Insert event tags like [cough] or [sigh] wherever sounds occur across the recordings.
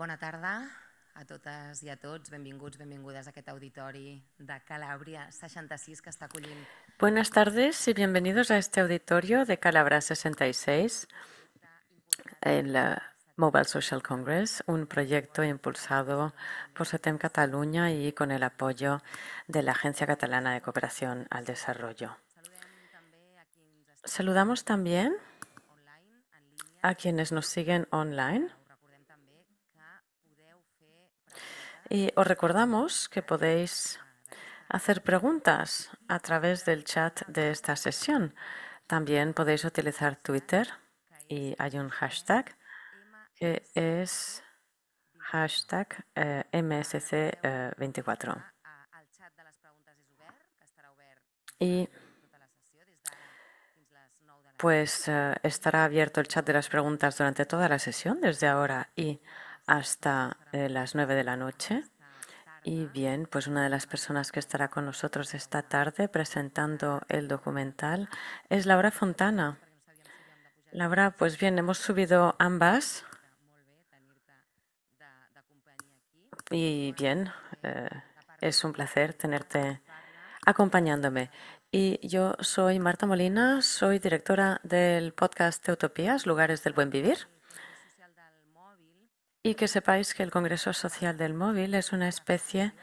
Buenas tardes a totes i a tots. Benvinguts, a aquest auditori de Calabria 66 que Buenas tardes y bienvenidos a este auditorio de Calabria 66 en Mobile Social Congress, un proyecto impulsado por SETEM Cataluña y con el apoyo de la Agencia Catalana de Cooperación al Desarrollo. Saludamos también a quienes nos siguen online Y os recordamos que podéis hacer preguntas a través del chat de esta sesión. También podéis utilizar Twitter y hay un hashtag que es hashtag eh, MSC24. Eh, y pues eh, estará abierto el chat de las preguntas durante toda la sesión desde ahora y hasta eh, las nueve de la noche. Y bien, pues una de las personas que estará con nosotros esta tarde presentando el documental es Laura Fontana. Laura, pues bien, hemos subido ambas. Y bien, eh, es un placer tenerte acompañándome. Y yo soy Marta Molina, soy directora del podcast Utopías, Lugares del Buen Vivir. Y que sepáis que el Congreso Social del Móvil es una especie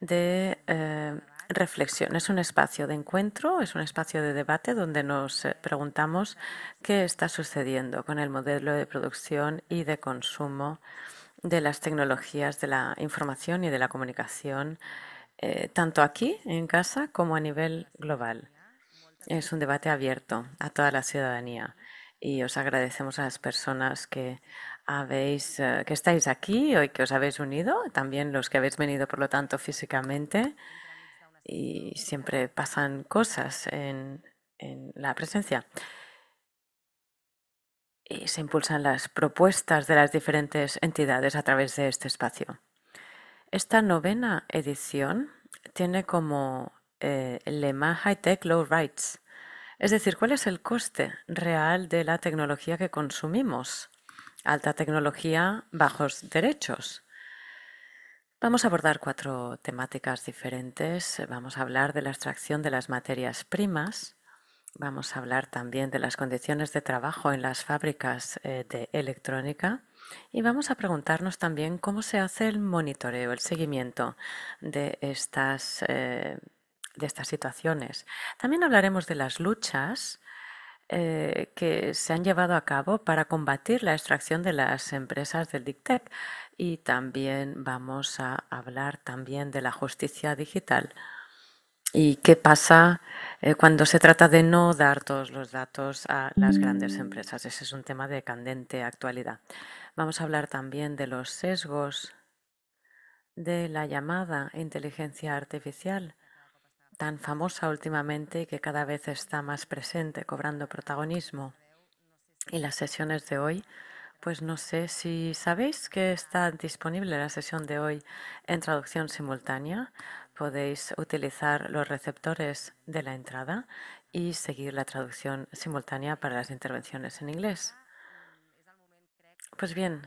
de eh, reflexión, es un espacio de encuentro, es un espacio de debate donde nos eh, preguntamos qué está sucediendo con el modelo de producción y de consumo de las tecnologías de la información y de la comunicación, eh, tanto aquí en casa como a nivel global. Es un debate abierto a toda la ciudadanía y os agradecemos a las personas que habéis, eh, que estáis aquí hoy, que os habéis unido, también los que habéis venido, por lo tanto, físicamente. Y siempre pasan cosas en, la presencia. Y se impulsan las propuestas de las diferentes entidades a través de este espacio. Esta novena edición tiene como eh, lema High Tech Low Rights, es decir, cuál es el coste real de la tecnología que consumimos alta tecnología, bajos derechos. Vamos a abordar cuatro temáticas diferentes. Vamos a hablar de la extracción de las materias primas. Vamos a hablar también de las condiciones de trabajo en las fábricas eh, de electrónica. Y vamos a preguntarnos también cómo se hace el monitoreo, el seguimiento de estas, eh, de estas situaciones. También hablaremos de las luchas eh, que se han llevado a cabo para combatir la extracción de las empresas del tech y también vamos a hablar también de la justicia digital y qué pasa eh, cuando se trata de no dar todos los datos a las grandes empresas. Ese es un tema de candente actualidad. Vamos a hablar también de los sesgos de la llamada inteligencia artificial tan famosa últimamente y que cada vez está más presente, cobrando protagonismo. Y las sesiones de hoy, pues no sé si sabéis que está disponible la sesión de hoy en traducción simultánea. Podéis utilizar los receptores de la entrada y seguir la traducción simultánea para las intervenciones en inglés. Pues bien,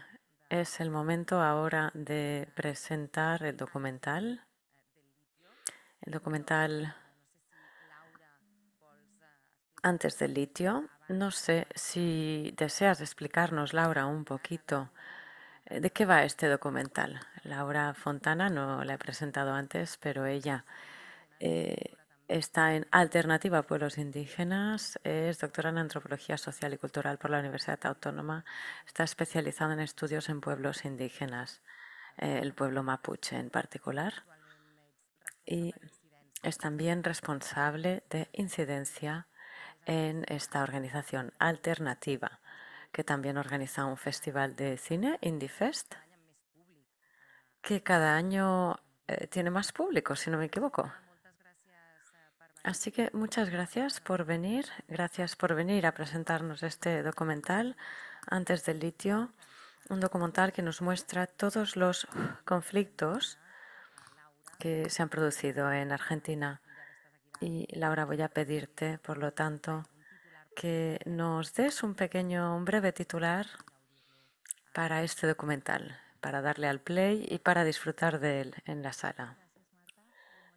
es el momento ahora de presentar el documental el documental antes del litio. No sé si deseas explicarnos, Laura, un poquito eh, de qué va este documental. Laura Fontana, no la he presentado antes, pero ella eh, está en Alternativa a Pueblos Indígenas, es doctora en Antropología Social y Cultural por la Universidad Autónoma, está especializada en estudios en pueblos indígenas, eh, el pueblo mapuche en particular y es también responsable de incidencia en esta organización alternativa, que también organiza un festival de cine, IndieFest, que cada año eh, tiene más público, si no me equivoco. Así que muchas gracias por venir, gracias por venir a presentarnos este documental antes del litio, un documental que nos muestra todos los conflictos que se han producido en Argentina. Y Laura, voy a pedirte, por lo tanto, que nos des un pequeño, un breve titular para este documental, para darle al play y para disfrutar de él en la sala.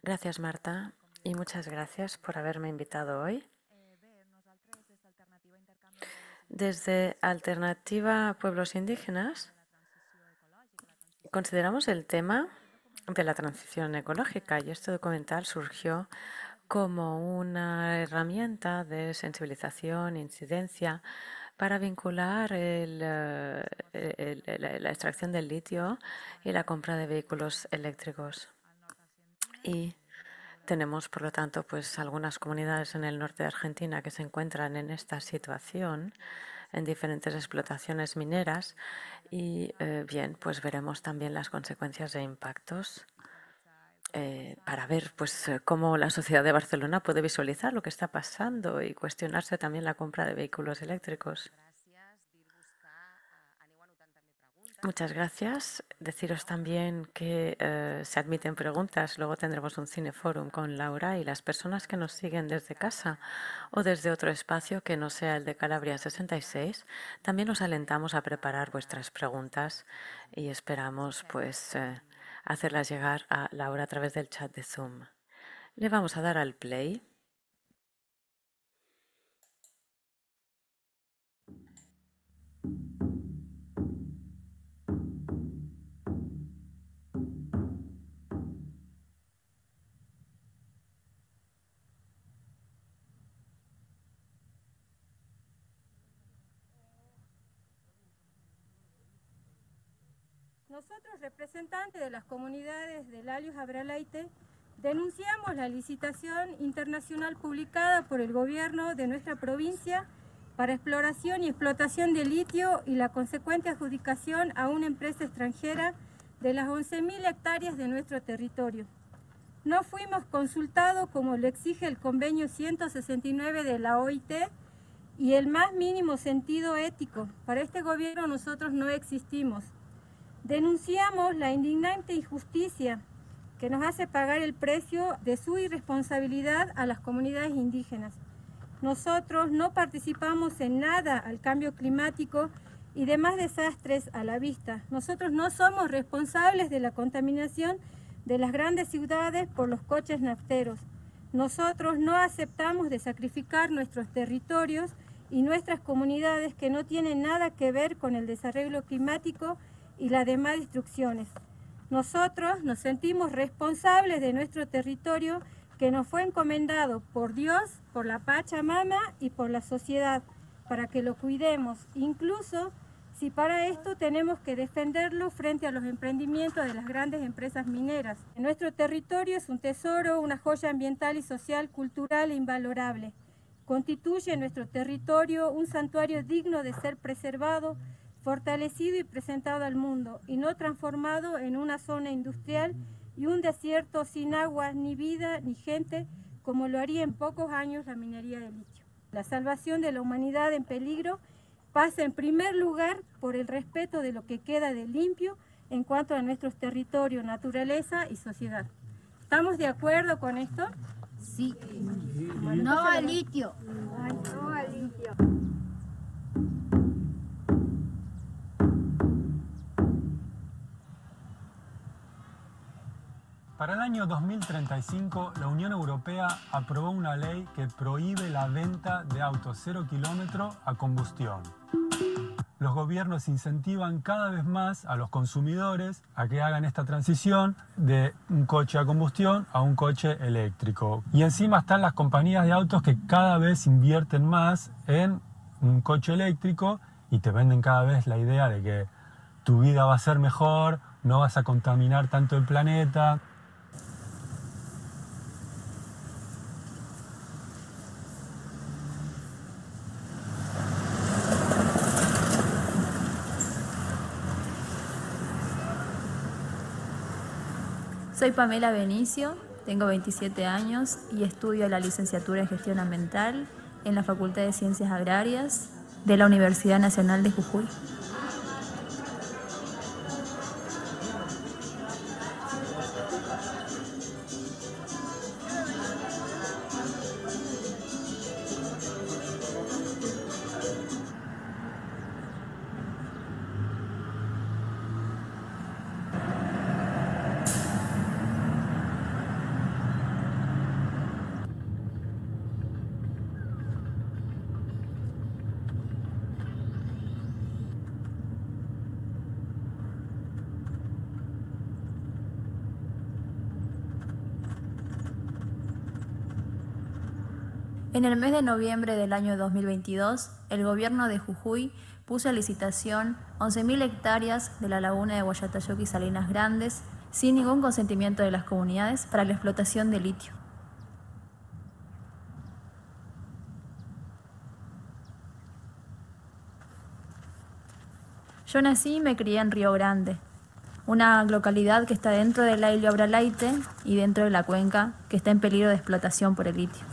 Gracias, Marta, y muchas gracias por haberme invitado hoy. Desde Alternativa Pueblos Indígenas, consideramos el tema de la transición ecológica y este documental surgió como una herramienta de sensibilización, incidencia, para vincular eh, la extracción del litio y la compra de vehículos eléctricos. Y tenemos, por lo tanto, pues algunas comunidades en el norte de Argentina que se encuentran en esta situación en diferentes explotaciones mineras y eh, bien, pues veremos también las consecuencias e impactos eh, para ver pues, eh, cómo la sociedad de Barcelona puede visualizar lo que está pasando y cuestionarse también la compra de vehículos eléctricos. Muchas gracias. Deciros también que eh, se admiten preguntas. Luego tendremos un cineforum con Laura y las personas que nos siguen desde casa o desde otro espacio que no sea el de Calabria 66. También os alentamos a preparar vuestras preguntas y esperamos pues eh, hacerlas llegar a Laura a través del chat de Zoom. Le vamos a dar al play. Representante de las comunidades de Lalios Abralaite, denunciamos la licitación internacional publicada por el gobierno de nuestra provincia para exploración y explotación de litio y la consecuente adjudicación a una empresa extranjera de las 11.000 hectáreas de nuestro territorio. No fuimos consultados como lo exige el convenio 169 de la OIT y el más mínimo sentido ético. Para este gobierno nosotros no existimos. Denunciamos la indignante injusticia que nos hace pagar el precio de su irresponsabilidad a las comunidades indígenas. Nosotros no participamos en nada al cambio climático y demás desastres a la vista. Nosotros no somos responsables de la contaminación de las grandes ciudades por los coches nafteros. Nosotros no aceptamos de sacrificar nuestros territorios y nuestras comunidades que no tienen nada que ver con el desarrollo climático y las demás instrucciones. Nosotros nos sentimos responsables de nuestro territorio que nos fue encomendado por Dios, por la Pachamama y por la sociedad, para que lo cuidemos, incluso si para esto tenemos que defenderlo frente a los emprendimientos de las grandes empresas mineras. Nuestro territorio es un tesoro, una joya ambiental y social, cultural e invalorable. Constituye en nuestro territorio un santuario digno de ser preservado, fortalecido y presentado al mundo, y no transformado en una zona industrial y un desierto sin agua, ni vida, ni gente, como lo haría en pocos años la minería de litio. La salvación de la humanidad en peligro pasa en primer lugar por el respeto de lo que queda de limpio en cuanto a nuestros territorios, naturaleza y sociedad. ¿Estamos de acuerdo con esto? Sí. No al litio. no al litio. Para el año 2035, la Unión Europea aprobó una ley que prohíbe la venta de autos cero kilómetro a combustión. Los gobiernos incentivan cada vez más a los consumidores a que hagan esta transición de un coche a combustión a un coche eléctrico. Y encima están las compañías de autos que cada vez invierten más en un coche eléctrico y te venden cada vez la idea de que tu vida va a ser mejor, no vas a contaminar tanto el planeta. Soy Pamela Benicio, tengo 27 años y estudio la licenciatura en gestión ambiental en la Facultad de Ciencias Agrarias de la Universidad Nacional de Jujuy. En el mes de noviembre del año 2022, el gobierno de Jujuy puso a licitación 11.000 hectáreas de la laguna de Guayatayuque y Salinas Grandes sin ningún consentimiento de las comunidades para la explotación de litio. Yo nací y me crié en Río Grande, una localidad que está dentro del la Abralaite y dentro de la cuenca que está en peligro de explotación por el litio.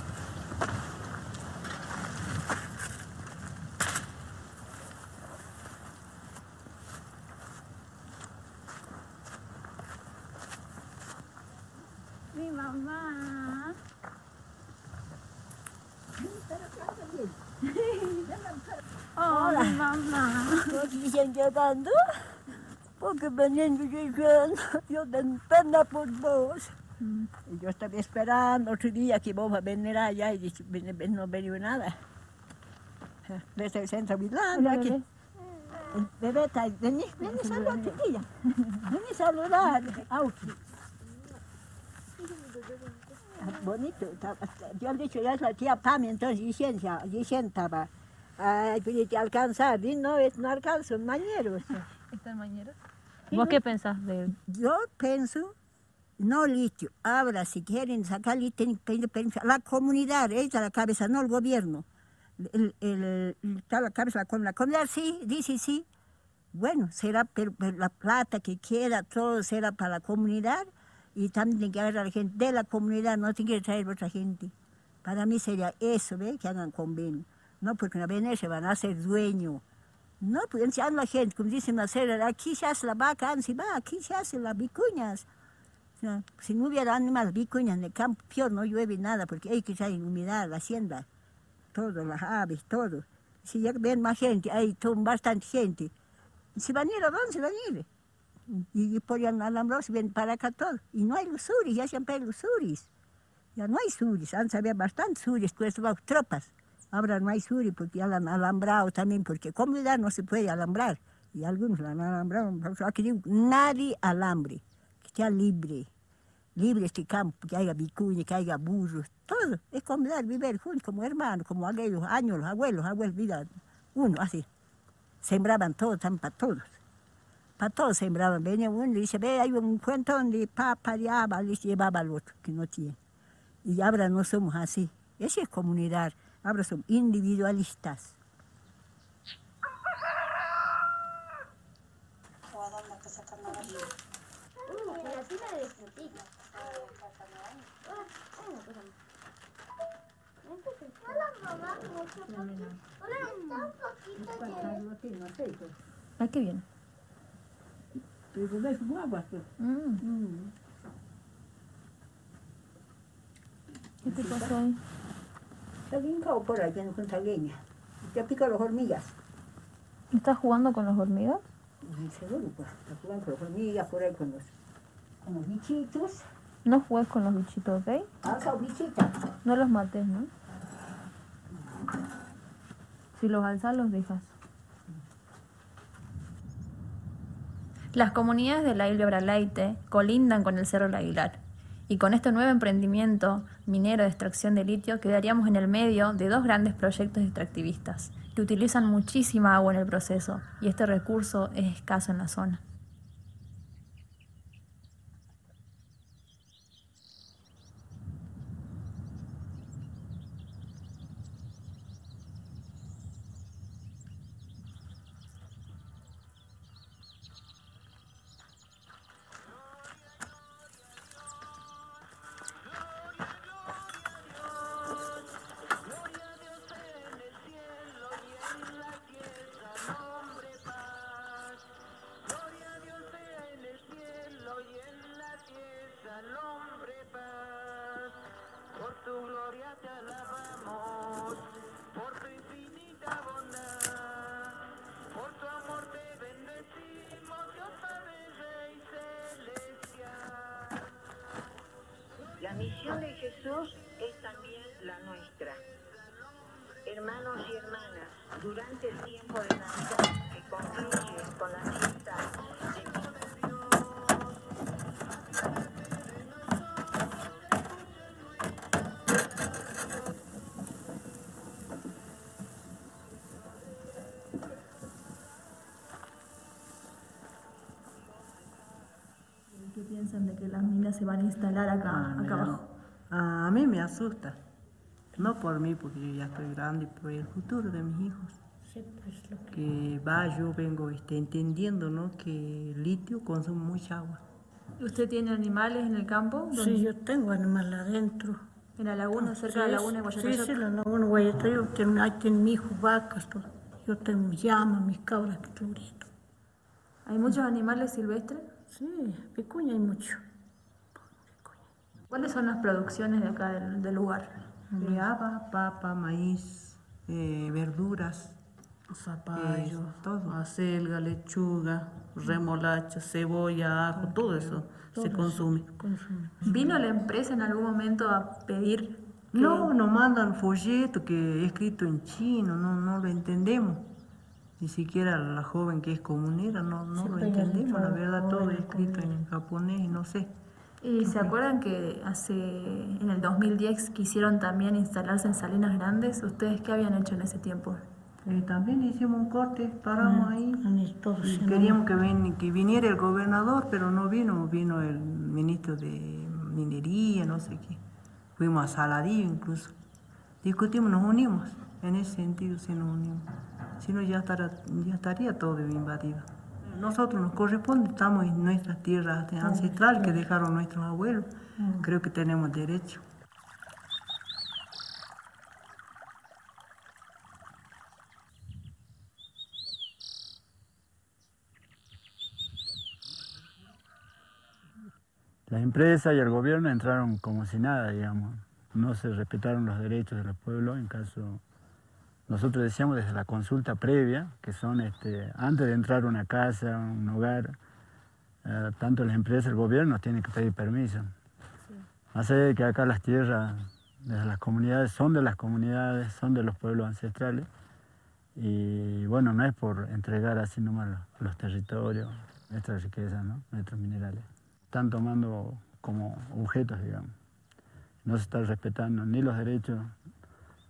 que veniendo llegando, [laughs] yo de pena por vos. Y yo estaba esperando otro día que vos a venir allá y no venido nada. [laughs] Desde el centro Milán, aquí. Bebé, eh, está, vení, vení, saludate, tía. Vení, saludar ah, Bonito, yo he dicho, ya es la tía Pam, entonces y sentaba Ay, pero te alcanzar, no, no alcanzo, mañeros. ¿Están mañeros? ¿Vos qué pensás de él? Yo pienso, no litio. Ahora, si quieren sacar litio, la comunidad, está la cabeza, no el gobierno. la cabeza, la comunidad. La comunidad sí, dice sí. Bueno, será pero, la plata que queda, todo será para la comunidad y también tiene que haber la gente de la comunidad, no tiene que traer otra gente. Para mí sería eso, ¿ve? Que hagan convenio. No, porque una vez se van a hacer dueños. No, pues antes la gente, como dicen hacer, aquí se hace la vaca, ah, aquí se hace las vicuñas. si no hubiera más vicuñas en el campo, peor no llueve nada, porque hay que iluminar humedad la hacienda, todas las aves, todo. Si ya ven más gente, hay bastante gente. Se van a ir a dónde se van a ir. Y, por alambros se ven para acá todo. Y no hay los suris, ya se han los suris. Ya no hay suris, antes había bastantes suris, pues tropas. Ahora no hay suri porque ya han alambrado también, porque comunidad no se puede alambrar. Y algunos la han alambrado. Aquí nadie alambre, que sea libre. Libre este campo, que haya vicuña, que haya burros, todo. Es comunidad, vivir juntos como hermanos, como aquellos años, los abuelos, abuelos, vida, uno así. Sembraban todo, tan para todos. Para todos sembraban. Venía uno y dice, ve, hay un cuento donde papá llevaba al otro, que no tiene. Y ahora no somos así. Esa es comunidad. Ahora son individualistas. ¿Para ah, qué viene? Mm. ¿Qué te pasó Está bien cao por allá en Junta Leña. Ya pica las hormigas. ¿Estás jugando con las hormigas? Seguro, pues. Está jugando con las hormigas, por ahí con los, con bichitos. No juegues con los bichitos, ¿ok? Ah, son bichitos. No los mates, ¿no? Si los alzas, los dejas. Las comunidades de del Isla Bralaite colindan con el Cerro Laguilar. Aguilar. Y con este nuevo emprendimiento minero de extracción de litio quedaríamos en el medio de dos grandes proyectos extractivistas que utilizan muchísima agua en el proceso y este recurso es escaso en la zona. se van a instalar acá, ah, abajo. Ah, a mí me asusta. No por mí, porque yo ya estoy grande, por el futuro de mis hijos. Sí, pues lo que... va, yo vengo este, entendiendo ¿no? que el litio consume mucha agua. ¿Usted tiene animales en el campo? Sí, yo tengo animales adentro. ¿En la laguna, ah, cerca de la laguna de Sí, sí, en la laguna de ahí hijos, vacas, Yo tengo llamas, mis cabras, ¿Hay muchos animales silvestres? Sí, picuña hay muchos ¿Cuáles son las producciones de acá del, lugar? De eh, haba, papa, maíz, eh, verduras, zapallo, eh, acelga, lechuga, remolacha, cebolla, ajo, todo eso se consume. ¿Vino la empresa en algún momento a pedir? No, nos mandan folleto que es escrito en chino, no, no lo entendemos. Ni siquiera la joven que es comunera, no, no lo entendemos, la verdad todo es escrito en japonés, no sé. ¿Y se acuerdan que hace en el 2010 quisieron también instalarse en Salinas Grandes? ¿Ustedes qué habían hecho en ese tiempo? Eh, también hicimos un corte, paramos ah, ahí. queríamos que, viniera el gobernador, pero no vino, vino el ministro de Minería, no sé qué. Fuimos a Saladillo incluso. Discutimos, nos unimos. En ese sentido sí nos unimos. Si no, ya, estará, ya estaría todo invadido nosotros nos corresponde, estamos en nuestras tierras ancestral que dejaron nuestros abuelos. Mm. Creo que tenemos derecho. La empresa y el gobierno entraron como si nada, digamos. No se respetaron los derechos de los pueblos en caso nosotros decíamos desde la consulta previa, que son este, antes de entrar a una casa, un hogar, eh, tanto las empresas, el gobierno tienen que pedir permiso. Más allá de que acá las tierras desde las comunidades son de las comunidades, son de los pueblos ancestrales. Y bueno, no es por entregar así nomás los, territorios, nuestras riquezas, nuestros minerales. Están tomando como objetos, digamos. No se están respetando ni los derechos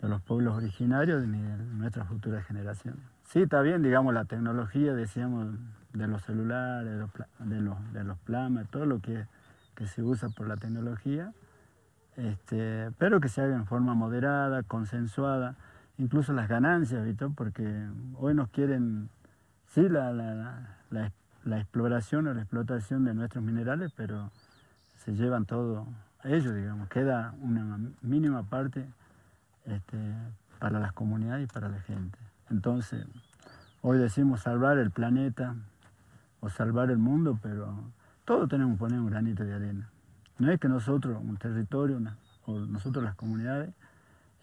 de los pueblos originarios ni de nuestras futuras generaciones. Sí, está bien, digamos, la tecnología, decíamos, de los celulares, de los, de todo lo que, se usa por la tecnología, este, pero que se haga en forma moderada, consensuada, incluso las ganancias, todo, porque hoy nos quieren, sí, la, la exploración o la explotación de nuestros minerales, pero se llevan todo a ellos, digamos, queda una mínima parte este, para las comunidades y para la gente. Entonces, hoy decimos salvar el planeta o salvar el mundo, pero todos tenemos que poner un granito de arena. No es que nosotros, un territorio, o nosotros las comunidades,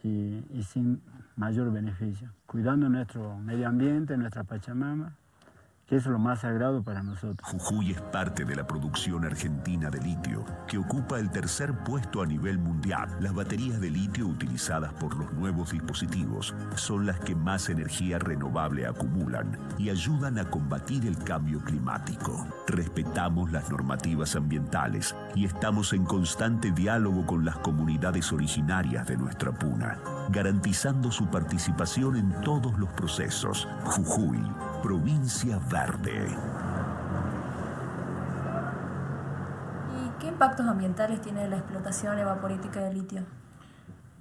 y sin mayor beneficio, cuidando nuestro medio ambiente, nuestra Pachamama, que es lo más sagrado para nosotros. Jujuy es parte de la producción argentina de litio, que ocupa el tercer puesto a nivel mundial. Las baterías de litio utilizadas por los nuevos dispositivos son las que más energía renovable acumulan y ayudan a combatir el cambio climático. Respetamos las normativas ambientales y estamos en constante diálogo con las comunidades originarias de nuestra puna, garantizando su participación en todos los procesos. Jujuy Provincia Verde. ¿Y qué impactos ambientales tiene la explotación evaporítica de litio?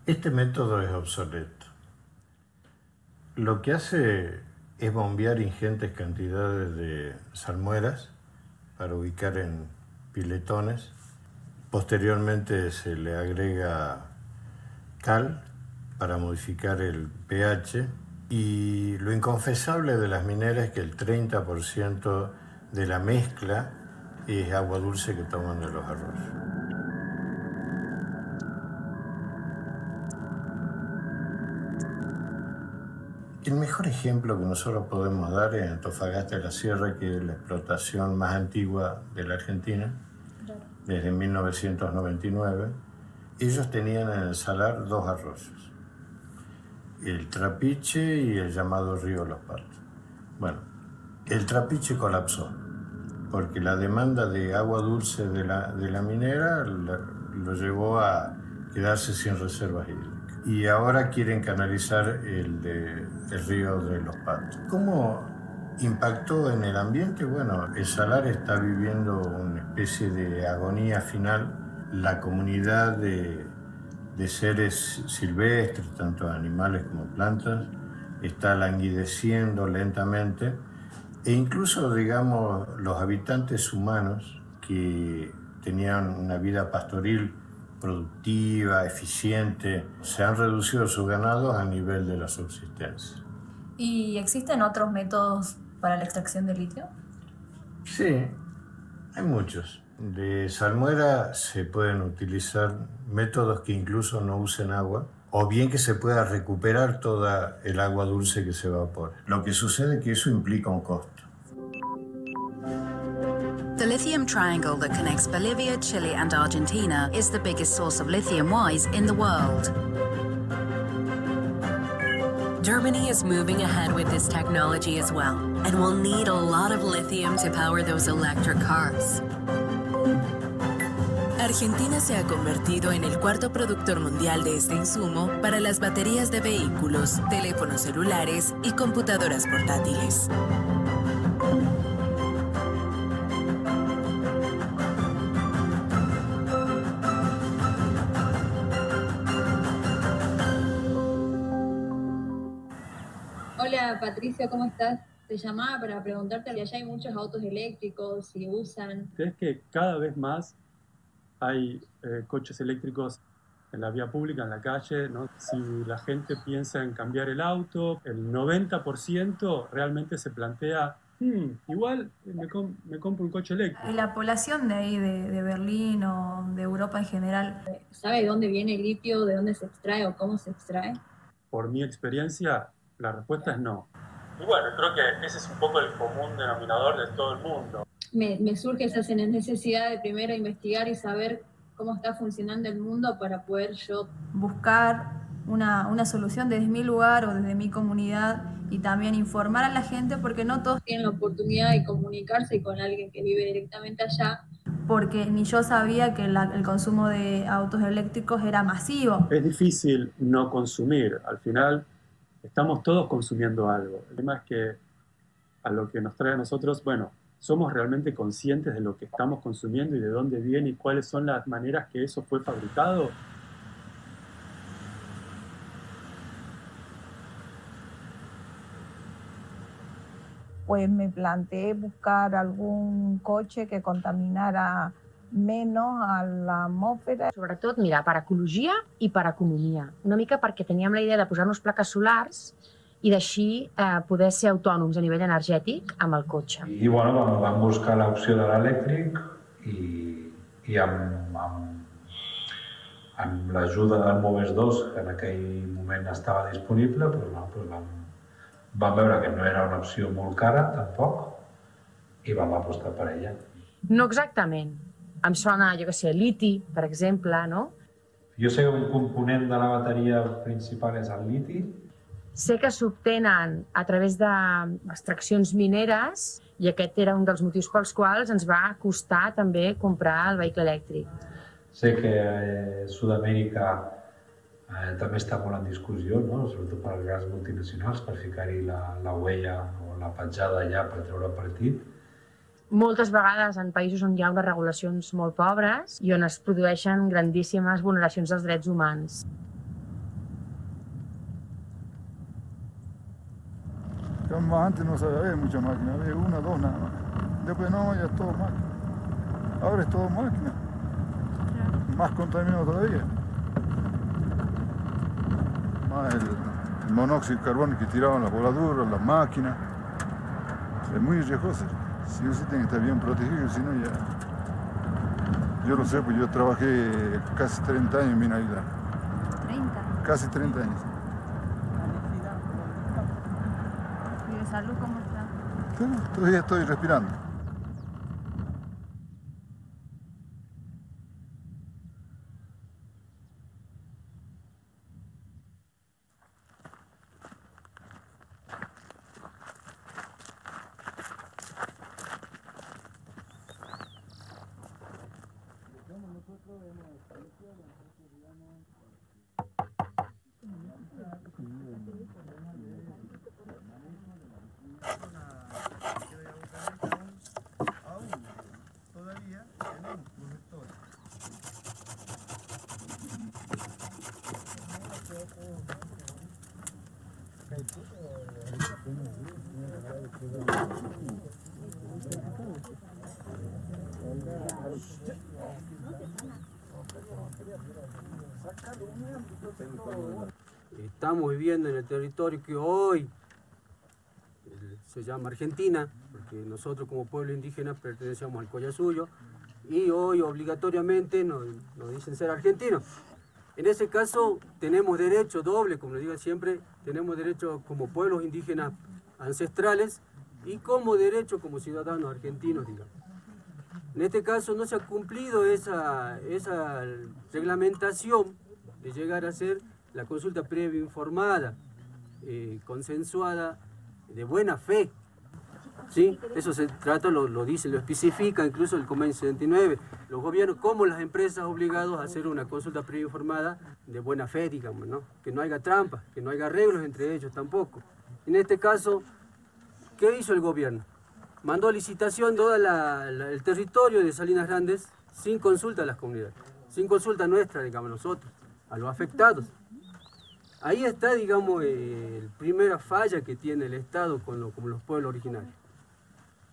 Este método es obsoleto. Lo que hace es bombear ingentes cantidades de salmueras para ubicar en piletones. Posteriormente se le agrega cal para modificar el pH y lo inconfesable de las mineras es que el 30% de la mezcla es agua dulce que toman de los arroyos. El mejor ejemplo que nosotros podemos dar es Antofagasta de la Sierra, que es la explotación más antigua de la Argentina, desde 1999. Ellos tenían en el salar dos arroyos el Trapiche y el llamado Río Los Patos. Bueno, el Trapiche colapsó porque la demanda de agua dulce de la, minera lo llevó a quedarse sin reservas hídricas. Y ahora quieren canalizar el, de, el río de los Patos. ¿Cómo impactó en el ambiente? Bueno, el salar está viviendo una especie de agonía final. La comunidad de de seres silvestres, tanto animales como plantas, está languideciendo lentamente e incluso, digamos, los habitantes humanos que tenían una vida pastoril productiva, eficiente, se han reducido sus ganados a nivel de la subsistencia. ¿Y existen otros métodos para la extracción de litio? Sí, hay muchos. De salmuera se pueden utilizar métodos que incluso no usen agua, o bien que se pueda recuperar toda el agua dulce que se evapora. Lo que sucede es que eso implica un costo. The lithium triangle that connects Bolivia, Chile and Argentina is the biggest source of lithium wise in the world. Germany is moving ahead with this technology as well, and will need a lot of lithium to power those electric cars. Argentina se ha convertido en el cuarto productor mundial de este insumo para las baterías de vehículos, teléfonos celulares y computadoras portátiles. Hola Patricia, ¿cómo estás? Te llamaba para preguntarte allá hay muchos autos eléctricos, y usan... ¿Crees que cada vez más hay eh, coches eléctricos en la vía pública, en la calle, ¿no? si la gente piensa en cambiar el auto, el 90% realmente se plantea, hmm, igual me, compro un coche eléctrico. Y la población de ahí, de, de, Berlín o de Europa en general. ¿Sabe de dónde viene el litio, de dónde se extrae o cómo se extrae? Por mi experiencia, la respuesta es no. Y bueno, creo que ese es un poco el común denominador de todo el mundo me, surge esa necesidad de primero investigar y saber cómo está funcionando el mundo para poder yo buscar una, una, solución desde mi lugar o desde mi comunidad y también informar a la gente porque no todos tienen la oportunidad de comunicarse con alguien que vive directamente allá. Porque ni yo sabía que el consumo de autos eléctricos era masivo. Es difícil no consumir, al final estamos todos consumiendo algo. El tema es que a lo que nos trae a nosotros, bueno, somos realmente conscientes de lo que estamos consumiendo y de dónde viene y cuáles son las maneras que eso fue fabricado. Pues me planteé buscar algún coche que contaminara menos a la atmósfera. Sobre todo, mira, para ecologia y para economia. Una mica porque teníamos la idea de posar unos placas solares i d'així eh, poder ser autònoms a nivell energètic amb el cotxe. I bueno, vam, vam buscar l'opció de l'elèctric i, i amb, amb, amb l'ajuda del Moves 2, que en aquell moment estava disponible, però, no, però vam, vam veure que no era una opció molt cara, tampoc, i vam apostar per ella. No exactament. Em sona, jo que sé, liti, per exemple, no? Jo sé que un component de la bateria principal és el liti, Sé que s'obtenen a través d'extraccions mineres i aquest era un dels motius pels quals ens va costar també comprar el vehicle elèctric. Sé que a eh, Sud-amèrica eh, també està molt en discussió, no? sobretot per als grans multinacionals, per ficar-hi la, la huella o la petjada allà per treure partit moltes vegades en països on hi ha unes regulacions molt pobres i on es produeixen grandíssimes vulneracions dels drets humans. antes no sabía había muchas máquinas, había una, dos nada más. Después no, ya es todo máquina. Ahora es todo máquina. Más contaminado todavía. Más el, monóxido de carbono que tiraban las voladuras, las máquinas. Es muy riesgoso. Si usted tiene que estar bien protegido, si no ya. Yo lo sé, pues yo trabajé casi 30 años en Mina 30. Casi 30 años. Salud, ¿cómo está? todavía estoy respirando. territorio que hoy eh, se llama Argentina, porque nosotros como pueblo indígena pertenecemos al Suyo y hoy obligatoriamente nos, dicen ser argentinos. En ese caso tenemos derecho doble, como le digo siempre, tenemos derecho como pueblos indígenas ancestrales y como derecho como ciudadanos argentinos, En este caso no se ha cumplido esa, esa reglamentación de llegar a ser la consulta previa informada eh, consensuada de buena fe. ¿Sí? Eso se trata, lo, dice, lo especifica incluso el Convenio 79. Los gobiernos, como las empresas, obligados a hacer una consulta preinformada de buena fe, digamos, ¿no? Que no haya trampas, que no haya arreglos entre ellos tampoco. En este caso, ¿qué hizo el gobierno? Mandó licitación todo el territorio de Salinas Grandes sin consulta a las comunidades, sin consulta nuestra, digamos, nosotros, a los afectados. Ahí está, digamos, la primera falla que tiene el Estado con, los pueblos originarios.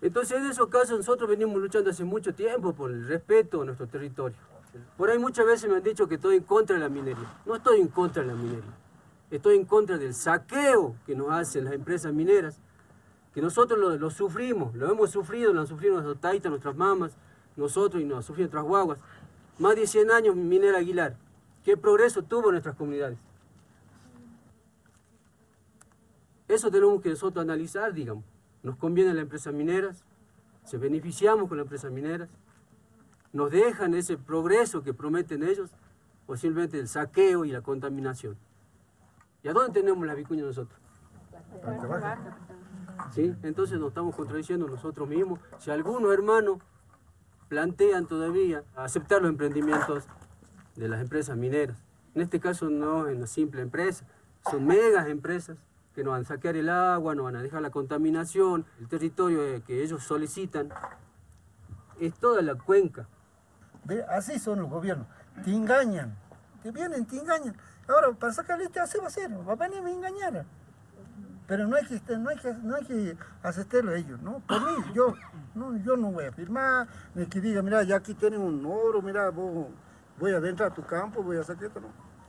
Entonces, en esos casos, nosotros venimos luchando hace mucho tiempo por el respeto a nuestro territorio. Por ahí muchas veces me han dicho que estoy en contra de la minería. No estoy en contra de la minería. Estoy en contra del saqueo que nos hacen las empresas mineras, que nosotros lo, sufrimos, lo hemos sufrido, lo han sufrido nuestras taitas, nuestras mamas, nosotros y nos sufrido nuestras guaguas. Más de 100 años minera Aguilar. ¿Qué progreso tuvo en nuestras comunidades? Eso tenemos que nosotros analizar, digamos. ¿Nos conviene la empresa mineras? ¿Se beneficiamos con la empresa mineras? ¿Nos dejan ese progreso que prometen ellos? ¿O simplemente el saqueo y la contaminación? ¿Y a dónde tenemos la vicuña nosotros? ¿Sí? Entonces nos estamos contradiciendo nosotros mismos. Si algunos hermanos plantean todavía aceptar los emprendimientos de las empresas mineras, en este caso no es una simple empresa, son megas empresas que nos van a saquear el agua, no van a dejar la contaminación, el territorio eh, que ellos solicitan. Es toda la cuenca. Así son los gobiernos, te engañan, te vienen, te engañan. Ahora, para sacarle este así va a ser, va a venir a engañar. Pero no hay que, no hay que, no a ellos, ¿no? Por mí, yo no, yo no voy a firmar, ni que diga, mira, ya aquí tienen un oro, mira, voy voy adentrar a tu campo, voy a sacar esto,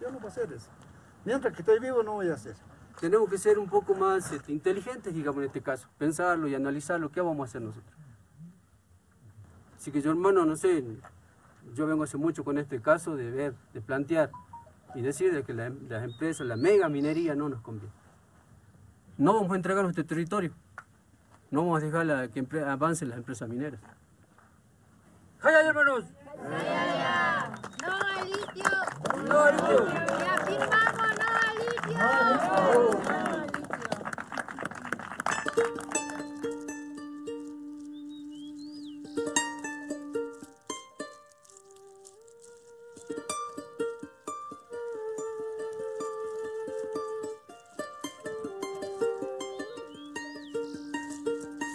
Yo no voy a hacer eso. Mientras que estoy vivo no voy a hacer eso tenemos que ser un poco más este, inteligentes, digamos, en este caso, pensarlo y analizarlo, ¿qué vamos a hacer nosotros? Así que yo, hermano, no sé, yo vengo hace mucho con este caso de ver, de plantear y decir de que las empresas, la mega minería no nos conviene. No vamos a entregar nuestro territorio, no vamos a dejar que avancen las empresas mineras. ay! hermanos! ¡Ay, ¡No al ¡No al litio! vamos.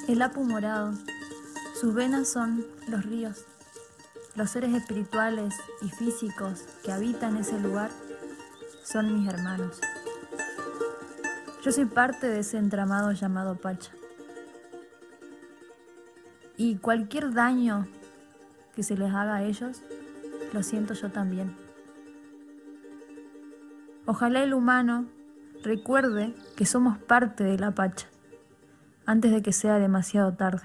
El apu morado, sus venas son los ríos, los seres espirituales y físicos que habitan ese lugar son mis hermanos. Yo soy parte de ese entramado llamado Pacha. Y cualquier daño que se les haga a ellos, lo siento yo también. Ojalá el humano recuerde que somos parte de la Pacha, antes de que sea demasiado tarde.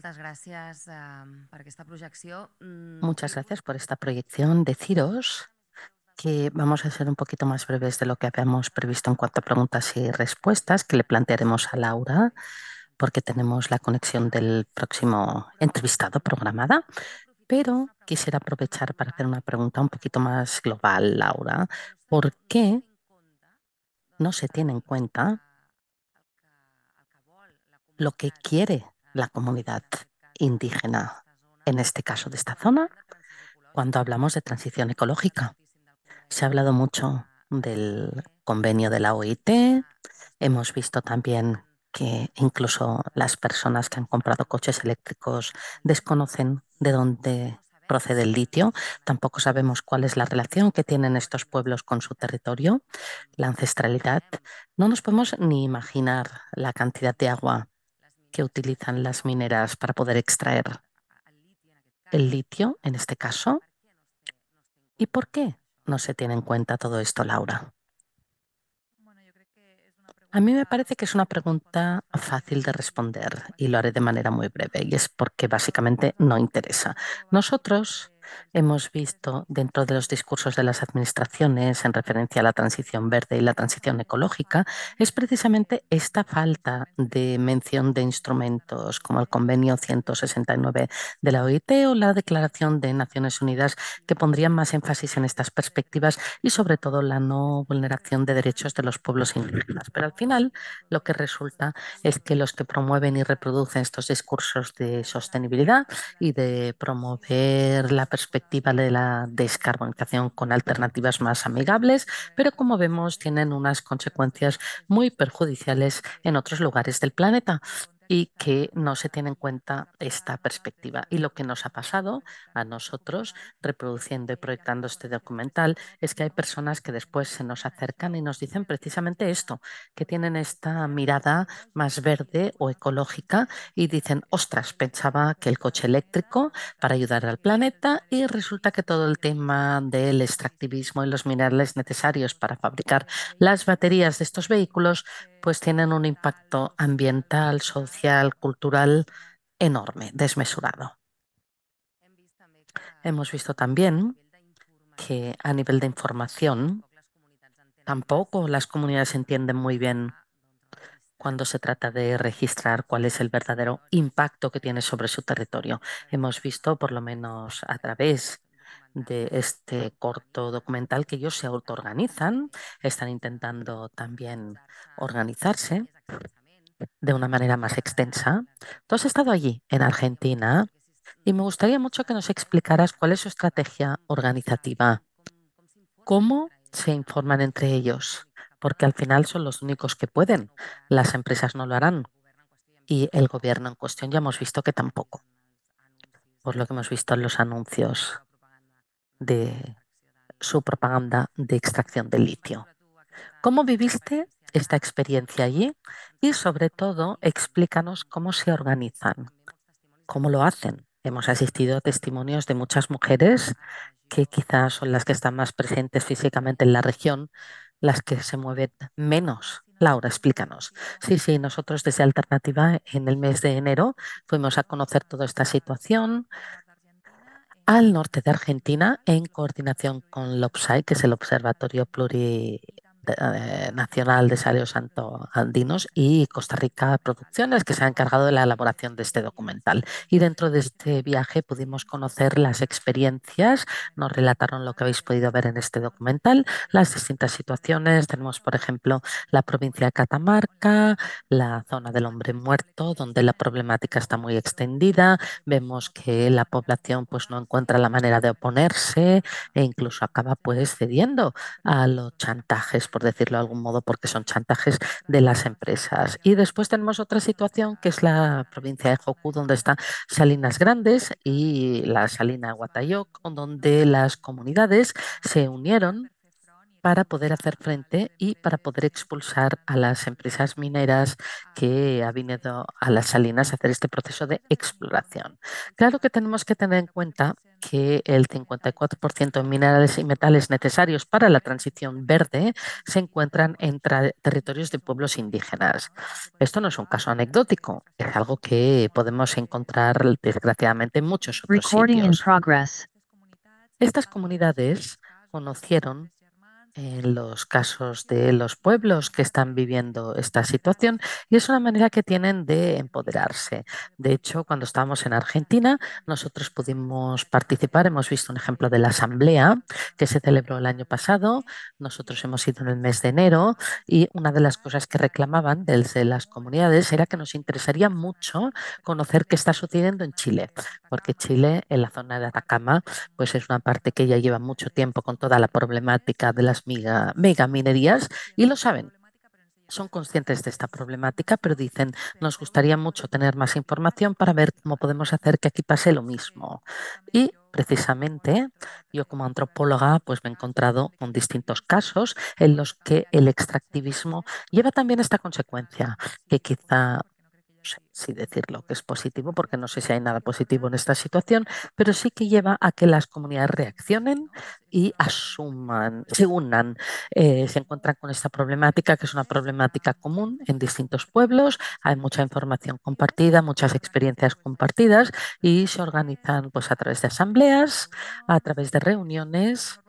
Muchas gracias por esta proyección. Mm, muchas gracias por esta proyección. Deciros que vamos a ser un poquito más breves de lo que habíamos previsto en cuanto a preguntas y respuestas que le plantearemos a Laura, porque tenemos la conexión del próximo entrevistado programada. Pero quisiera aprovechar para hacer una pregunta un poquito más global, Laura. ¿Por qué no se tiene en cuenta lo que quiere la comunidad indígena, en este caso de esta zona, cuando hablamos de transición ecológica. Se ha hablado mucho del convenio de la OIT, hemos visto también que incluso las personas que han comprado coches eléctricos desconocen de dónde procede el litio. Tampoco sabemos cuál es la relación que tienen estos pueblos con su territorio, la ancestralidad. No nos podemos ni imaginar la cantidad de agua que utilizan las mineras para poder extraer el litio, en este caso. ¿Y por qué no se tiene en cuenta todo esto, Laura? A mí me parece que es una pregunta fácil de responder y lo haré de manera muy breve y es porque básicamente no interesa. Nosotros Hemos visto dentro de los discursos de las administraciones en referencia a la transición verde y la transición ecológica es precisamente esta falta de mención de instrumentos como el Convenio 169 de la OIT o la Declaración de Naciones Unidas que pondrían más énfasis en estas perspectivas y sobre todo la no vulneración de derechos de los pueblos indígenas. Pero al final lo que resulta es que los que promueven y reproducen estos discursos de sostenibilidad y de promover la perspectiva de la descarbonización con alternativas más amigables, pero como vemos tienen unas consecuencias muy perjudiciales en otros lugares del planeta y que no se tiene en cuenta esta perspectiva. Y lo que nos ha pasado a nosotros, reproduciendo y proyectando este documental, es que hay personas que después se nos acercan y nos dicen precisamente esto, que tienen esta mirada más verde o ecológica y dicen, ostras, pensaba que el coche eléctrico para ayudar al planeta y resulta que todo el tema del extractivismo y los minerales necesarios para fabricar las baterías de estos vehículos pues tienen un impacto ambiental, social, cultural enorme, desmesurado. Hemos visto también que a nivel de información tampoco las comunidades entienden muy bien cuando se trata de registrar cuál es el verdadero impacto que tiene sobre su territorio. Hemos visto, por lo menos a través de este corto documental, que ellos se autoorganizan, están intentando también organizarse de una manera más extensa. Tú has estado allí, en Argentina, y me gustaría mucho que nos explicaras cuál es su estrategia organizativa, cómo se informan entre ellos, porque al final son los únicos que pueden. Las empresas no lo harán y el gobierno en cuestión ya hemos visto que tampoco, por lo que hemos visto en los anuncios de su propaganda de extracción de litio. ¿Cómo viviste esta experiencia allí? Y sobre todo, explícanos cómo se organizan, cómo lo hacen. Hemos asistido a testimonios de muchas mujeres que quizás son las que están más presentes físicamente en la región, las que se mueven menos. Laura, explícanos. Sí, sí, nosotros desde Alternativa en el mes de enero fuimos a conocer toda esta situación al norte de Argentina en coordinación con LOPSAI, que es el Observatorio Pluri eh, eh, Nacional de Salios Santo Andinos y Costa Rica Producciones, que se ha encargado de la elaboración de este documental. Y dentro de este viaje pudimos conocer las experiencias, nos relataron lo que habéis podido ver en este documental, las distintas situaciones. Tenemos, por ejemplo, la provincia de Catamarca, la zona del hombre muerto, donde la problemática está muy extendida. Vemos que la población pues, no encuentra la manera de oponerse e incluso acaba pues cediendo a los chantajes por decirlo de algún modo, porque son chantajes de las empresas. Y después tenemos otra situación que es la provincia de Joku, donde están Salinas Grandes y la Salina Guatayok, donde las comunidades se unieron para poder hacer frente y para poder expulsar a las empresas mineras que ha venido a las salinas a hacer este proceso de exploración. Claro que tenemos que tener en cuenta que el 54% de minerales y metales necesarios para la transición verde se encuentran en territorios de pueblos indígenas. Esto no es un caso anecdótico, es algo que podemos encontrar desgraciadamente en muchos otros sitios. Estas comunidades conocieron en los casos de los pueblos que están viviendo esta situación y es una manera que tienen de empoderarse. De hecho, cuando estábamos en Argentina, nosotros pudimos participar, hemos visto un ejemplo de la asamblea que se celebró el año pasado, nosotros hemos ido en el mes de enero y una de las cosas que reclamaban desde las comunidades era que nos interesaría mucho conocer qué está sucediendo en Chile, porque Chile en la zona de Atacama pues es una parte que ya lleva mucho tiempo con toda la problemática de las mega, minerías y lo saben son conscientes de esta problemática, pero dicen, nos gustaría mucho tener más información para ver cómo podemos hacer que aquí pase lo mismo. Y precisamente yo como antropóloga pues me he encontrado con distintos casos en los que el extractivismo lleva también esta consecuencia, que quizá si decirlo que es positivo, porque no sé si hay nada positivo en esta situación, pero sí que lleva a que las comunidades reaccionen y asuman, se unan, eh, se encuentran con esta problemática, que es una problemática común en distintos pueblos, hay mucha información compartida, muchas experiencias compartidas y se organizan pues, a través de asambleas, a través de reuniones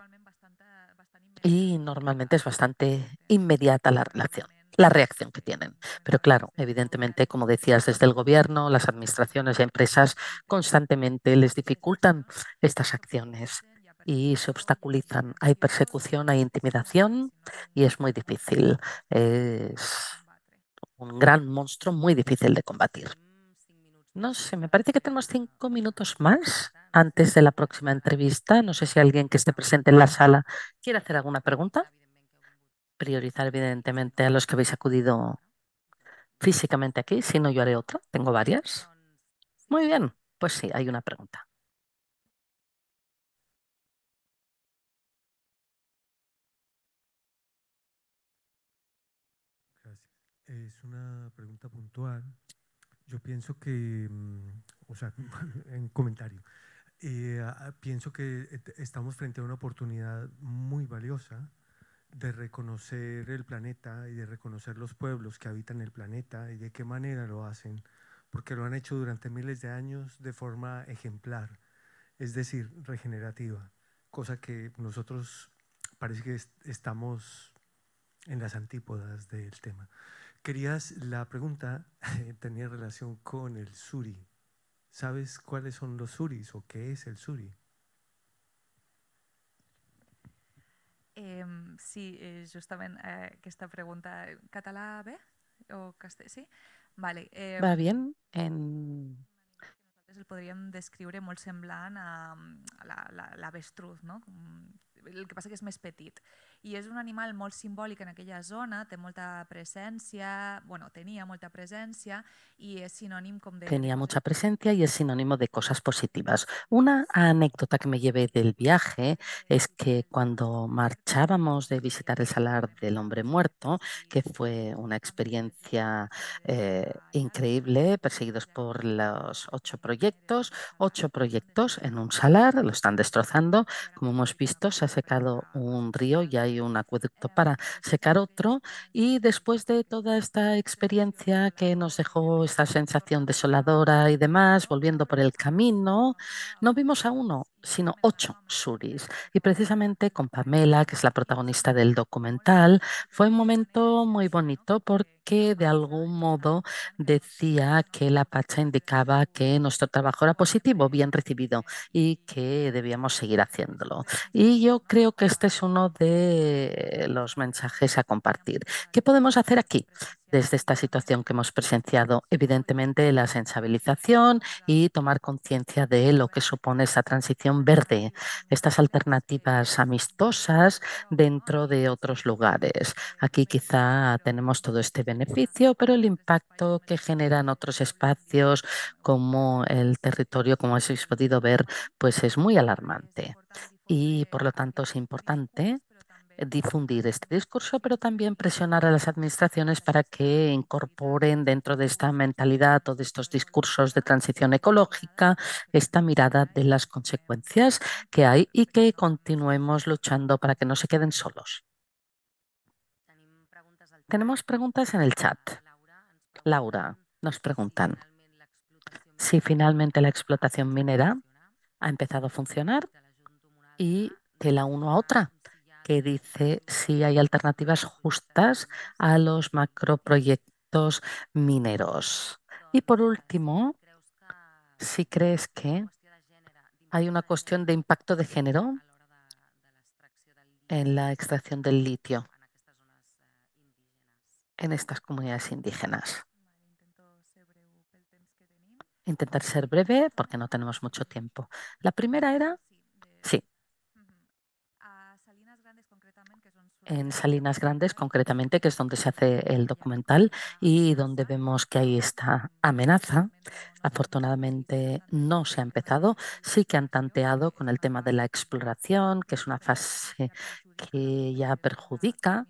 y normalmente es bastante inmediata la relación la reacción que tienen. Pero claro, evidentemente, como decías, desde el gobierno, las administraciones y empresas constantemente les dificultan estas acciones y se obstaculizan. Hay persecución, hay intimidación y es muy difícil. Es un gran monstruo muy difícil de combatir. No sé, me parece que tenemos cinco minutos más antes de la próxima entrevista. No sé si alguien que esté presente en la sala quiere hacer alguna pregunta priorizar evidentemente a los que habéis acudido físicamente aquí, si no yo haré otra, tengo varias. Muy bien, pues sí, hay una pregunta. Es una pregunta puntual. Yo pienso que, mm, o sea, [laughs] en comentario, eh, pienso que eh, estamos frente a una oportunidad muy valiosa de reconocer el planeta y de reconocer los pueblos que habitan el planeta y de qué manera lo hacen, porque lo han hecho durante miles de años de forma ejemplar, es decir, regenerativa, cosa que nosotros parece que estamos en las antípodas del tema. Querías, la pregunta [laughs] tenía relación con el suri. ¿Sabes cuáles son los suris o qué es el suri? Eh, sí, justament eh, aquesta pregunta. ¿Català bé? O castell? Sí? Vale. Eh, Va bien. En... Nosaltres el podríem descriure molt semblant a, mm, a la, la, la vestruz, no? El que passa que és més petit. y es un animal muy simbólico en aquella zona, tiene mucha presencia bueno, tenía molta presencia y es sinónimo de... Tenía mucha presencia y es sinónimo de cosas positivas. Una anécdota que me llevé del viaje es que cuando marchábamos de visitar el Salar del Hombre Muerto, que fue una experiencia eh, increíble, perseguidos por los ocho proyectos, ocho proyectos en un salar, lo están destrozando, como hemos visto, se ha secado un río y hay hay un acueducto para secar otro. Y después de toda esta experiencia que nos dejó esta sensación desoladora y demás, volviendo por el camino, no vimos a uno, sino ocho suris. Y precisamente con Pamela, que es la protagonista del documental, fue un momento muy bonito porque de algún modo decía que la pacha indicaba que nuestro trabajo era positivo, bien recibido y que debíamos seguir haciéndolo. Y yo creo que este es uno de los mensajes a compartir. ¿Qué podemos hacer aquí? desde esta situación que hemos presenciado. Evidentemente, la sensibilización y tomar conciencia de lo que supone esa transición verde, estas alternativas amistosas dentro de otros lugares. Aquí quizá tenemos todo este beneficio, pero el impacto que generan otros espacios como el territorio, como habéis podido ver, pues es muy alarmante. Y por lo tanto es importante difundir este discurso, pero también presionar a las administraciones para que incorporen dentro de esta mentalidad o de estos discursos de transición ecológica esta mirada de las consecuencias que hay y que continuemos luchando para que no se queden solos. Tenemos preguntas en el chat. Laura, nos preguntan si finalmente la explotación minera ha empezado a funcionar y de la uno a otra que dice si hay alternativas justas a los macroproyectos mineros. Y por último, si crees que hay una cuestión de impacto de género en la extracción del litio en estas comunidades indígenas. Intentar ser breve porque no tenemos mucho tiempo. La primera era, sí, en Salinas Grandes, concretamente, que es donde se hace el documental y donde vemos que hay esta amenaza. Afortunadamente no se ha empezado, sí que han tanteado con el tema de la exploración, que es una fase que ya perjudica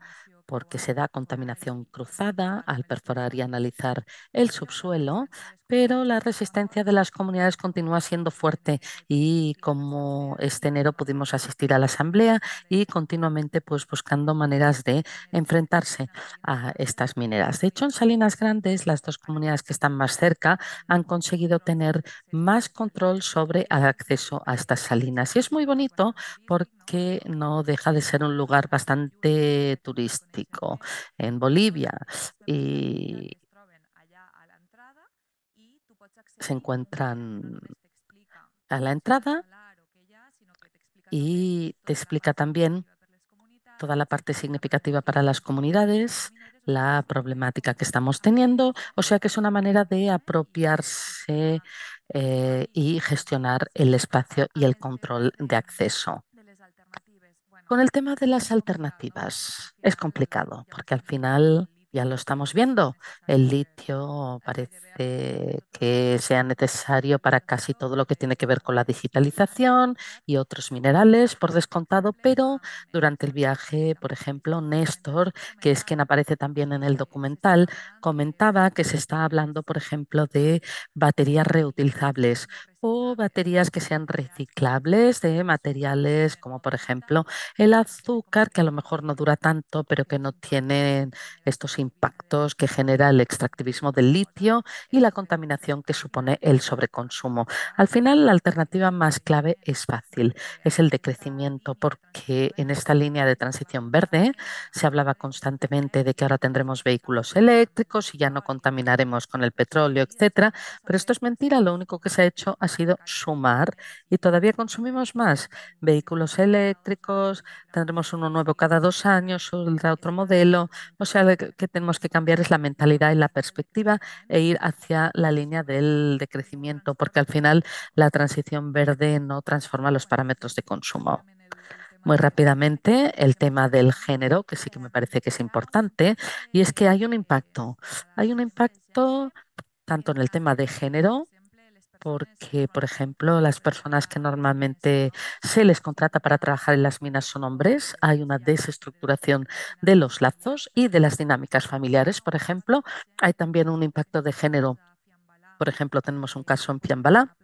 porque se da contaminación cruzada al perforar y analizar el subsuelo, pero la resistencia de las comunidades continúa siendo fuerte y como este enero pudimos asistir a la asamblea y continuamente pues buscando maneras de enfrentarse a estas mineras. De hecho, en Salinas Grandes, las dos comunidades que están más cerca han conseguido tener más control sobre el acceso a estas salinas y es muy bonito porque que no deja de ser un lugar bastante turístico en Bolivia y se encuentran a la entrada y te explica también toda la parte significativa para las comunidades, la problemática que estamos teniendo, o sea que es una manera de apropiarse eh, y gestionar el espacio y el control de acceso. Con el tema de las alternativas es complicado porque al final ya lo estamos viendo. El litio parece que sea necesario para casi todo lo que tiene que ver con la digitalización y otros minerales, por descontado, pero durante el viaje, por ejemplo, Néstor, que es quien aparece también en el documental, comentaba que se está hablando, por ejemplo, de baterías reutilizables, o baterías que sean reciclables de materiales como por ejemplo el azúcar, que a lo mejor no dura tanto, pero que no tienen estos impactos que genera el extractivismo del litio y la contaminación que supone el sobreconsumo. Al final, la alternativa más clave es fácil, es el decrecimiento, porque en esta línea de transición verde se hablaba constantemente de que ahora tendremos vehículos eléctricos y ya no contaminaremos con el petróleo, etcétera, pero esto es mentira, lo único que se ha hecho ha ha sido sumar y todavía consumimos más. Vehículos eléctricos, tendremos uno nuevo cada dos años, otro modelo. O sea, lo que tenemos que cambiar es la mentalidad y la perspectiva e ir hacia la línea del decrecimiento, porque al final la transición verde no transforma los parámetros de consumo. Muy rápidamente, el tema del género, que sí que me parece que es importante, y es que hay un impacto. Hay un impacto tanto en el tema de género porque, por ejemplo, las personas que normalmente se les contrata para trabajar en las minas son hombres, hay una desestructuración de los lazos y de las dinámicas familiares, por ejemplo, hay también un impacto de género. Por ejemplo, tenemos un caso en Piambalá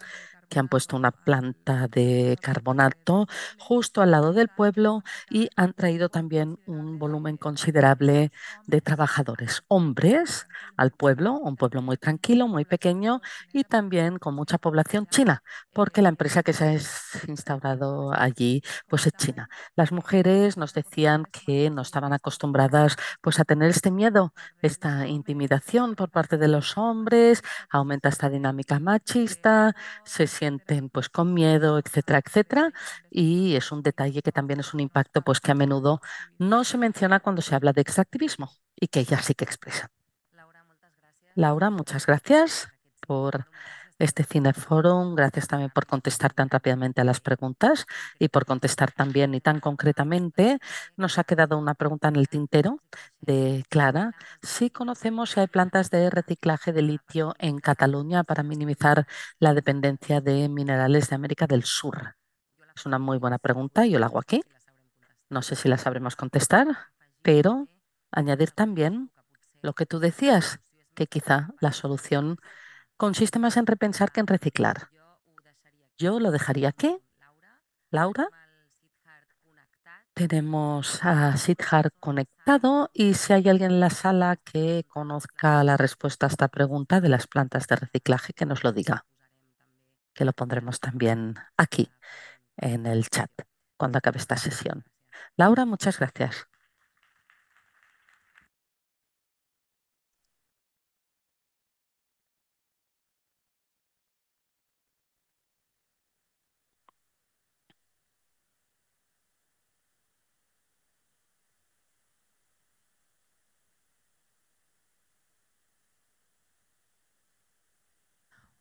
que han puesto una planta de carbonato justo al lado del pueblo y han traído también un volumen considerable de trabajadores, hombres al pueblo, un pueblo muy tranquilo, muy pequeño y también con mucha población china, porque la empresa que se ha instaurado allí pues es china. Las mujeres nos decían que no estaban acostumbradas pues a tener este miedo, esta intimidación por parte de los hombres, aumenta esta dinámica machista, se sienten pues con miedo, etcétera, etcétera. Y es un detalle que también es un impacto pues que a menudo no se menciona cuando se habla de extractivismo y que ella sí que expresa. Laura, muchas gracias por este cineforum. Gracias también por contestar tan rápidamente a las preguntas y por contestar también y tan concretamente. Nos ha quedado una pregunta en el tintero de Clara. Si conocemos si hay plantas de reciclaje de litio en Cataluña para minimizar la dependencia de minerales de América del Sur. Es una muy buena pregunta, yo la hago aquí. No sé si la sabremos contestar, pero añadir también lo que tú decías, que quizá la solución consiste más en repensar que en reciclar. Yo lo dejaría aquí. Laura. Tenemos a SIDHAR conectado y si hay alguien en la sala que conozca la respuesta a esta pregunta de las plantas de reciclaje, que nos lo diga, que lo pondremos también aquí en el chat cuando acabe esta sesión. Laura, muchas gracias.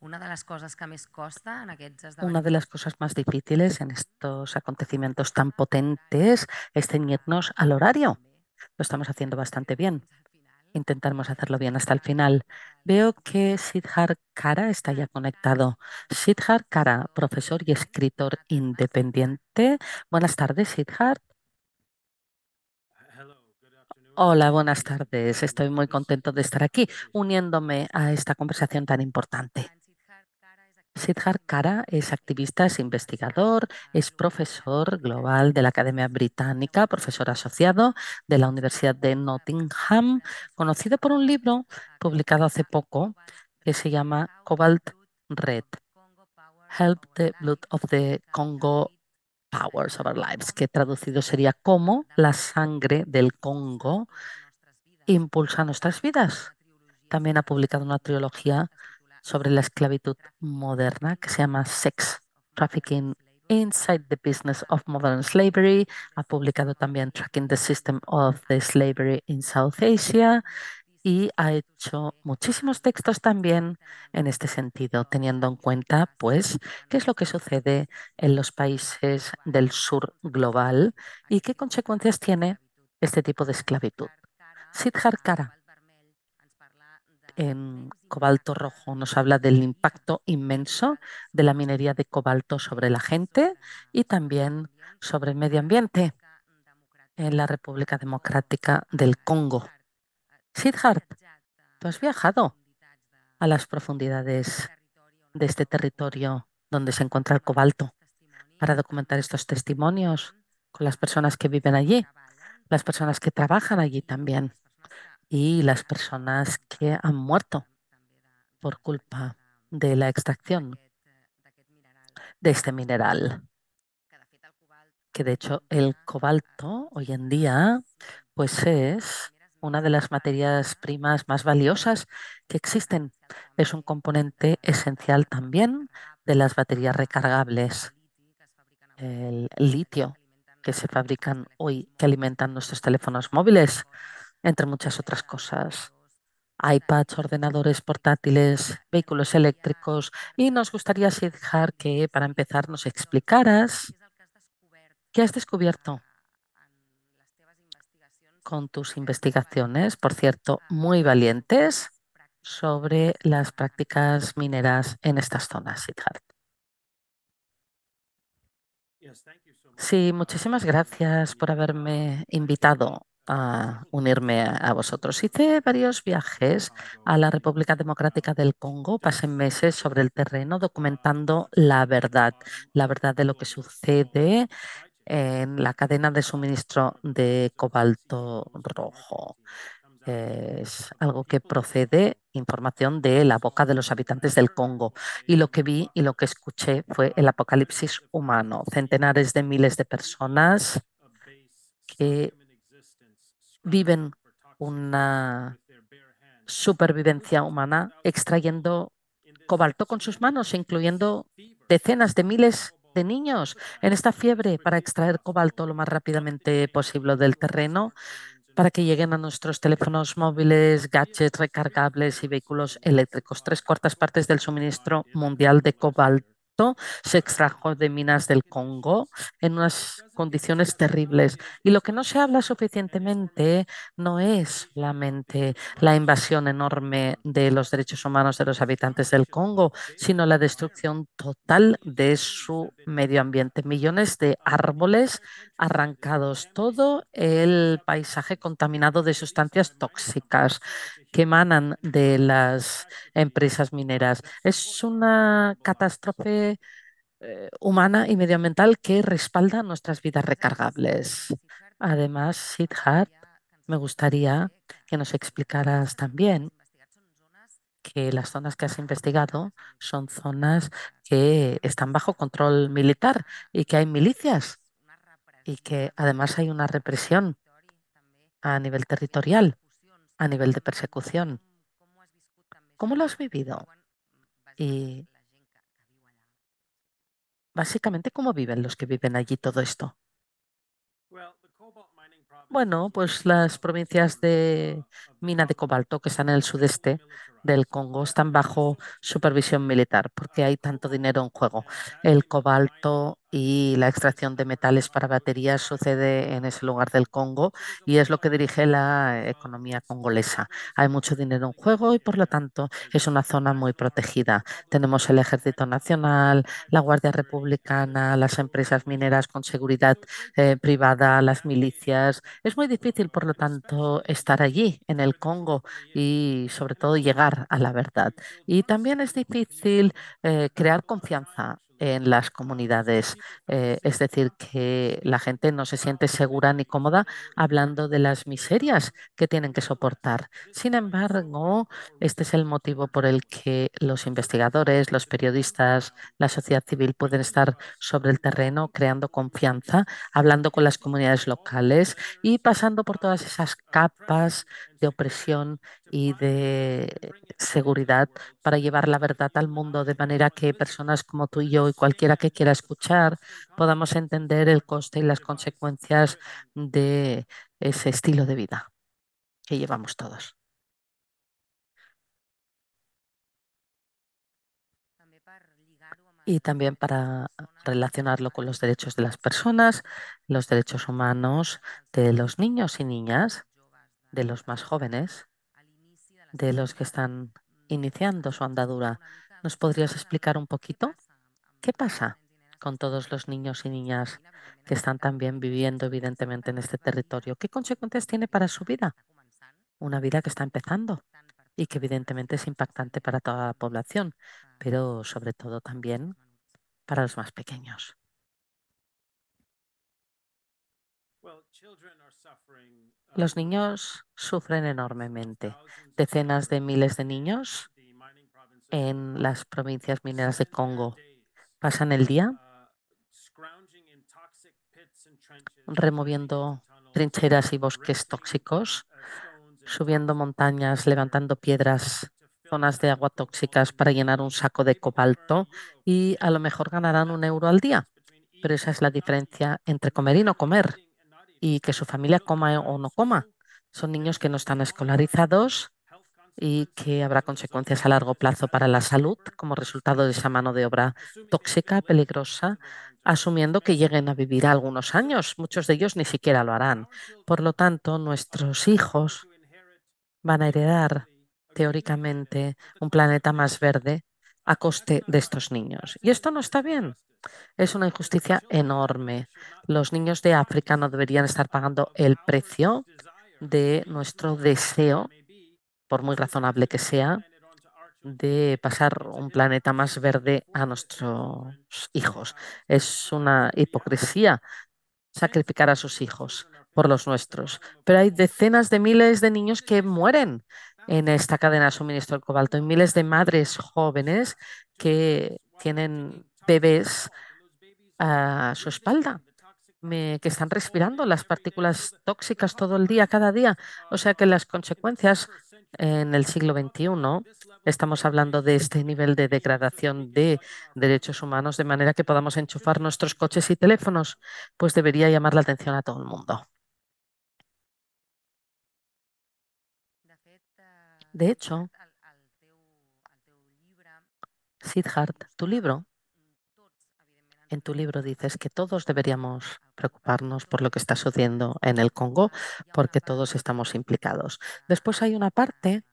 Una de las cosas que más en Una de las cosas más difíciles en estos acontecimientos tan potentes es ceñirnos al horario. Lo estamos haciendo bastante bien. Intentamos hacerlo bien hasta el final. Veo que Sidhar Kara está ya conectado. Sidhar Kara, profesor y escritor independiente. Buenas tardes, Sidhar. Hola, buenas tardes. Estoy muy contento de estar aquí, uniéndome a esta conversación tan importante. Siddharth Kara es activista, es investigador, es profesor global de la Academia Británica, profesor asociado de la Universidad de Nottingham, conocido por un libro publicado hace poco que se llama Cobalt Red, Help the Blood of the Congo Powers of Our Lives, que traducido sería como la sangre del Congo impulsa nuestras vidas. También ha publicado una trilogía sobre la esclavitud moderna que se llama Sex Trafficking Inside the Business of Modern Slavery. Ha publicado también Tracking the System of the Slavery in South Asia y ha hecho muchísimos textos también en este sentido, teniendo en cuenta, pues, qué es lo que sucede en los países del sur global y qué consecuencias tiene este tipo de esclavitud. Sidhar Kara en Cobalto Rojo nos habla del impacto inmenso de la minería de cobalto sobre la gente y también sobre el medio ambiente en la República Democrática del Congo. Siddharth, tú has viajado a las profundidades de este territorio donde se encuentra el cobalto para documentar estos testimonios con las personas que viven allí, las personas que trabajan allí también y las personas que han muerto por culpa de la extracción de este mineral. Que de hecho el cobalto hoy en día pues es una de las materias primas más valiosas que existen. Es un componente esencial también de las baterías recargables. El litio que se fabrican hoy, que alimentan nuestros teléfonos móviles, entre muchas otras cosas. iPads, ordenadores portátiles, vehículos eléctricos. Y nos gustaría, dejar que para empezar nos explicaras qué has descubierto con tus investigaciones, por cierto, muy valientes, sobre las prácticas mineras en estas zonas, Siddharth. Sí, muchísimas gracias por haberme invitado a unirme a, vosotros. Hice varios viajes a la República Democrática del Congo, pasé meses sobre el terreno documentando la verdad, la verdad de lo que sucede en la cadena de suministro de cobalto rojo. Es algo que procede, información de la boca de los habitantes del Congo. Y lo que vi y lo que escuché fue el apocalipsis humano. Centenares de miles de personas que viven una supervivencia humana extrayendo cobalto con sus manos, incluyendo decenas de miles de niños en esta fiebre para extraer cobalto lo más rápidamente posible del terreno para que lleguen a nuestros teléfonos móviles, gadgets recargables y vehículos eléctricos. Tres cuartas partes del suministro mundial de cobalto se extrajo de minas del Congo en unas condiciones terribles. Y lo que no se habla suficientemente no es solamente la invasión enorme de los derechos humanos de los habitantes del Congo, sino la destrucción total de su medio ambiente. Millones de árboles arrancados, todo el paisaje contaminado de sustancias tóxicas que emanan de las empresas mineras. Es una catástrofe eh, humana y medioambiental que respalda nuestras vidas recargables. Además, Siddharth, me gustaría que nos explicaras también que las zonas que has investigado son zonas que están bajo control militar y que hay milicias y que además hay una represión a nivel territorial a nivel de persecución. ¿Cómo lo has vivido? Y básicamente, ¿cómo viven los que viven allí todo esto? Bueno, pues las provincias de mina de cobalto que están en el sudeste del Congo están bajo supervisión militar porque hay tanto dinero en juego. El cobalto y la extracción de metales para baterías sucede en ese lugar del Congo y es lo que dirige la economía congolesa. Hay mucho dinero en juego y por lo tanto es una zona muy protegida. Tenemos el Ejército Nacional, la Guardia Republicana, las empresas mineras con seguridad eh, privada, las milicias. Es muy difícil, por lo tanto, estar allí en el Congo y sobre todo llegar a la verdad. Y también es difícil eh, crear confianza en las comunidades. Eh, es decir, que la gente no se siente segura ni cómoda hablando de las miserias que tienen que soportar. Sin embargo, este es el motivo por el que los investigadores, los periodistas, la sociedad civil pueden estar sobre el terreno creando confianza, hablando con las comunidades locales y pasando por todas esas capas de opresión y de seguridad para llevar la verdad al mundo, de manera que personas como tú y yo y cualquiera que quiera escuchar podamos entender el coste y las consecuencias de ese estilo de vida que llevamos todos. y también para relacionarlo con los derechos de las personas, los derechos humanos de los niños y niñas de los más jóvenes, de los que están iniciando su andadura. ¿Nos podrías explicar un poquito qué pasa con todos los niños y niñas que están también viviendo evidentemente en este territorio? ¿Qué consecuencias tiene para su vida? Una vida que está empezando y que evidentemente es impactante para toda la población, pero sobre todo también para los más pequeños. Los niños sufren enormemente. Decenas de miles de niños en las provincias mineras de Congo pasan el día removiendo trincheras y bosques tóxicos, subiendo montañas, levantando piedras, zonas de agua tóxicas para llenar un saco de cobalto y a lo mejor ganarán un euro al día. Pero esa es la diferencia entre comer y no comer y que su familia coma o no coma. Son niños que no están escolarizados y que habrá consecuencias a largo plazo para la salud como resultado de esa mano de obra tóxica, peligrosa, asumiendo que lleguen a vivir algunos años. Muchos de ellos ni siquiera lo harán. Por lo tanto, nuestros hijos van a heredar teóricamente un planeta más verde a coste de estos niños. Y esto no está bien. Es una injusticia enorme. Los niños de África no deberían estar pagando el precio de nuestro deseo, por muy razonable que sea, de pasar un planeta más verde a nuestros hijos. Es una hipocresía sacrificar a sus hijos por los nuestros. Pero hay decenas de miles de niños que mueren en esta cadena de suministro del cobalto. Y miles de madres jóvenes que tienen bebés a su espalda, que están respirando las partículas tóxicas todo el día, cada día. O sea que las consecuencias en el siglo XXI, estamos hablando de este nivel de degradación de derechos humanos, de manera que podamos enchufar nuestros coches y teléfonos, pues debería llamar la atención a todo el mundo. De hecho, Siddharth, pues, tu libro, en tu libro dices pues, que todos deberíamos preocuparnos por lo que está sucediendo pues, en el Congo, porque todos estamos implicados. Después hay una parte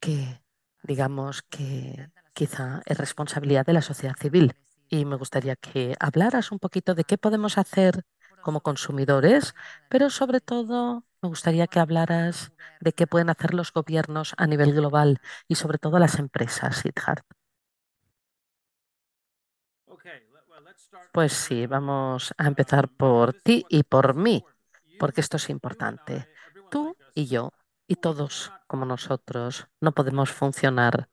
que, digamos, que quizá es responsabilidad de la sociedad civil. Y me gustaría que hablaras un poquito de qué podemos hacer como consumidores, pero sobre todo me gustaría que hablaras de qué pueden hacer los gobiernos a nivel global y sobre todo las empresas, Siddharth. Pues sí, vamos a um, empezar por ti y por mí, porque esto es importante. Tú y yo y todos como nosotros no podemos funcionar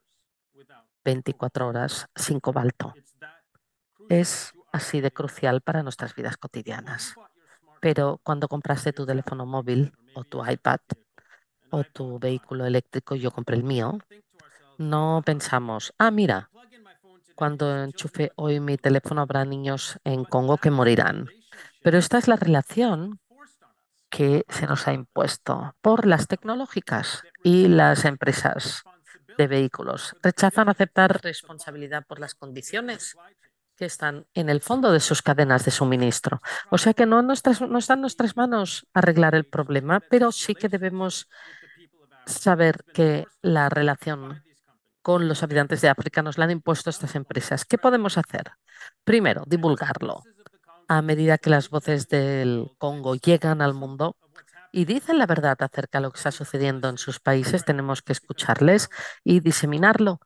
24 horas sin cobalto. Es así de crucial para nuestras vidas cotidianas. Pero cuando compraste tu teléfono móvil, o tu iPad o tu vehículo eléctrico, yo compré el mío, no pensamos, ah, mira, cuando enchufe hoy mi teléfono habrá niños en Congo que morirán. Pero esta es la relación que se nos ha impuesto por las tecnológicas y las empresas de vehículos. Rechazan aceptar responsabilidad por las condiciones que están en el fondo de sus cadenas de suministro. O sea que no, nuestras, no nuestras manos arreglar el problema, pero sí que debemos saber que la relación con los habitantes de África nos la han impuesto estas empresas. ¿Qué podemos hacer? Primero, divulgarlo. A medida que las voces del Congo llegan al mundo y dicen la verdad acerca de lo que está sucediendo en sus países, tenemos que escucharles y diseminarlo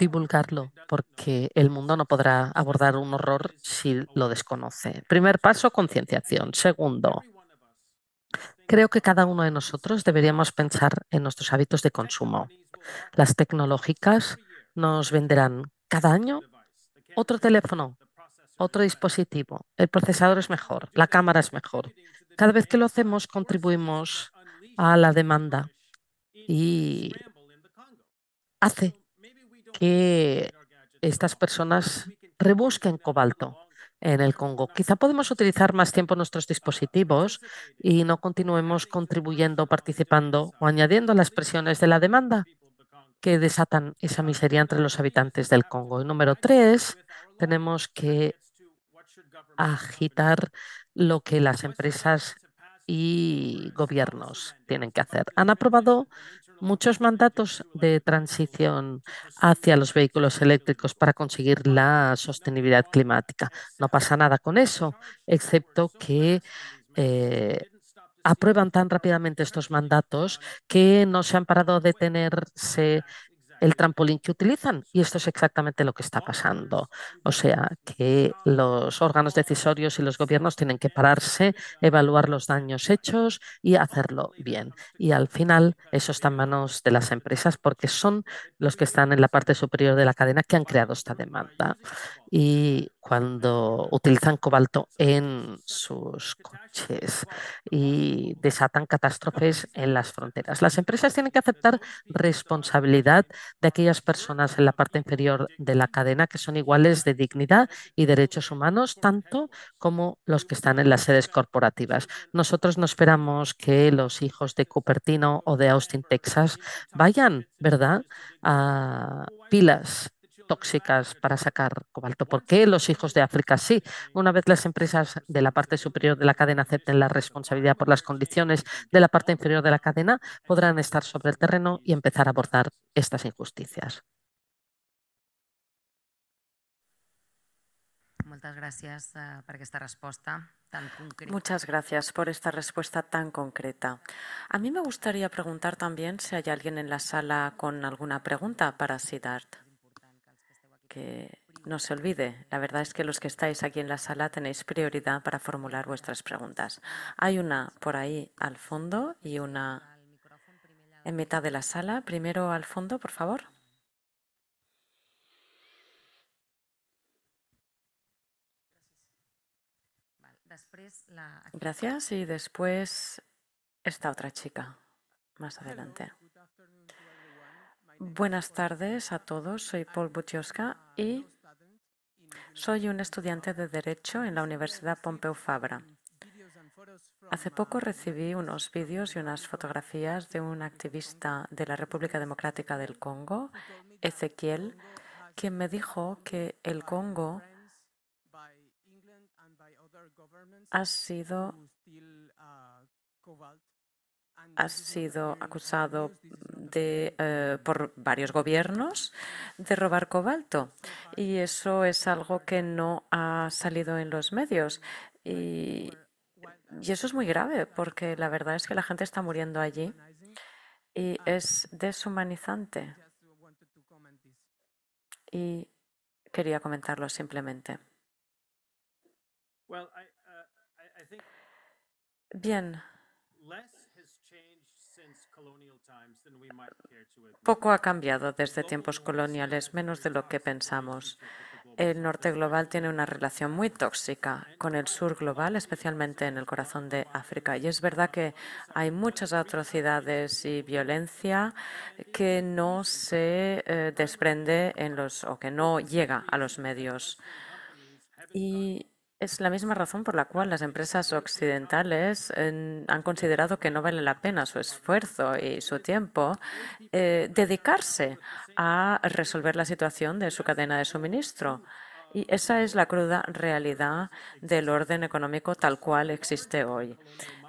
divulgarlo, porque el mundo no podrá abordar un horror si lo desconoce. Primer paso, concienciación. Segundo, creo que cada uno de nosotros deberíamos pensar en nuestros hábitos de consumo. Las tecnológicas nos venderán cada año otro teléfono, otro dispositivo. El procesador es mejor, la cámara es mejor. Cada vez que lo hacemos contribuimos a la demanda y hace que estas personas rebusquen cobalto en el Congo. Quizá podemos utilizar más tiempo nuestros dispositivos y no continuemos contribuyendo, participando o añadiendo las presiones de la demanda que desatan esa miseria entre los habitantes del Congo. Y número tres, tenemos que agitar lo que las empresas y gobiernos tienen que hacer. Han aprobado muchos mandatos de transición hacia los vehículos eléctricos para conseguir la sostenibilidad climática. No pasa nada con eso, excepto que eh, aprueban tan rápidamente estos mandatos que no se han parado de tenerse el trampolín que utilizan. Y esto es exactamente lo que está ah, pasando. O sea, que los órganos decisorios y los gobiernos tienen que pararse, evaluar los daños hechos y hacerlo bien. Y al final, eso está en manos de las empresas porque son los que están en la parte superior de la cadena que han creado esta demanda y cuando utilizan cobalto en sus coches y desatan catástrofes en las fronteras. Las empresas tienen que aceptar responsabilidad de aquellas personas en la parte inferior de la cadena que son iguales de dignidad y derechos humanos, tanto como los que están en las sedes corporativas. Nosotros no esperamos que los hijos de Cupertino o de Austin, Texas, vayan, ¿verdad?, a pilas tóxicas para sacar cobalto. ¿Por qué los hijos de África sí? Una vez las empresas de la parte superior de la cadena acepten la responsabilidad por las condiciones de la parte inferior de la cadena, podrán estar sobre el terreno y empezar a abordar estas injusticias. Muchas gracias ah, por esta respuesta. Muchas gracias por esta respuesta tan concreta. A mí me gustaría preguntar también si hay alguien en la sala con alguna pregunta para SIDART que no se olvide. La verdad es que los que estáis aquí en la sala tenéis prioridad para formular vuestras preguntas. Hay una por ahí al fondo y una en mitad de la sala. Primero al fondo, por favor. Gracias. Y después esta otra chica, más adelante. Buenas tardes a todos. Soy Paul Butioska y soy un estudiante de Derecho en la Universidad Pompeu Fabra. Hace poco recibí unos vídeos y unas fotografías de un activista de la República Democrática del Congo, Ezequiel, quien me dijo que el Congo ha sido ha sido acusado de, eh, por varios gobiernos de robar cobalto. Y eso es algo que no ha salido en los medios. y eso es muy grave, porque la verdad es que la gente está muriendo allí y es deshumanizante. Y quería comentarlo simplemente. Bien. Poco ha cambiado desde tiempos coloniales, menos de lo que pensamos. El norte global tiene una relación muy tóxica con el sur global, especialmente en el corazón de África. Y es verdad que hay muchas atrocidades y violencia que no se eh, desprende en los o que no llega a los medios. Y es la misma razón por la cual las empresas occidentales han considerado que no vale la pena su esfuerzo y su tiempo eh, dedicarse a resolver la situación de su cadena de suministro. Y esa es la cruda realidad del orden económico tal cual existe hoy.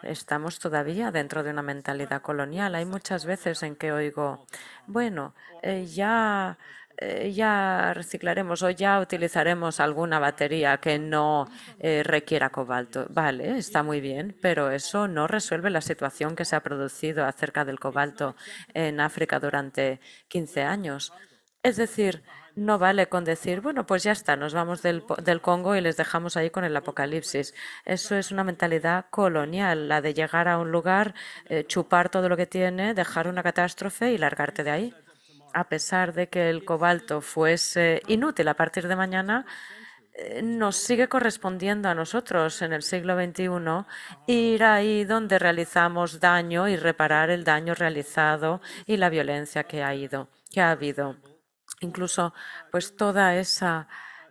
Estamos todavía dentro de una mentalidad colonial. Hay muchas veces en que oigo, bueno, eh, ya eh, ya reciclaremos o ya utilizaremos alguna batería que no eh, requiera cobalto. Vale, está muy bien, pero eso no resuelve la situación que se ha producido acerca del cobalto en África durante 15 años. Es decir, no vale con decir, bueno, pues ya está, nos vamos del, Congo y les dejamos ahí con el apocalipsis. Eso es una mentalidad colonial, la de llegar a un lugar, eh, chupar todo lo que tiene, dejar una catástrofe y largarte de ahí a pesar de que el cobalto fuese inútil a partir de mañana, eh, nos sigue correspondiendo a nosotros en el siglo XXI ir ahí donde realizamos daño y reparar el daño realizado y la violencia que ha, que ha habido. Incluso pues toda esa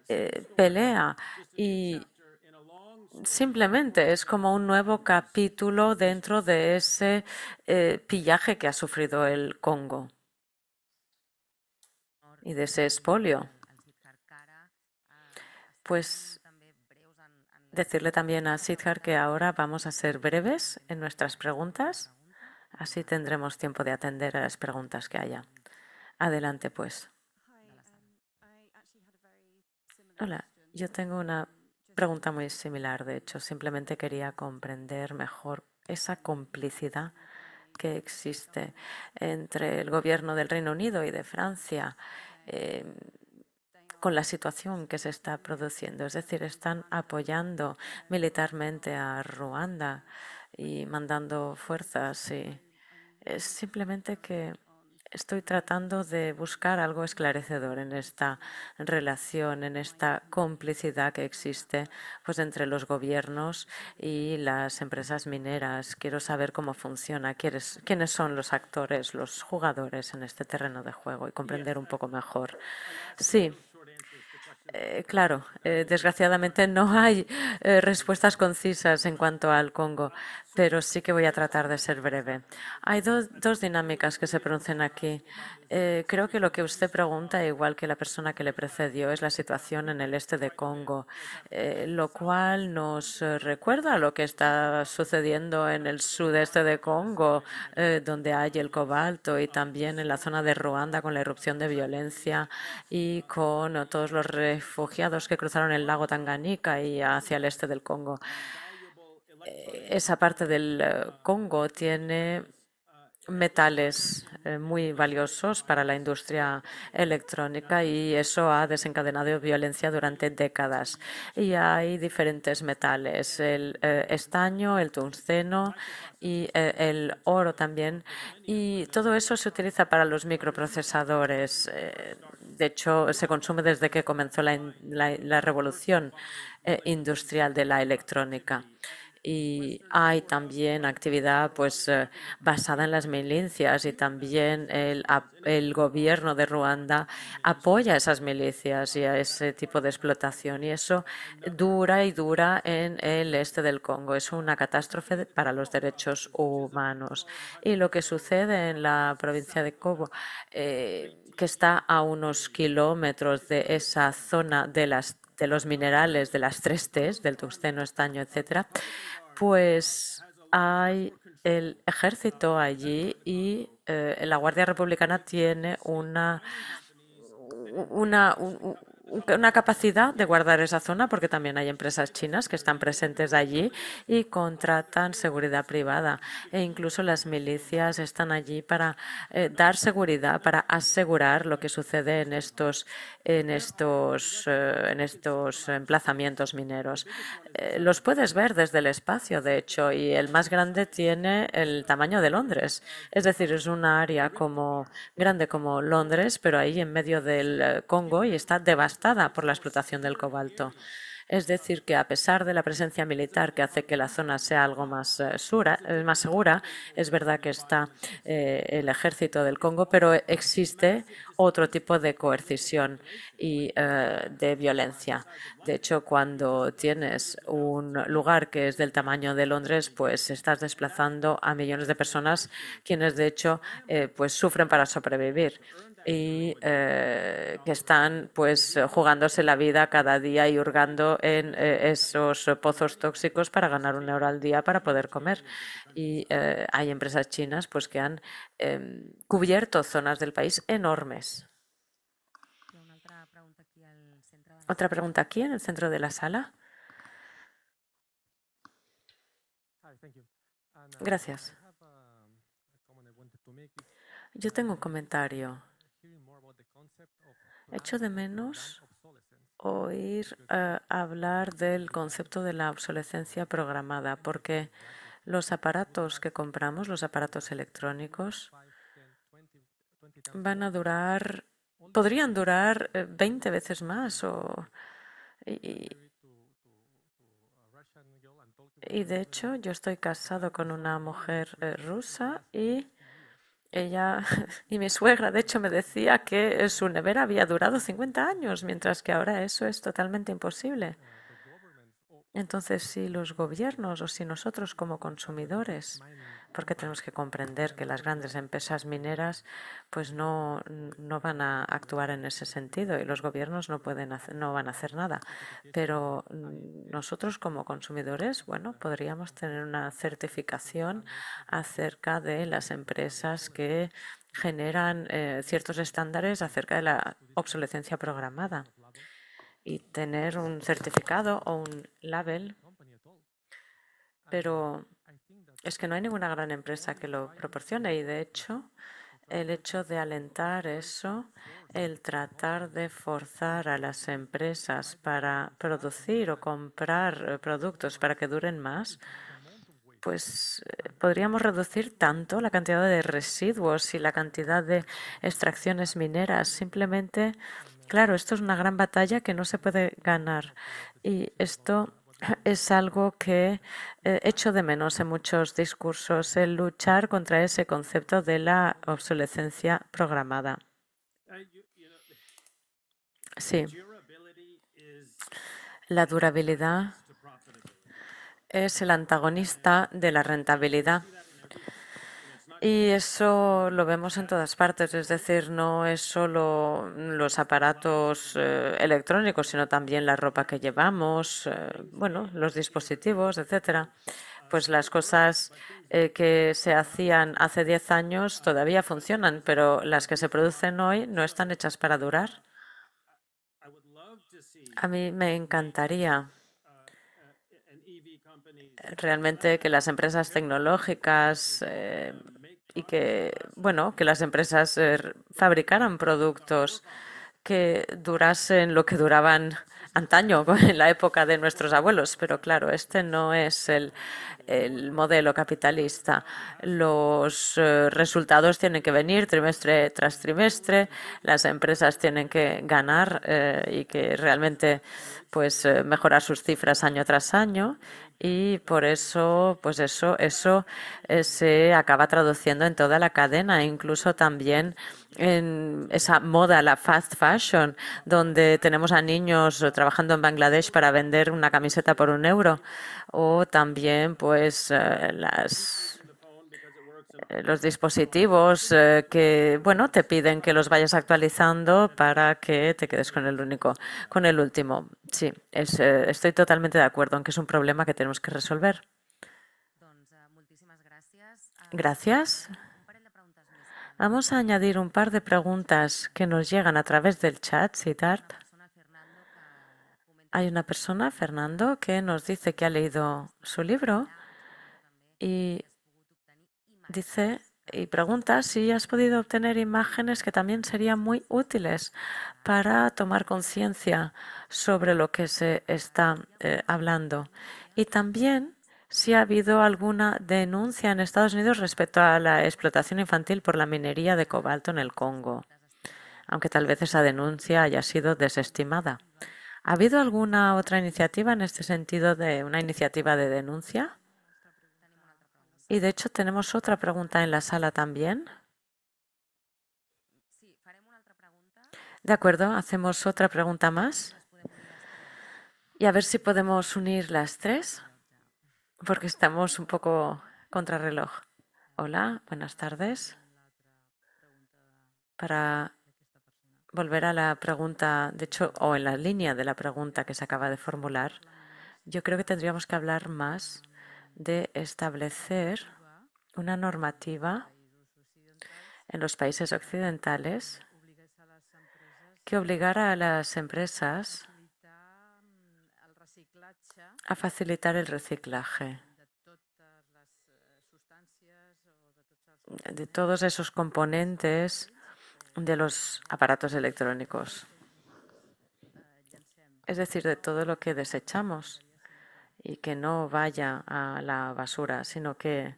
eh, pelea y simplemente es como un nuevo capítulo dentro de ese eh, pillaje que ha sufrido el Congo y de ese espolio. Pues decirle también a Sidhar que ahora vamos a ser breves en nuestras preguntas, así tendremos tiempo de atender a las preguntas que haya. Adelante, pues. Hola, yo tengo una pregunta muy similar, de hecho, simplemente quería comprender mejor esa complicidad que existe entre el gobierno del Reino Unido y de Francia Em, con la situación que se está produciendo. Es decir, están apoyando militarmente a Ruanda y mandando fuerzas. Y es eh, simplemente que estoy tratando de buscar algo esclarecedor en esta relación, en esta complicidad que existe pues, entre los gobiernos y las empresas mineras. Quiero saber cómo funciona, quiénes son los actores, los jugadores en este terreno de juego y comprender un poco mejor. Sí. Eh, claro, eh, desgraciadamente no hay eh, respuestas concisas en cuanto al Congo, pero sí que voy a tratar de ser breve. Hay dos dinámicas que se producen aquí. Eh, creo que lo que usted pregunta, igual que la persona que le precedió, es la situación en el este de Congo, eh, lo cual nos eh, recuerda lo que está sucediendo en el sudeste de Congo, donde hay el cobalto, y también en la zona de Ruanda con la erupción de violencia y con todos los refugiados que cruzaron el lago Tanganika y hacia el este del Congo. Eh, esa parte del eh, Congo tiene metales eh, muy valiosos para la industria electrónica y eso ha desencadenado violencia durante décadas. Y hay diferentes metales, el estaño, el tungsteno y el oro también. Y todo eso se utiliza para los microprocesadores. de hecho, se consume desde que comenzó la, la revolución industrial de la electrónica y hay también actividad pues eh, basada en las milicias y también el, gobierno de Ruanda apoya a esas milicias y a ese tipo de explotación y eso dura y dura en el este del Congo. Es una catástrofe para los derechos humanos. Y lo que sucede en la provincia de Kobo eh, que está a unos kilómetros de esa zona de las de los minerales, de las tres Ts, del tungsteno, estaño, etcétera, pues hay el ejército allí y eh, la Guardia Republicana tiene una, una, una capacidad de guardar esa zona porque también hay empresas chinas que están presentes allí y contratan seguridad privada e incluso las milicias están allí para eh, dar seguridad para asegurar lo que sucede en estos en estos eh, en estos emplazamientos mineros eh, los puedes ver desde el espacio de hecho y el más grande tiene el tamaño de Londres es decir es un área como grande como Londres pero ahí en medio del Congo y está devastado por la explotación del cobalto. Es decir, que a pesar de la presencia militar que hace que la zona sea algo más, eh, eh, segura, es verdad que está eh, el ejército del Congo, pero existe otro tipo de coercición y de violencia. De hecho, cuando tienes un lugar que es del tamaño de Londres, pues estás desplazando a millones de personas, quienes de hecho pues sufren para sobrevivir y eh, que están pues jugándose la vida cada día y hurgando en eh, esos pozos tóxicos para ganar una hora al día para poder comer. Y eh, hay empresas chinas pues que han em, cubierto zonas del país enormes. Otra pregunta aquí en el centro de la sala. Gracias. Yo tengo un comentario. Echo de menos oír eh, hablar del concepto de la obsolescencia programada, porque los aparatos que compramos, los aparatos electrónicos, van a durar, podrían durar 20 eh, veces más y de hecho yo estoy casado con una mujer eh, rusa y ella [laughs] y mi suegra, de hecho, me decía que su nevera había durado 50 años, mientras que ahora eso es totalmente imposible. Entonces, si los gobiernos o si nosotros como consumidores porque tenemos que comprender que las grandes empresas mineras pues no, van a actuar en ese sentido y los gobiernos no, pueden no van a hacer nada. Pero mm, nosotros como consumidores, bueno, podríamos tener una certificación acerca de las empresas que generan eh, ciertos estándares acerca de la obsolescencia programada y tener un certificado o un label, pero es que no hay ninguna gran empresa que lo proporcione y de hecho el hecho de alentar eso, el tratar de forzar a las empresas para producir o comprar eh, productos para que duren más, pues eh, podríamos reducir tanto la cantidad de residuos y la cantidad de extracciones mineras. Simplemente, claro, esto es una gran batalla que no se puede ganar. Y esto es algo que eh, echo de menos en muchos discursos, el luchar contra ese concepto de la obsolescencia programada. Sí. La durabilidad es el antagonista de la rentabilidad. Y eso lo vemos en todas partes, es decir, no es solo los aparatos eh, electrónicos, sino también la ropa que llevamos, eh, bueno, los dispositivos, etcétera. Pues las cosas eh, que se hacían hace 10 años todavía funcionan, pero las que se producen hoy no están hechas para durar. A mí me encantaría realmente que las empresas tecnológicas y que, bueno, que las empresas eh, fabricaran productos que durasen lo que duraban antaño, [laughs] en la época de nuestros abuelos. Pero claro, este no es el, modelo capitalista. Los eh, resultados tienen que venir trimestre tras trimestre. Las empresas tienen que ganar eh, y que realmente pues mejorar sus cifras año tras año y por eso, pues eso, eso eh, se acaba traduciendo en toda la cadena, incluso también en esa moda, la fast fashion, donde tenemos a niños trabajando en Bangladesh para vender una camiseta por un euro, o también pues eh, las eh, los dispositivos eh, que, bueno, te piden que los vayas actualizando para que te quedes con el único, con el último. Sí, eh, estoy totalmente de acuerdo aunque es un problema que tenemos que resolver. Gracias. Vamos a añadir un par de preguntas que nos llegan a través del chat, Hay una persona, Fernando, que nos dice que ha leído su libro y dice y pregunta si has podido obtener imágenes que también serían muy útiles para tomar conciencia sobre lo que se está eh, hablando. Y también si ha habido alguna denuncia en Estados Unidos respecto a la explotación infantil por la minería de cobalto en el Congo, aunque tal vez esa denuncia haya sido desestimada. ¿Ha habido alguna otra iniciativa en este sentido de una iniciativa de denuncia? Y de hecho tenemos otra pregunta en la sala también. De acuerdo, hacemos otra pregunta más. Y a ver si podemos unir las tres, porque estamos un poco contra reloj. Hola, buenas tardes. Para volver a la pregunta, de hecho, o en la línea de la pregunta que se acaba de formular, yo creo que tendríamos que hablar más de establecer una normativa en los países occidentales que obligara a las empresas a facilitar el reciclaje de todos esos componentes de los aparatos electrónicos, es decir, de todo lo que desechamos y que no vaya a la basura, sino que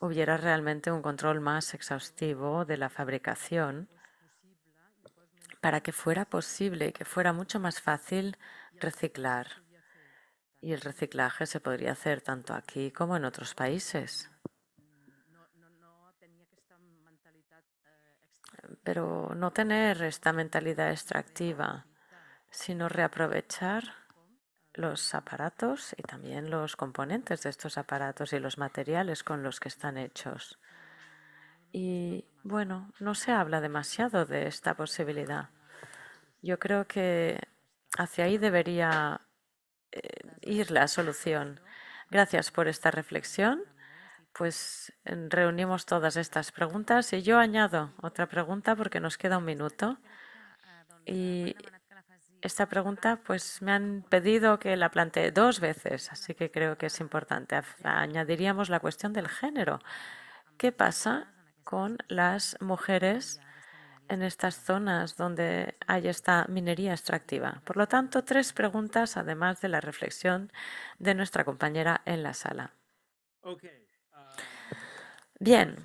hubiera realmente un control más exhaustivo de la fabricación para que fuera posible y que fuera mucho más fácil reciclar. Y el reciclaje se podría hacer tanto aquí como en otros países. Pero no tener esta mentalidad extractiva, sino reaprovechar los aparatos y también los componentes de estos aparatos y los materiales con los que están hechos. Y bueno, no se habla demasiado de esta posibilidad. Yo creo que hacia ahí debería eh, ir la solución. Gracias por esta reflexión. Pues eh, reunimos todas estas preguntas y yo añado otra pregunta porque nos queda un minuto esta pregunta pues me han pedido que la plantee dos veces, así que creo que es importante. Añadiríamos la cuestión del género. ¿Qué pasa con las mujeres en estas zonas donde hay esta minería extractiva? Por lo tanto, tres preguntas además de la reflexión de nuestra compañera en la sala. Bien,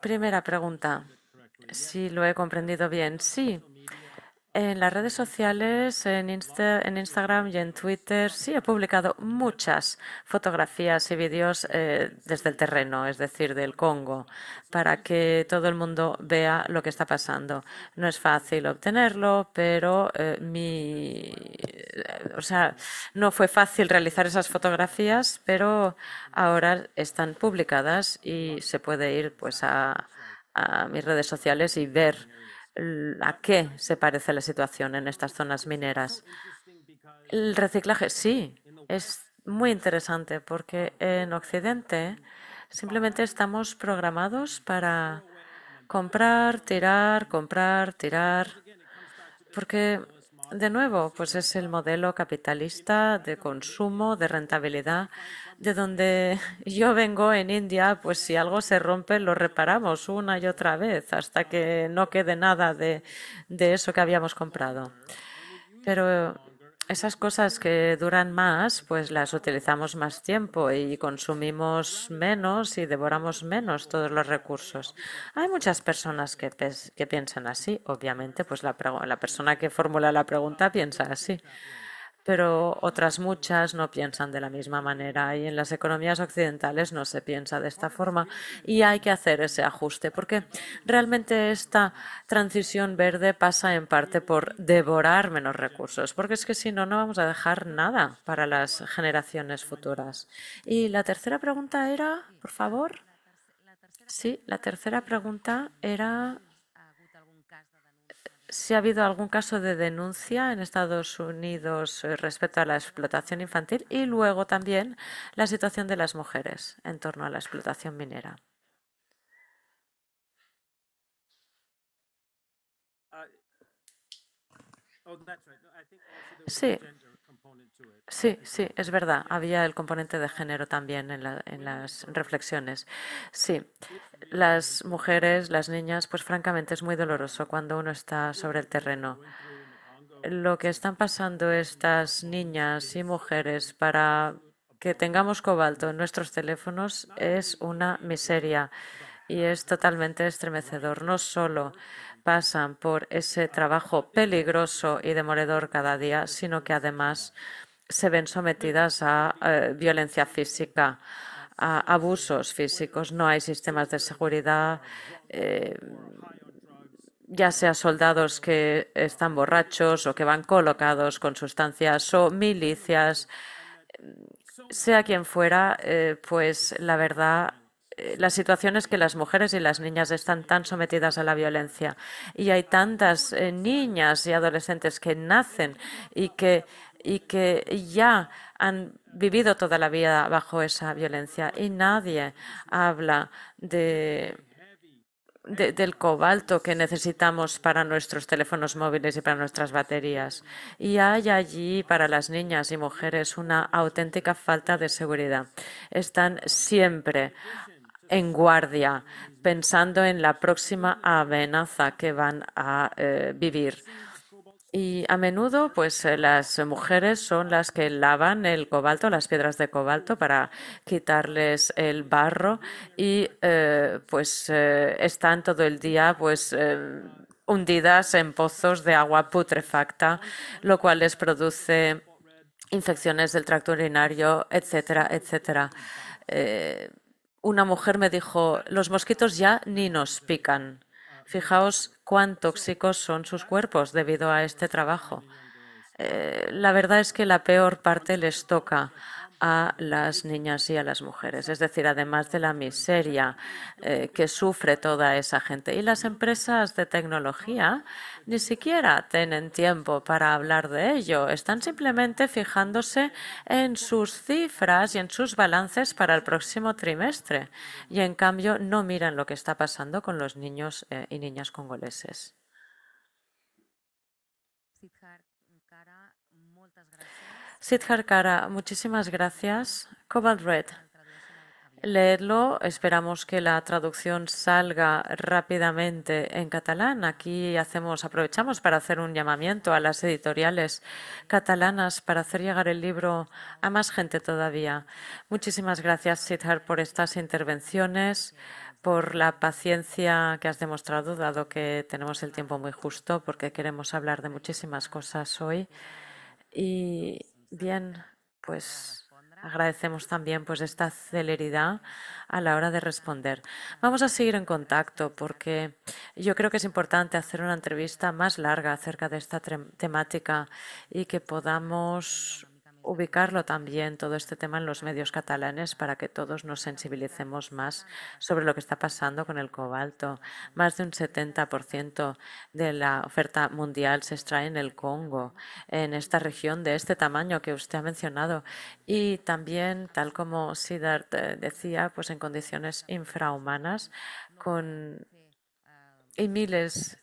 primera pregunta, si lo he comprendido bien. Sí, en las redes sociales, en, en, Instagram y en Twitter, sí he publicado muchas fotografías y vídeos eh, desde el terreno, es decir, del Congo, para que todo el mundo vea lo que está pasando. No es fácil obtenerlo, pero eh, mi, eh, o sea, no fue fácil realizar esas fotografías, pero ahora están publicadas y se puede ir pues a, a mis redes sociales y ver a qué se parece la situación en estas zonas mineras. El reciclaje sí, es muy interesante porque en Occidente simplemente estamos programados para comprar, tirar, comprar, tirar, porque de nuevo, pues es el modelo capitalista de consumo, de rentabilidad, de donde [laughs] yo vengo en India, pues si algo se rompe lo reparamos una y otra vez hasta que no quede nada de, eso que habíamos comprado. Pero esas cosas que duran más, pues las utilizamos más tiempo y consumimos menos y devoramos menos todos los recursos. Hay muchas personas que, piensan así, obviamente, pues la, la persona que formula la pregunta piensa así pero otras muchas no piensan de la misma manera y en las economías occidentales no se piensa de esta forma y hay que hacer ese ajuste porque realmente esta transición verde pasa en parte por devorar menos recursos porque es que si no no vamos a dejar nada para las generaciones futuras. Y la tercera pregunta era, por favor. Sí, la tercera pregunta era si ha habido algún caso de denuncia en Estados Unidos eh, respecto a la explotación infantil y luego también la situación de las mujeres en torno a la explotación minera. Oh, sí, Sí, sí, es verdad. Había el componente de género también en, las reflexiones. Sí, las mujeres, las niñas, pues francamente es muy doloroso cuando uno está sobre el terreno. Lo que están pasando estas niñas y mujeres para que tengamos cobalto en nuestros teléfonos es una miseria y es totalmente estremecedor. No solo pasan por ese trabajo peligroso y demoledor cada día, sino que además se ven sometidas a eh, violencia física, a abusos físicos. No hay sistemas de seguridad, eh, ya sea soldados que están borrachos o que van colocados con sustancias o milicias. Sea quien fuera, eh, pues la verdad la situación es que las mujeres y las niñas están tan sometidas a la violencia y hay tantas niñas y adolescentes que nacen y que y que ya han vivido toda la vida bajo esa violencia. Y nadie habla del cobalto que necesitamos para nuestros teléfonos móviles y para nuestras baterías. Y hay allí para las niñas y mujeres una auténtica falta de seguridad. Están siempre en guardia, pensando en la próxima amenaza que van a eh, vivir. Y a menudo, pues eh, las mujeres son las que lavan el cobalto, las piedras de cobalto, para quitarles el barro y eh, pues eh, están todo el día pues hundidas en pozos de agua putrefacta, lo cual les produce infecciones del tracto urinario, etcétera, etcétera. una mujer me dijo, los mosquitos ya ni nos pican. Fijaos cuán tóxicos son sus cuerpos debido a este trabajo. Eh, la verdad es que la peor parte les toca a las niñas y a las mujeres. Es decir, además de la miseria eh, que sufre toda esa gente. Y las empresas de tecnología ni siquiera tienen tiempo para hablar de ello. Están simplemente fijándose en sus cifras y en sus balances para el próximo trimestre. Y en cambio no miran lo que está pasando con los niños eh, y niñas congoleses. Cara, muchísimas gracias. Cobalt Red, leerlo. Esperamos que la traducción salga rápidamente en catalán. Aquí hacemos, aprovechamos para hacer un llamamiento a las editoriales catalanas para hacer llegar el libro a más gente todavía. Muchísimas gracias, Sidhar, por estas intervenciones, por la paciencia que has demostrado, dado que tenemos el tiempo muy justo, porque queremos hablar de muchísimas cosas hoy. Y Bien, pues agradecemos también pues esta celeridad a la hora de responder. Vamos a seguir en contacto porque yo creo que es importante hacer una entrevista más larga acerca de esta temática y que podamos ubicarlo también todo este tema en los medios catalanes para que todos nos sensibilicemos más sobre lo que está pasando con el cobalto. Más de un 70% de la oferta mundial se extrae en el Congo, en esta región de este tamaño que usted ha mencionado. Y también, tal como Siddharth eh, decía, pues en condiciones infrahumanas, con y miles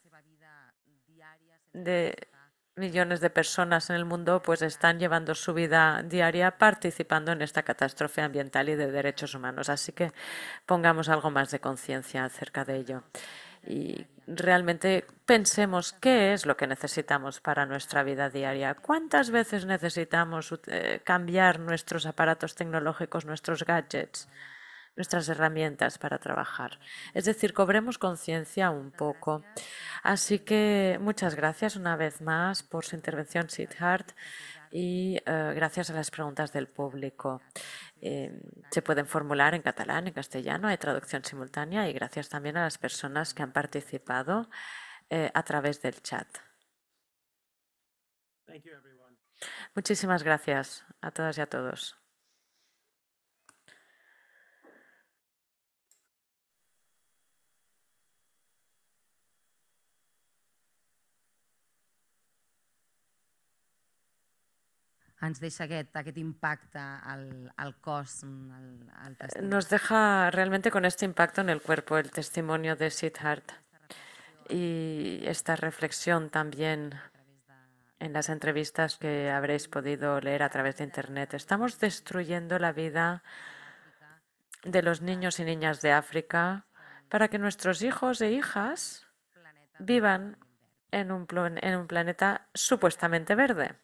de millones de personas en el mundo pues están llevando su vida diaria participando en esta catástrofe ambiental y de derechos humanos. Así que pongamos algo más de conciencia acerca de ello y realmente pensemos qué es lo que necesitamos para nuestra vida diaria. ¿Cuántas veces necesitamos eh, cambiar nuestros aparatos tecnológicos, nuestros gadgets? nuestras herramientas para trabajar. Es decir, cobremos conciencia un poco. Así que muchas gracias una vez más por su intervención, Siddharth, y eh, gracias a las preguntas del público. Eh, se pueden formular en catalán, en castellano, hay traducción simultánea y gracias también a las personas que han participado eh, a través del chat. Muchísimas gracias a todas y a todos. al, al al, Nos deja realmente con este impacto en el cuerpo el testimonio de Siddhartha y esta reflexión también en las entrevistas que habréis podido leer a través de Internet. Estamos destruyendo la vida de los niños y niñas de África para que nuestros hijos e hijas vivan en un, en un planeta supuestamente verde.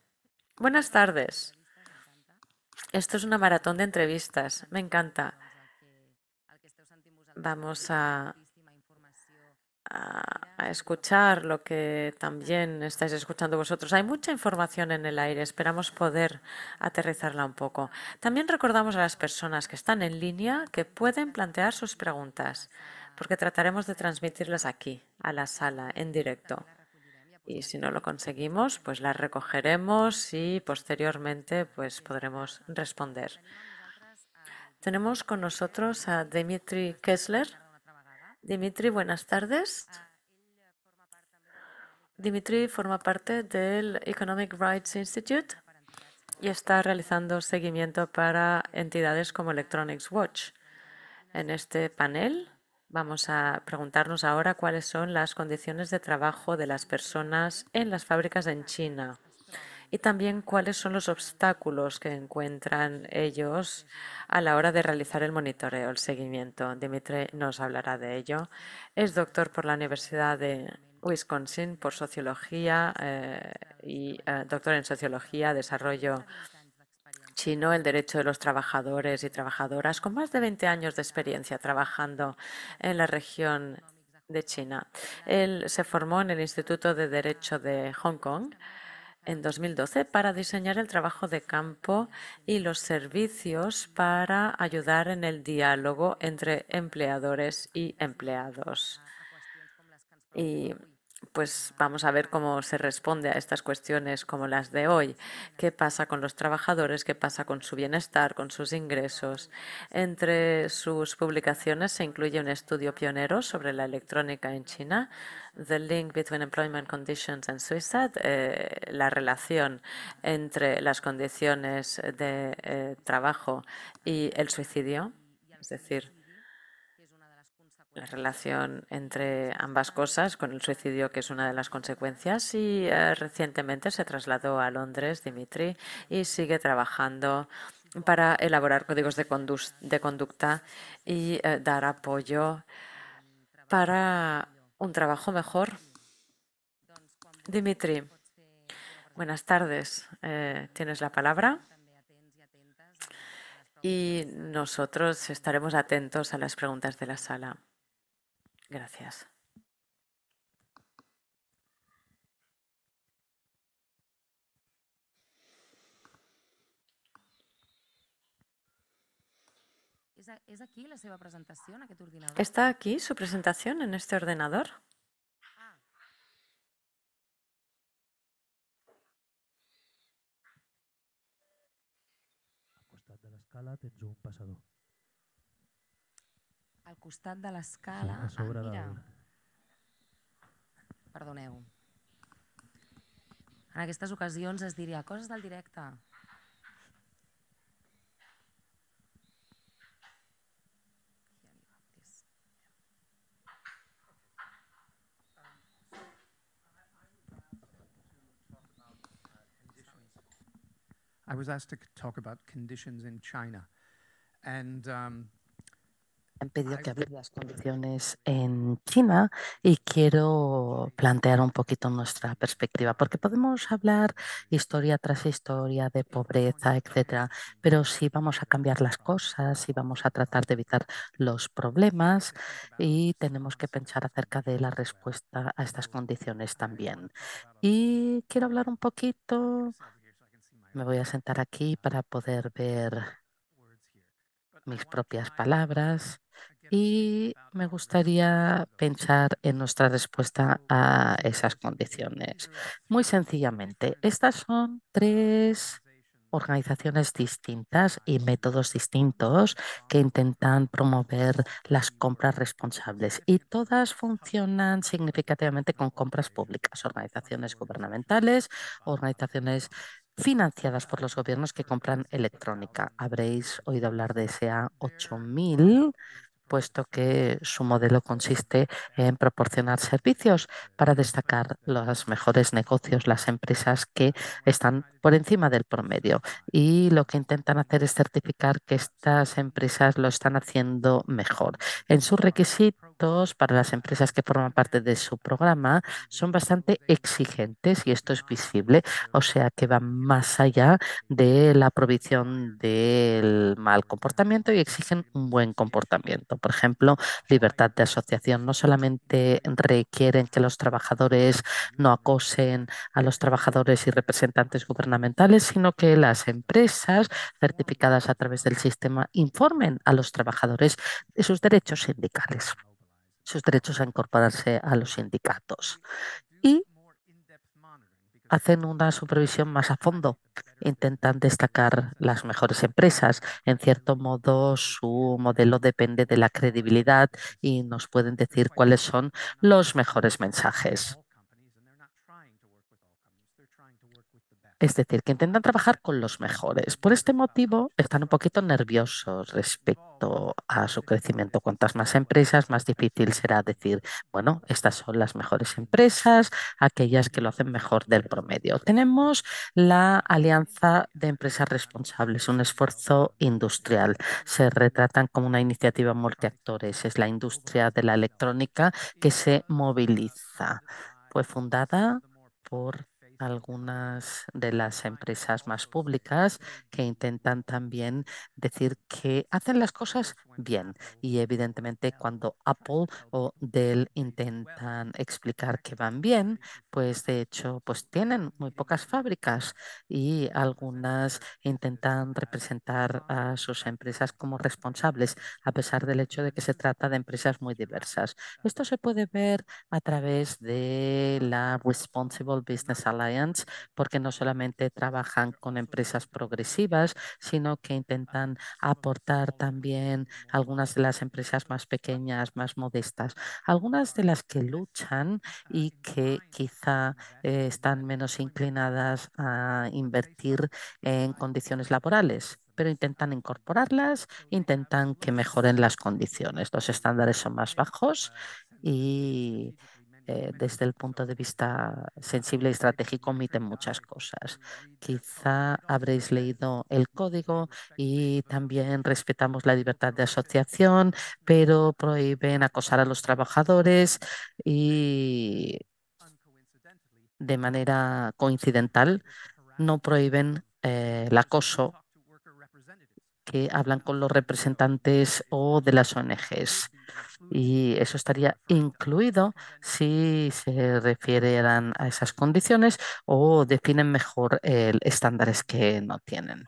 Buenas tardes. Esto es una maratón de entrevistas. Me encanta. Vamos a, escuchar lo que también estáis escuchando vosotros. Hay mucha información en el aire. Esperamos poder aterrizarla un poco. También recordamos a las personas que están en línea que pueden plantear sus preguntas, porque trataremos de transmitirlas aquí, a la sala, en directo y si no lo conseguimos, pues la recogeremos y posteriormente pues podremos responder. Tenemos con nosotros a Dimitri Kessler. Dimitri, buenas tardes. Dimitri forma parte del Economic Rights Institute y está realizando seguimiento para entidades como Electronics Watch. En este panel Vamos a preguntarnos ahora cuáles son las condiciones de trabajo de las personas en las fábricas en China y también cuáles son los obstáculos que encuentran ellos a la hora de realizar el monitoreo, el seguimiento. Dimitri nos hablará de ello. Es doctor por la Universidad de Wisconsin por sociología eh, y eh, doctor en sociología, desarrollo chino el derecho de los trabajadores y trabajadoras, con más de 20 años de experiencia trabajando en la región de China. Él se formó en el Instituto de Derecho de Hong Kong en 2012 para diseñar el trabajo de campo y los servicios para ayudar en el diálogo entre empleadores y empleados. Y pues vamos a ver cómo se responde a estas cuestiones como las de hoy. ¿Qué pasa con los trabajadores? ¿Qué pasa con su bienestar, con sus ingresos? Entre sus publicaciones se incluye un estudio pionero sobre la electrónica en China, The Link Between Employment Conditions and Suicide, eh, la relación entre las condiciones de eh, trabajo y el suicidio, es decir, la relación entre ambas cosas, con el suicidio que es una de las consecuencias, y eh, recientemente se trasladó a Londres, Dimitri, y sigue trabajando para elaborar códigos de, conducta y eh, dar apoyo para un trabajo mejor. Dimitri, buenas tardes. Eh, tienes la palabra. Y nosotros estaremos atentos a las preguntas de la sala. Gracias. ¿Es aquí la seva presentació, en aquest ordinador? ¿Está aquí su presentación en este ordenador? Ah. Al costat de l'escala tens un passador. Al costat de l'escala... Sí, a sobre ah, mira. Del... Perdoneu. En aquestes ocasions es diria coses del directe. I was asked to talk about conditions in China. And um, han pedido que hable las condiciones en China y quiero plantear un poquito nuestra perspectiva, porque podemos hablar historia tras historia de pobreza, etcétera, pero si vamos a cambiar las cosas, y vamos a tratar de evitar los problemas y tenemos que pensar acerca de la respuesta a estas condiciones también. Y quiero hablar un poquito, me voy a sentar aquí para poder ver mis propias palabras y me gustaría pensar en nuestra respuesta a esas condiciones. Muy sencillamente, estas son tres organizaciones distintas y métodos distintos que intentan promover las compras responsables y todas funcionan significativamente con compras públicas, organizaciones gubernamentales, organizaciones financiadas por los gobiernos que compran electrónica. Habréis oído hablar de SEA 8000 puesto que su modelo consiste en proporcionar servicios para destacar los mejores negocios, las empresas que están por encima del promedio. Y lo que intentan hacer es certificar que estas empresas lo están haciendo mejor. En sus requisitos, para las empresas que forman parte de su programa son bastante exigentes y esto es visible, o sea que van más allá de la prohibición del mal comportamiento y exigen un buen comportamiento. Por ejemplo, libertad de asociación. No solamente requieren que los trabajadores no acosen a los trabajadores y representantes gubernamentales, sino que las empresas certificadas a través del sistema informen a los trabajadores de sus derechos sindicales sus derechos a incorporarse a los sindicatos. Y hacen una supervisión más a fondo, intentan destacar las mejores empresas. En cierto modo, su modelo depende de la credibilidad y nos pueden decir cuáles son los mejores mensajes. Es decir, que intentan trabajar con los mejores. Por este motivo, están un poquito nerviosos respecto a su crecimiento. Cuantas más empresas, más difícil será decir, bueno, estas son las mejores empresas, aquellas que lo hacen mejor del promedio. Tenemos la Alianza de Empresas Responsables, un esfuerzo industrial. Se retratan como una iniciativa multiactores. Es la industria de la electrónica que se moviliza. Fue fundada por algunas de las empresas más públicas que intentan también decir que hacen las cosas bien. Y evidentemente cuando Apple o Dell intentan explicar que van bien, pues de hecho pues tienen muy pocas fábricas y algunas intentan representar a sus empresas como responsables, a pesar del hecho de que se trata de empresas muy diversas. Esto se puede ver a través de la Responsible Business Alliance porque no solamente trabajan con empresas progresivas, sino que intentan aportar también algunas de las empresas más pequeñas, más modestas, algunas de las que luchan y que quizá eh, están menos inclinadas a invertir en condiciones laborales pero intentan incorporarlas, intentan que mejoren las condiciones. Los estándares son más bajos y eh, desde el punto de vista sensible y estratégico omiten muchas cosas. Quizá habréis leído el código y también respetamos la libertad de asociación, pero prohíben acosar a los trabajadores y de manera coincidental no prohíben eh, el acoso que hablan con los representantes o de las ONGs. Y eso estaría incluido si se refieran a esas condiciones o definen mejor el estándares que no tienen.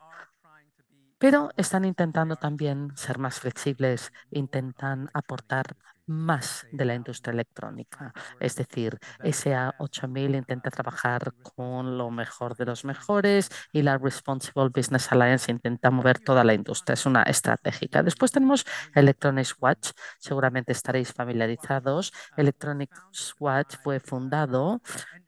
Pero están intentando también ser más flexibles, intentan aportar más de la industria electrónica. Es decir, SA8000 intenta trabajar con lo mejor de los mejores y la Responsible Business Alliance intenta mover toda la industria. Es una estratégica. Después tenemos Electronics Watch. Seguramente estaréis familiarizados. Electronics Watch fue fundado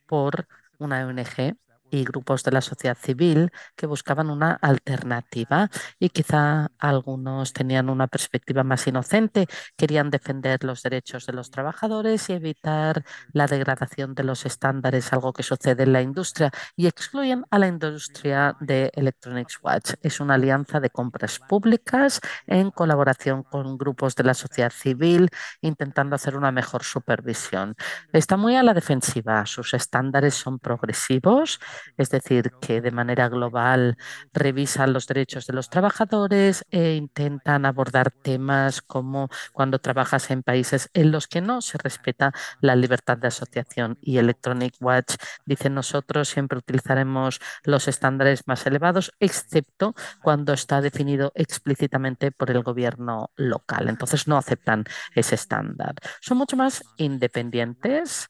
por una ONG y grupos de la sociedad civil que buscaban una alternativa y quizá algunos tenían una perspectiva más inocente, querían defender los derechos de los trabajadores y evitar la degradación de los estándares, algo que sucede en la industria, y excluyen a la industria de Electronics Watch. Es una alianza de compras públicas en colaboración con grupos de la sociedad civil intentando hacer una mejor supervisión. Está muy a la defensiva, sus estándares son progresivos es decir, que de manera global revisan los derechos de los trabajadores e intentan abordar temas como cuando trabajas en países en los que no se respeta la libertad de asociación. Y Electronic Watch dice, nosotros siempre utilizaremos los estándares más elevados, excepto cuando está definido explícitamente por el gobierno local. Entonces no aceptan ese estándar. Son mucho más independientes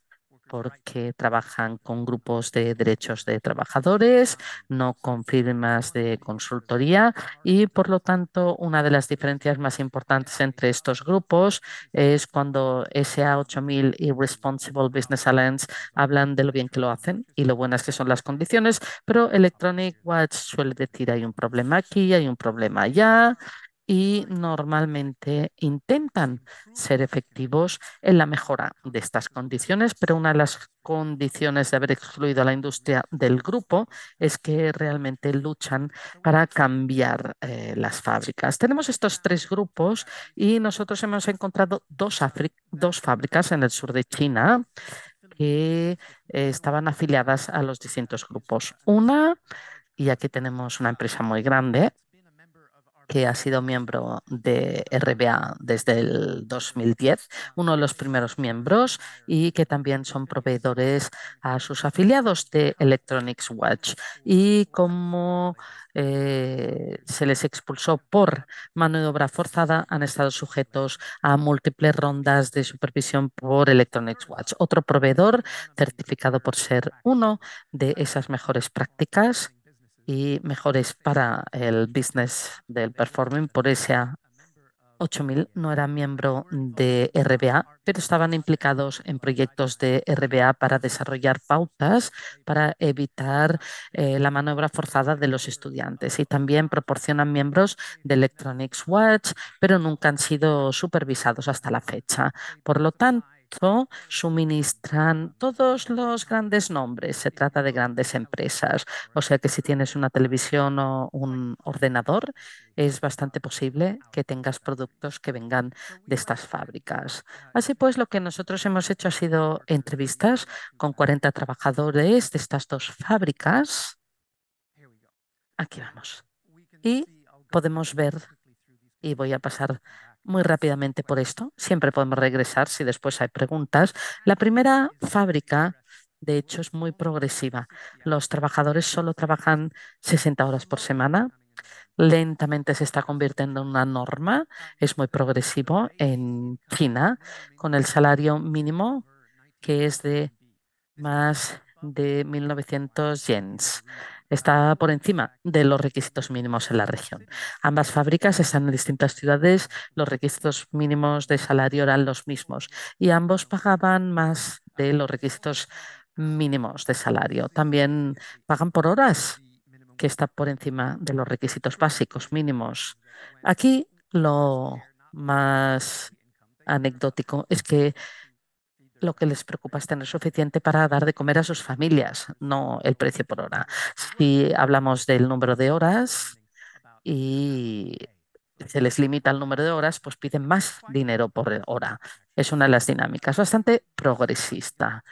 porque trabajan con grupos de derechos de trabajadores, no con firmas de consultoría y, por lo tanto, una de las diferencias más importantes entre estos grupos es cuando SA8000 y Responsible Business Alliance hablan de lo bien que lo hacen y lo buenas que son las condiciones, pero Electronic Watch suele decir hay un problema aquí, hay un problema allá, y normalmente intentan ser efectivos en la mejora de estas condiciones, pero una de las condiciones de haber excluido a la industria del grupo es que realmente luchan para cambiar eh, las fábricas. Tenemos estos tres grupos y nosotros hemos encontrado dos, dos fábricas en el sur de China que eh, estaban afiliadas a los distintos grupos. Una, y aquí tenemos una empresa muy grande, que ha sido miembro de RBA desde el 2010, uno de los primeros miembros, y que también son proveedores a sus afiliados de Electronics Watch. Y como eh, se les expulsó por mano de obra forzada, han estado sujetos a múltiples rondas de supervisión por Electronics Watch. Otro proveedor certificado por ser uno de esas mejores prácticas y mejores para el business del performing. Por esa 8000 no era miembro de RBA, pero estaban implicados en proyectos de RBA para desarrollar pautas para evitar eh, la maniobra forzada de los estudiantes. Y también proporcionan miembros de Electronics Watch, pero nunca han sido supervisados hasta la fecha. Por lo tanto, suministran todos los grandes nombres. Se trata de grandes empresas. O sea que si tienes una televisión o un ordenador, es bastante posible que tengas productos que vengan de estas fábricas. Así pues, lo que nosotros hemos hecho ha sido entrevistas con 40 trabajadores de estas dos fábricas. Aquí vamos. Y podemos ver, y voy a pasar muy rápidamente por esto. Siempre podemos regresar si después hay preguntas. La primera fábrica, de hecho, es muy progresiva. Los trabajadores solo trabajan 60 horas por semana. Lentamente se está convirtiendo en una norma. Es muy progresivo en China, con el salario mínimo que es de más de 1.900 yens. Está por encima de los requisitos mínimos en la región. Ambas fábricas están en distintas ciudades, los requisitos mínimos de salario eran los mismos y ambos pagaban más de los requisitos mínimos de salario. También pagan por horas, que está por encima de los requisitos básicos mínimos. Aquí lo más anecdótico es que lo que les preocupa es tener suficiente para dar de comer a sus familias, no el precio por hora. Si hablamos del número de horas y se les limita el número de horas, pues piden más dinero por hora. Es una de las dinámicas bastante progresista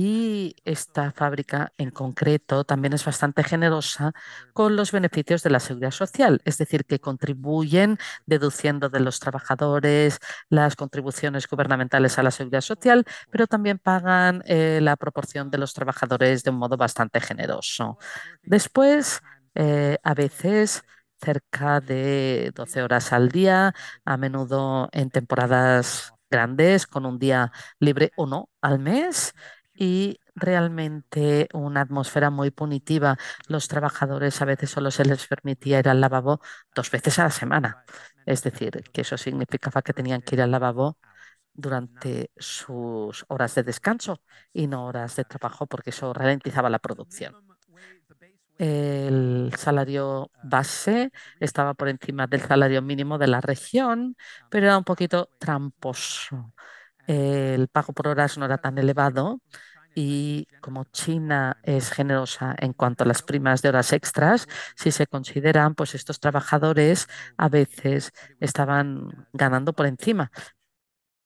y esta fábrica en concreto también es bastante generosa con los beneficios de la seguridad social, es decir, que contribuyen deduciendo de los trabajadores las contribuciones gubernamentales a la seguridad social, pero también pagan eh, la proporción de los trabajadores de un modo bastante generoso. Después, eh, a veces cerca de 12 horas al día, a menudo en temporadas grandes, con un día libre o no al mes y realmente una atmósfera muy punitiva. Los trabajadores a veces solo se les permitía ir al lavabo dos veces a la semana. Es decir, que eso significaba que tenían que ir al lavabo durante sus horas de descanso y no horas de trabajo porque eso ralentizaba la producción. El salario base estaba por encima del salario mínimo de la región, pero era un poquito tramposo el pago por horas no era tan elevado y como China es generosa en cuanto a las primas de horas extras, si se consideran, pues estos trabajadores a veces estaban ganando por encima,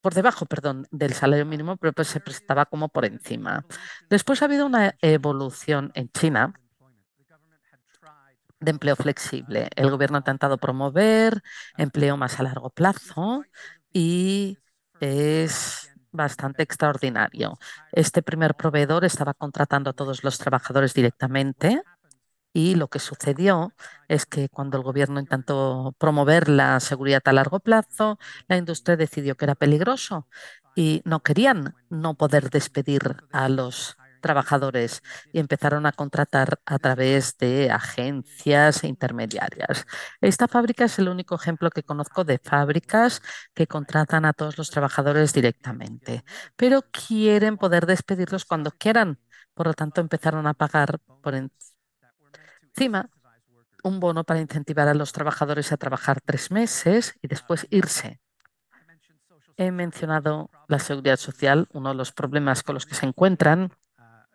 por debajo, perdón, del salario mínimo, pero pues se prestaba como por encima. Después ha habido una evolución en China de empleo flexible. El gobierno ha intentado promover empleo más a largo plazo y es bastante extraordinario. Este primer proveedor estaba contratando a todos los trabajadores directamente y lo que sucedió es que cuando el gobierno intentó promover la seguridad a largo plazo, la industria decidió que era peligroso y no querían no poder despedir a los trabajadores y empezaron a contratar a través de agencias e intermediarias. Esta fábrica es el único ejemplo que conozco de fábricas que contratan a todos los trabajadores directamente, pero quieren poder despedirlos cuando quieran. Por lo tanto, empezaron a pagar por encima un bono para incentivar a los trabajadores a trabajar tres meses y después irse. He mencionado la seguridad social, uno de los problemas con los que se encuentran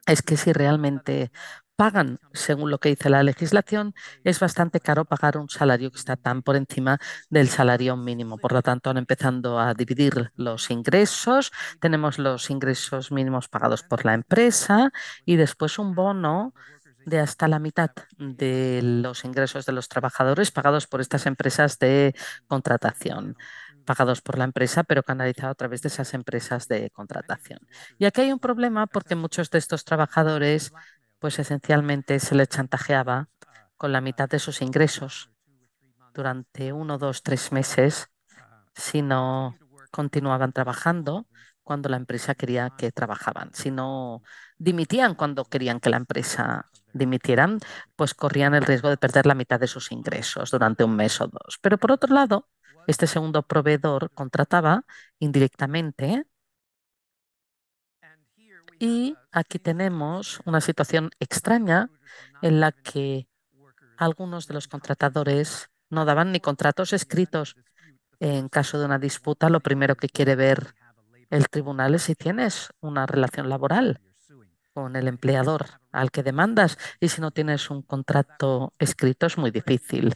es que si realmente pagan, según lo que dice la legislación, es bastante caro pagar un salario que está tan por encima del salario mínimo. Por lo tanto, han empezando a dividir los ingresos. Tenemos los ingresos mínimos pagados por la empresa y después un bono de hasta la mitad de los ingresos de los trabajadores pagados por estas empresas de contratación pagados por la empresa, pero canalizado a través de esas empresas de contratación. Y aquí hay un problema porque muchos de estos trabajadores, pues esencialmente se les chantajeaba con la mitad de sus ingresos durante uno, dos, tres meses si no continuaban trabajando cuando la empresa quería que trabajaban, si no dimitían cuando querían que la empresa dimitieran, pues corrían el riesgo de perder la mitad de sus ingresos durante un mes o dos. Pero por otro lado, este segundo proveedor contrataba indirectamente. Y aquí tenemos una situación extraña en la que algunos de los contratadores no daban ni contratos escritos. En caso de una disputa, lo primero que quiere ver el tribunal es si tienes una relación laboral con el empleador al que demandas y si no tienes un contrato escrito es muy difícil.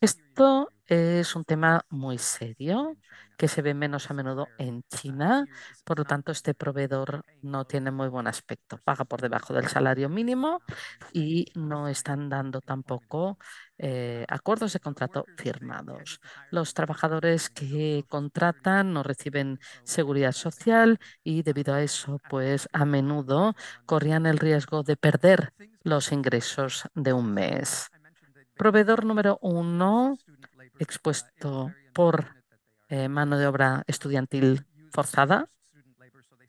Esto es un tema muy serio que se ve menos a menudo en China. Por lo tanto, este proveedor no tiene muy buen aspecto. Paga por debajo del salario mínimo y no están dando tampoco eh, acuerdos de contrato firmados. Los trabajadores que contratan no reciben seguridad social y debido a eso, pues a menudo corrían el riesgo de perder los ingresos de un mes. Proveedor número uno, expuesto por eh, mano de obra estudiantil forzada.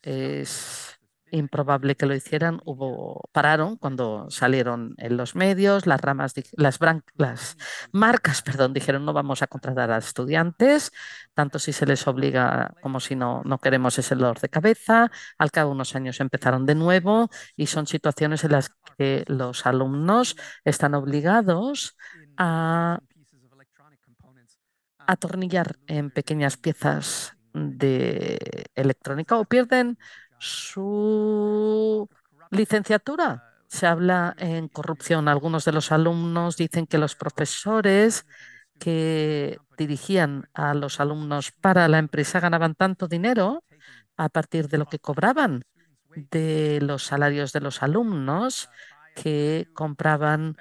Es improbable que lo hicieran. Hubo, pararon cuando salieron en los medios, las ramas, las, marcas, perdón, dijeron no vamos a contratar a estudiantes, tanto si se les obliga como si no, no queremos ese dolor de cabeza. Al cabo de unos años empezaron de nuevo y son situaciones en las que los alumnos están obligados a atornillar en pequeñas piezas de electrónica o pierden su licenciatura. Se habla en corrupción. Algunos de los alumnos dicen que los profesores que dirigían a los alumnos para la empresa ganaban tanto dinero a partir de lo que cobraban de los salarios de los alumnos que compraban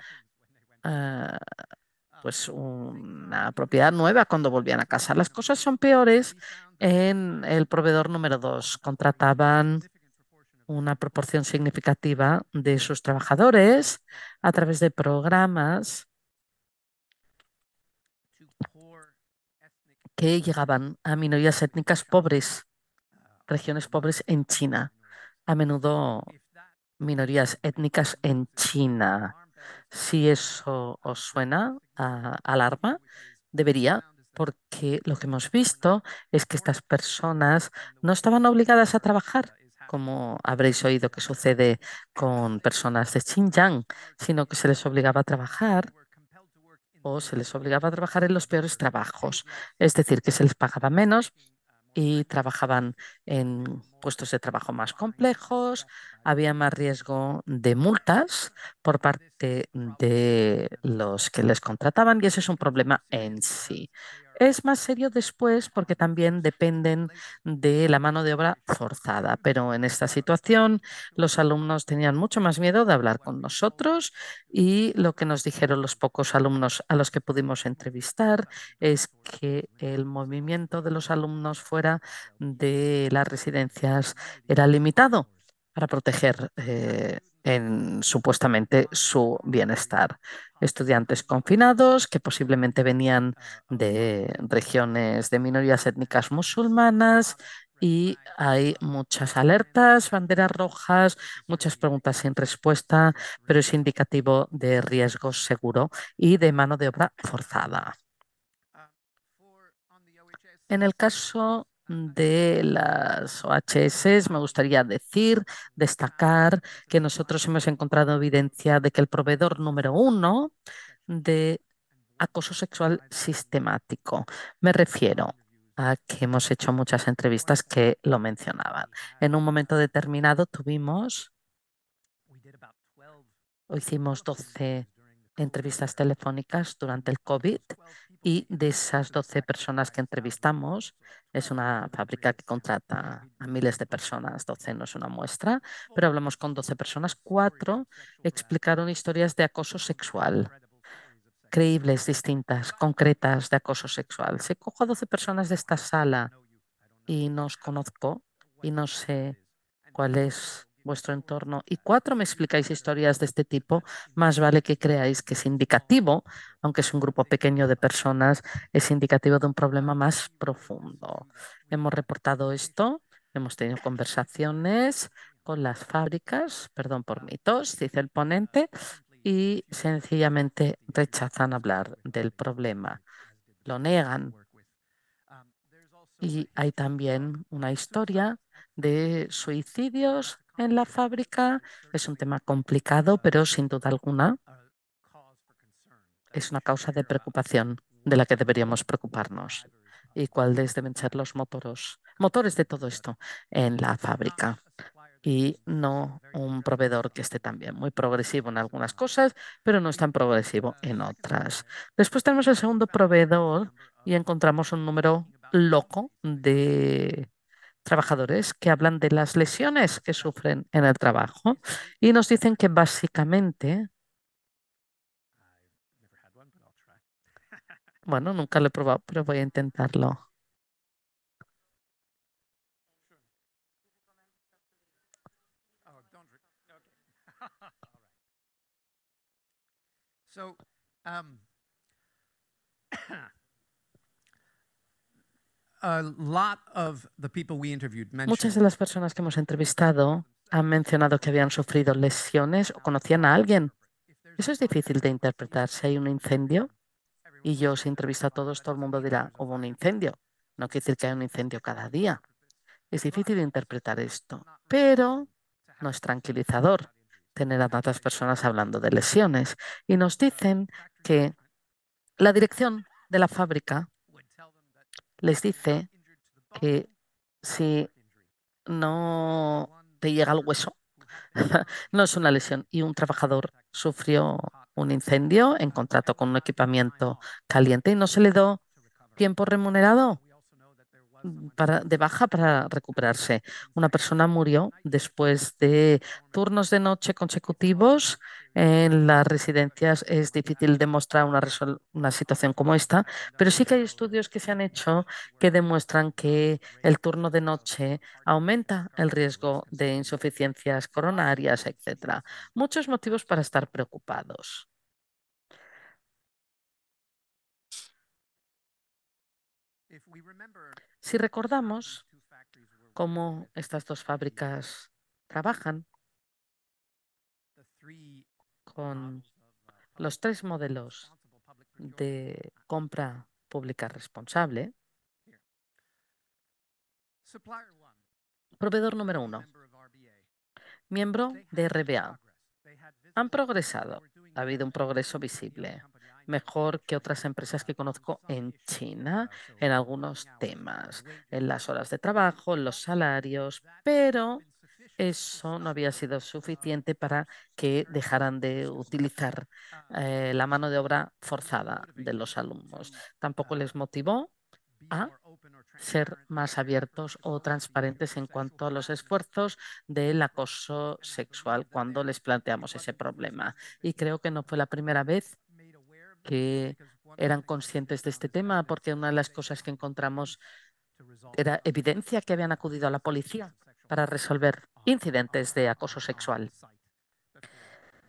eh, pues una propiedad nueva cuando volvían a casa. Las cosas son peores en el proveedor número dos. Contrataban una proporción significativa de sus trabajadores a través de programas que llegaban a minorías étnicas pobres, regiones pobres en China, a menudo minorías étnicas en China. Si eso os suena a alarma, debería, porque lo que hemos visto es que estas personas no estaban obligadas a trabajar, como habréis oído que sucede con personas de Xinjiang, sino que se les obligaba a trabajar o se les obligaba a trabajar en los peores trabajos, es decir, que se les pagaba menos y trabajaban en puestos de trabajo más complejos, había más riesgo de multas por parte de los que les contrataban y ese es un problema en sí. Es más serio después porque también dependen de la mano de obra forzada, pero en esta situación los alumnos tenían mucho más miedo de hablar con nosotros y lo que nos dijeron los pocos alumnos a los que pudimos entrevistar es que el movimiento de los alumnos fuera de las residencias era limitado para proteger eh, en supuestamente su bienestar. Ah. Estudiantes confinados que posiblemente venían ah. de regiones de minorías étnicas musulmanas ah, y hay muchas alertas, banderas rojas, muchas preguntas sin respuesta, pero es indicativo de riesgo seguro y de mano de obra forzada. En el caso de las OHS, me gustaría decir, destacar que nosotros hemos encontrado evidencia de que el proveedor número uno de acoso sexual sistemático. Me refiero a que hemos hecho muchas entrevistas que lo mencionaban. En un momento determinado tuvimos o hicimos 12 entrevistas telefónicas durante el COVID y de esas 12 personas que entrevistamos, es una fábrica que contrata a miles de personas, 12 no es una muestra, pero hablamos con 12 personas, cuatro explicaron historias de acoso sexual, creíbles, distintas, concretas de acoso sexual. Si cojo a 12 personas de esta sala y no conozco y no sé cuál es vuestro entorno y cuatro me explicáis historias de este tipo, más vale que creáis que es indicativo, aunque es un grupo pequeño de personas, es indicativo de un problema más profundo. Hemos reportado esto, hemos tenido conversaciones con las fábricas, perdón por mitos dice el ponente, y sencillamente rechazan hablar del problema, lo negan. Y hay también una historia de suicidios en la fábrica. Es un tema complicado, pero sin duda alguna es una causa de preocupación de la que deberíamos preocuparnos y cuáles deben ser los motoros, motores de todo esto en la fábrica. Y no un proveedor que esté también muy progresivo en algunas cosas, pero no es tan progresivo en otras. Después tenemos el segundo proveedor y encontramos un número loco de trabajadores que hablan de las lesiones que sufren en el trabajo y nos dicen que básicamente, bueno, nunca lo he probado, pero voy a intentarlo. So, um, Muchas de las personas que hemos entrevistado han mencionado que habían sufrido lesiones o conocían a alguien. Eso es difícil de interpretar. Si hay un incendio y yo os entrevisto a todos, todo el mundo dirá, hubo un incendio. No quiere decir que haya un incendio cada día. Es difícil de interpretar esto, pero no es tranquilizador tener a tantas personas hablando de lesiones. Y nos dicen que la dirección de la fábrica les dice que si no te llega el hueso, [laughs] no es una lesión. Y un trabajador sufrió un incendio en contrato con un equipamiento caliente y no se le dio tiempo remunerado de baja para recuperarse. Una persona murió después de turnos de noche consecutivos en las residencias. Es difícil demostrar una, situación como esta, pero sí que hay estudios que se han hecho que demuestran que el turno de noche aumenta el riesgo de insuficiencias coronarias, etc. Muchos motivos para estar preocupados. Si recordamos cómo estas dos fábricas trabajan con los tres modelos de compra pública responsable, proveedor número uno, miembro de RBA, han progresado. Ha habido un progreso visible mejor que otras empresas que conozco en China en algunos temas, en las horas de trabajo, en los salarios, pero eso no había sido suficiente para que dejaran de utilizar eh, la mano de obra forzada de los alumnos. Tampoco les motivó a ser más abiertos o transparentes en cuanto a los esfuerzos del acoso sexual cuando les planteamos ese problema. Y creo que no fue la primera vez que eran conscientes de este tema, porque una de las cosas que encontramos era evidencia que habían acudido a la policía para resolver incidentes de acoso sexual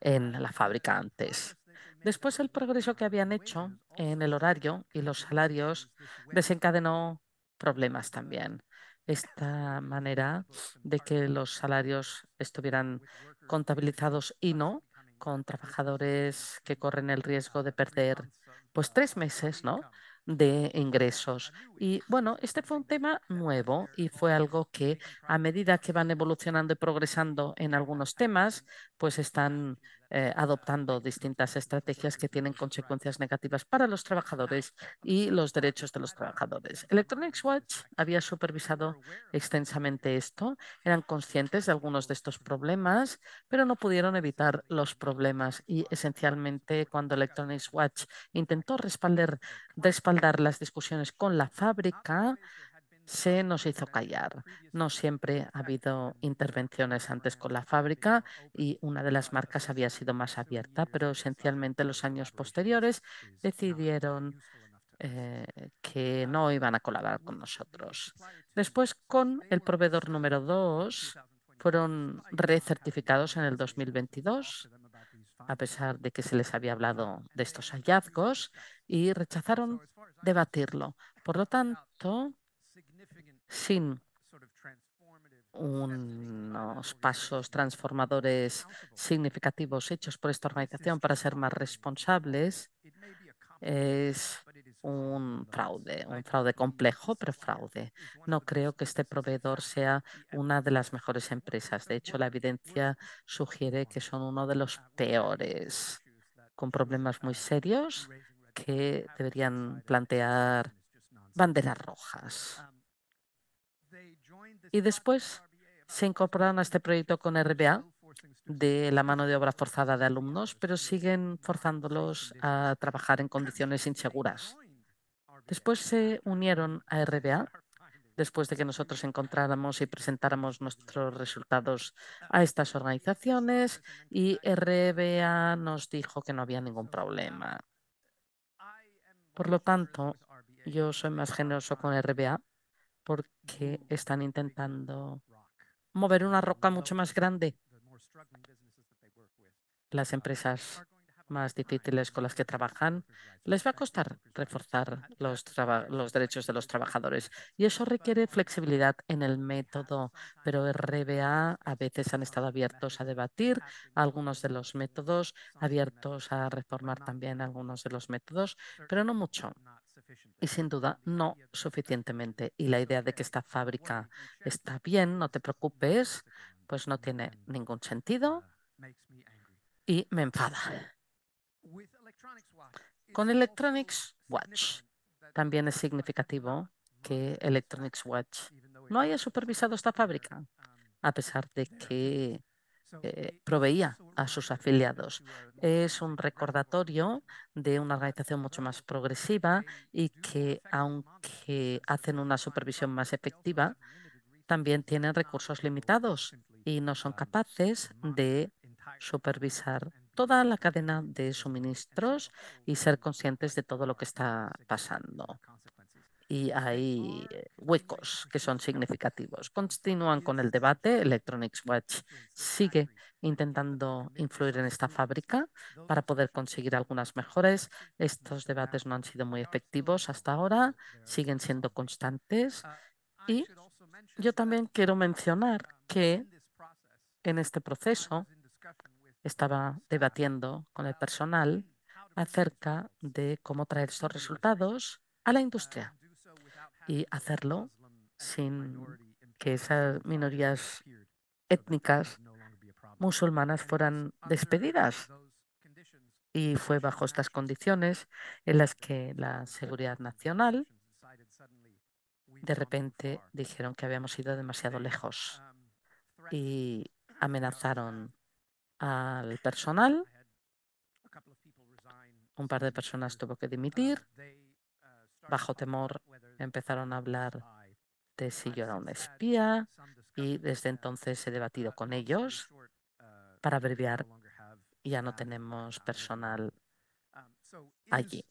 en la fábrica antes. Después el progreso que habían hecho en el horario y los salarios desencadenó problemas también. Esta manera de que los salarios estuvieran contabilizados y no con trabajadores que corren el riesgo de perder pues tres meses, ¿no? de ingresos. Y bueno, este fue un tema nuevo y fue algo que a medida que van evolucionando y progresando en algunos temas, pues están eh, adoptando distintas estrategias que tienen consecuencias negativas para los trabajadores y los derechos de los trabajadores. Electronics Watch había supervisado extensamente esto, eran conscientes de algunos de estos problemas, pero no pudieron evitar los problemas y esencialmente cuando Electronics Watch intentó respaldar las discusiones con la fábrica, se nos hizo callar. No siempre ha habido intervenciones antes con la fábrica y una de las marcas había sido más abierta, pero esencialmente los años posteriores decidieron eh, que no iban a colaborar con nosotros. Después, con el proveedor número 2, fueron recertificados en el 2022 a pesar de que se les había hablado de estos hallazgos, y rechazaron debatirlo. Por lo tanto, sin unos pasos transformadores significativos hechos por esta organización para ser más responsables es un fraude, un fraude complejo, pero fraude. No creo que este proveedor sea una de las mejores empresas. De hecho, la evidencia sugiere que son uno de los peores, con problemas muy serios que deberían plantear banderas rojas. Y después se incorporaron a este proyecto con RBA de la mano de obra forzada de alumnos, pero siguen forzándolos a trabajar en condiciones inseguras. Después se unieron a RBA después de que nosotros encontráramos y presentáramos nuestros resultados a estas organizaciones y RBA nos dijo que no había ningún problema. Por lo tanto, yo soy más generoso con RBA porque mm, están intentando mover una roca mucho más grande. Las empresas más difíciles con las que trabajan, les va a costar reforzar los, derechos de los trabajadores. Y eso requiere flexibilidad en el método, pero RBA a veces han estado abiertos a debatir algunos de los métodos, abiertos a reformar también algunos de los métodos, pero no mucho y sin duda no suficientemente. Y la idea de que esta fábrica está bien, no te preocupes, pues no tiene ningún sentido y me enfada. Con Electronics Watch también es significativo que Electronics Watch no haya supervisado esta fábrica, a pesar de que eh, proveía a sus afiliados. Es un recordatorio de una organización mucho más progresiva y que, aunque hacen una supervisión más efectiva, también tienen recursos limitados y no son capaces de supervisar toda la cadena de suministros y ser conscientes de todo lo que está pasando y hay eh, huecos que son significativos. Continúan con el debate. Electronics Watch sigue intentando influir en esta fábrica para poder conseguir algunas mejores. Estos debates no han sido muy efectivos hasta ahora, siguen siendo constantes. Y yo también quiero mencionar que en este proceso estaba debatiendo con el personal acerca de cómo traer estos resultados a la industria y hacerlo sin que esas minorías étnicas musulmanas fueran despedidas. Y fue bajo estas condiciones en las que la seguridad nacional de repente dijeron que habíamos ido demasiado lejos y amenazaron al personal. Un par de personas tuvo que dimitir bajo temor empezaron a hablar de si yo era un espía y desde entonces he debatido con ellos. Uh, para abreviar, ya no tenemos personal um, allí.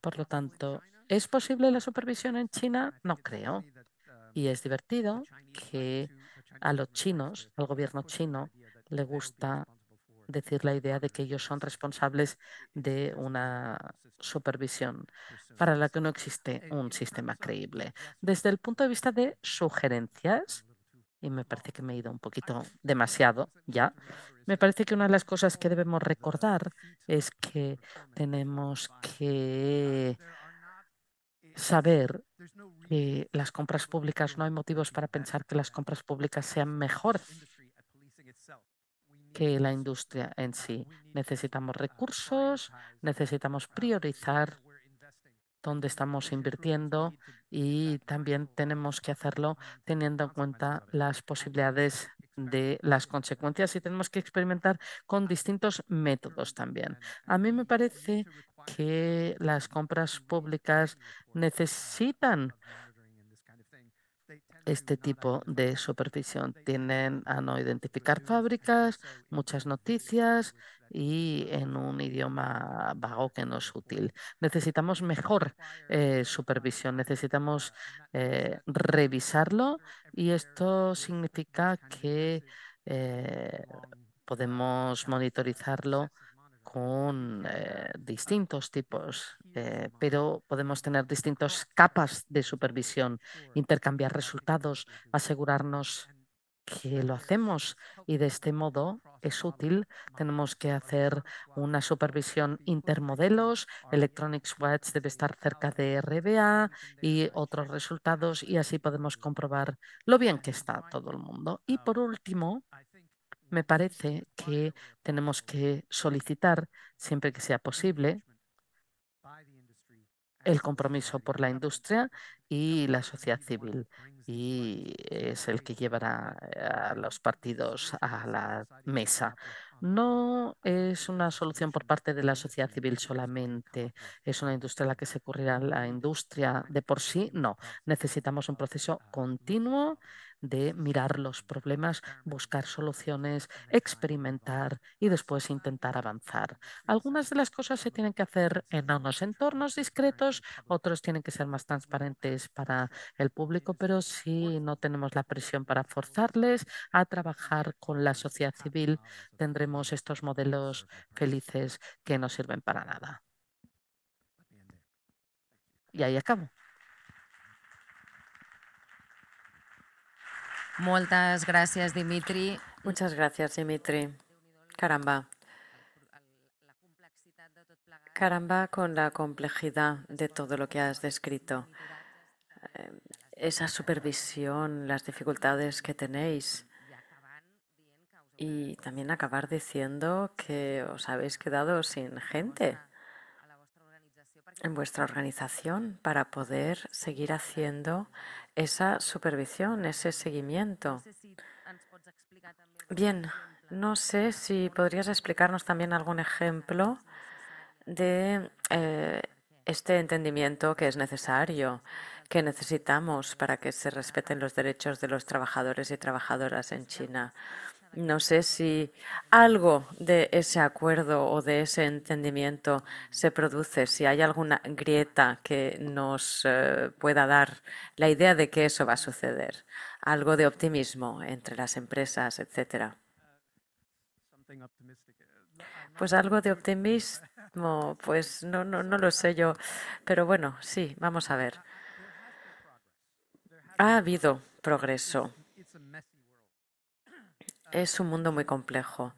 Por lo tanto, ¿es posible la supervisión en China? No creo. Um, y es divertido que a los chinos, al gobierno chino, le gusta decir la idea de que ellos son responsables de una supervisión para la que no existe un sistema creíble. Desde el punto de vista de sugerencias, y me parece que me he ido un poquito demasiado ya, me parece que una de las cosas que debemos recordar es que tenemos que saber que las compras públicas, no hay motivos para pensar que las compras públicas sean mejor que la industria en sí. Necesitamos recursos, necesitamos priorizar dónde estamos invirtiendo y también tenemos que hacerlo teniendo en cuenta las posibilidades de las consecuencias y tenemos que experimentar con distintos métodos también. A mí me parece que las compras públicas necesitan este tipo de supervisión. Tienen a no identificar fábricas, muchas noticias y en un idioma vago que no es útil. Necesitamos mejor eh, supervisión, necesitamos eh, revisarlo y esto significa que eh, podemos monitorizarlo con eh, distintos tipos, eh, pero podemos tener distintas capas de supervisión, intercambiar resultados, asegurarnos que lo hacemos y de este modo es útil. Tenemos que hacer una supervisión intermodelos. Electronics Watch debe estar cerca de RBA y otros resultados y así podemos comprobar lo bien que está todo el mundo. Y por último, me parece que tenemos que solicitar, siempre que sea posible, el compromiso por la industria y la sociedad civil. Y es el que llevará eh, a los partidos a la mesa. No es una solución por parte de la sociedad civil solamente. Es una industria a la que se ocurrirá la industria de por sí. No. Necesitamos un proceso continuo de mirar los problemas, buscar soluciones, experimentar y después intentar avanzar. Algunas de las cosas se tienen que hacer en unos entornos discretos, otros tienen que ser más transparentes para el público, pero si no tenemos la presión para forzarles a trabajar con la sociedad civil, tendremos estos modelos felices que no sirven para nada. Y ahí acabo. Muchas gracias, Dimitri. Muchas gracias, Dimitri. Caramba. Caramba con la complejidad de todo lo que has descrito. Eh, esa supervisión, las dificultades que tenéis. Y también acabar diciendo que os habéis quedado sin gente en vuestra organización para poder seguir haciendo esa supervisión, ese seguimiento. Bien, no sé si podrías explicarnos también algún ejemplo de eh, este entendimiento que es necesario, que necesitamos para que se respeten los derechos de los trabajadores y trabajadoras en China. No sé si algo de ese acuerdo o de ese entendimiento se produce, si hay alguna grieta que nos eh, pueda dar la idea de que eso va a suceder, algo de optimismo entre las empresas, etcétera. Pues algo de optimismo, pues no, no, no lo sé yo, pero bueno, sí, vamos a ver. Ha habido progreso es un mundo muy complejo.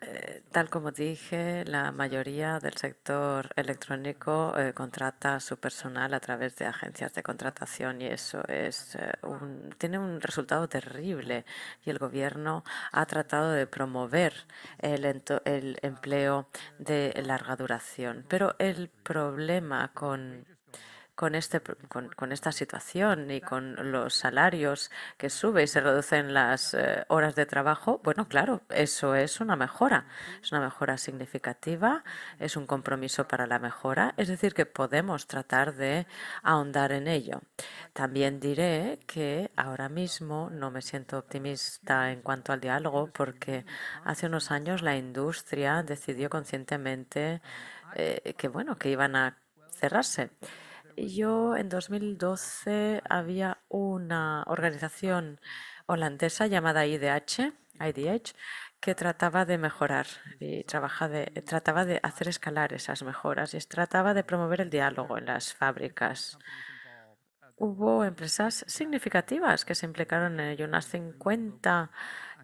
Eh, tal como dije, la mayoría del sector electrónico eh, contrata a su personal a través de agencias de contratación y eso es eh, un, tiene un resultado terrible. Y el gobierno ha tratado de promover el, el empleo de larga duración. Pero el problema con con, este, con, esta situación y con los salarios que sube y se reducen las eh, horas de trabajo, bueno, claro, eso es una mejora, es una mejora significativa, es un compromiso para la mejora, es decir, que podemos tratar de ahondar en ello. También diré que ahora mismo no me siento optimista en cuanto al diálogo porque hace unos años la industria decidió conscientemente eh, que bueno, que iban a cerrarse. Yo en 2012 había una organización holandesa llamada IDH, IDH que trataba de mejorar y trataba de hacer escalar esas mejoras y trataba de promover el diálogo en las fábricas. Hubo empresas significativas que se implicaron en ello, unas 50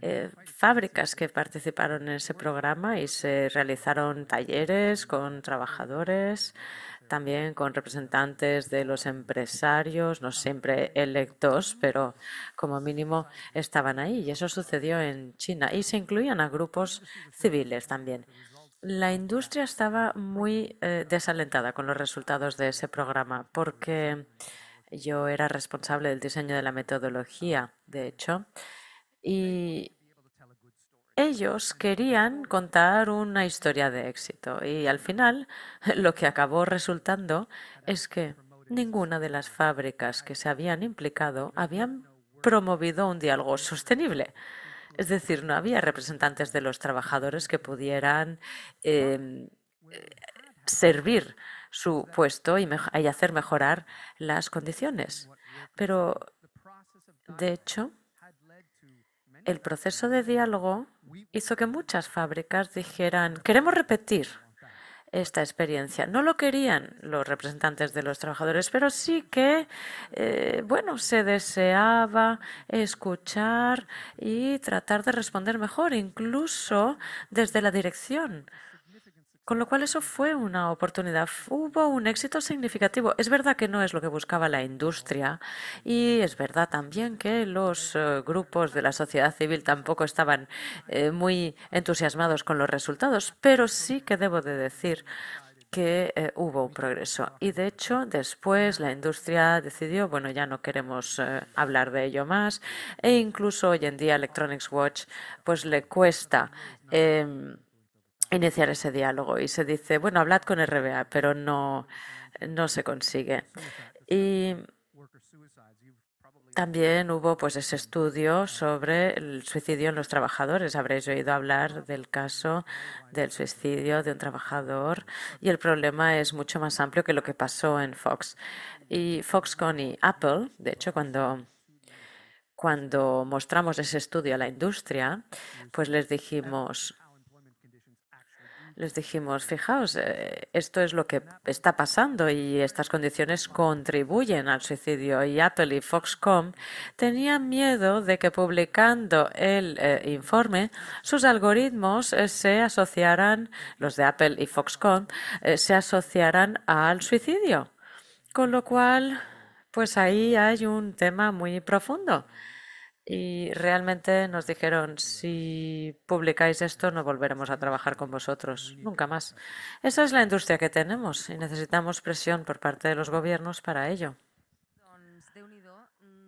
eh, fábricas que participaron en ese programa y se realizaron talleres con trabajadores también con representantes de los empresarios, no siempre electos, pero como mínimo estaban ahí. Y eso sucedió en China. Y se incluían a grupos civiles también. La industria estaba muy eh, desalentada con los resultados de ese programa porque yo era responsable del diseño de la metodología, de hecho, y ellos querían contar una historia de éxito y al final [laughs] lo que acabó resultando es que ninguna de las fábricas que se habían implicado habían promovido un diálogo sostenible. Es decir, no había representantes de los trabajadores que pudieran em, servir su puesto y hacer mejorar las condiciones. Pero, de hecho, el proceso de diálogo hizo que muchas fábricas dijeran, queremos repetir esta experiencia. No lo querían los representantes de los trabajadores, pero sí que, eh, bueno, se deseaba escuchar y tratar de responder mejor, incluso desde la dirección con lo cual eso fue una oportunidad, hubo un éxito significativo. Es verdad que no es lo que buscaba la industria y es verdad también que los eh, grupos de la sociedad civil tampoco estaban eh, muy entusiasmados con los resultados, pero sí que debo de decir que eh, hubo un progreso. Y de hecho, después la industria decidió, bueno, ya no queremos hablar de ello más, e incluso hoy en día Electronics Watch pues le cuesta. Em, iniciar ese diálogo y se dice, bueno, hablad con RBA, pero no, no se consigue. Y también hubo pues ese estudio sobre el suicidio en los trabajadores. Habréis oído hablar del caso del suicidio de un trabajador y el problema es mucho más amplio que lo que pasó en Fox. Y Foxconn y Apple, de hecho, cuando cuando mostramos ese estudio a la industria, pues les dijimos, les dijimos, fijaos, eh, esto es lo que está pasando y estas condiciones contribuyen al suicidio. Y Apple y Foxconn tenían miedo de que publicando el eh, informe, sus algoritmos eh, se asociaran, los de Apple y Foxconn, se asociaran al suicidio. Con lo cual, pues ahí hay un tema muy profundo y realmente nos dijeron, si publicáis esto no volveremos a trabajar con vosotros, nunca más. Esa es la industria que tenemos y necesitamos presión por parte de los gobiernos para ello.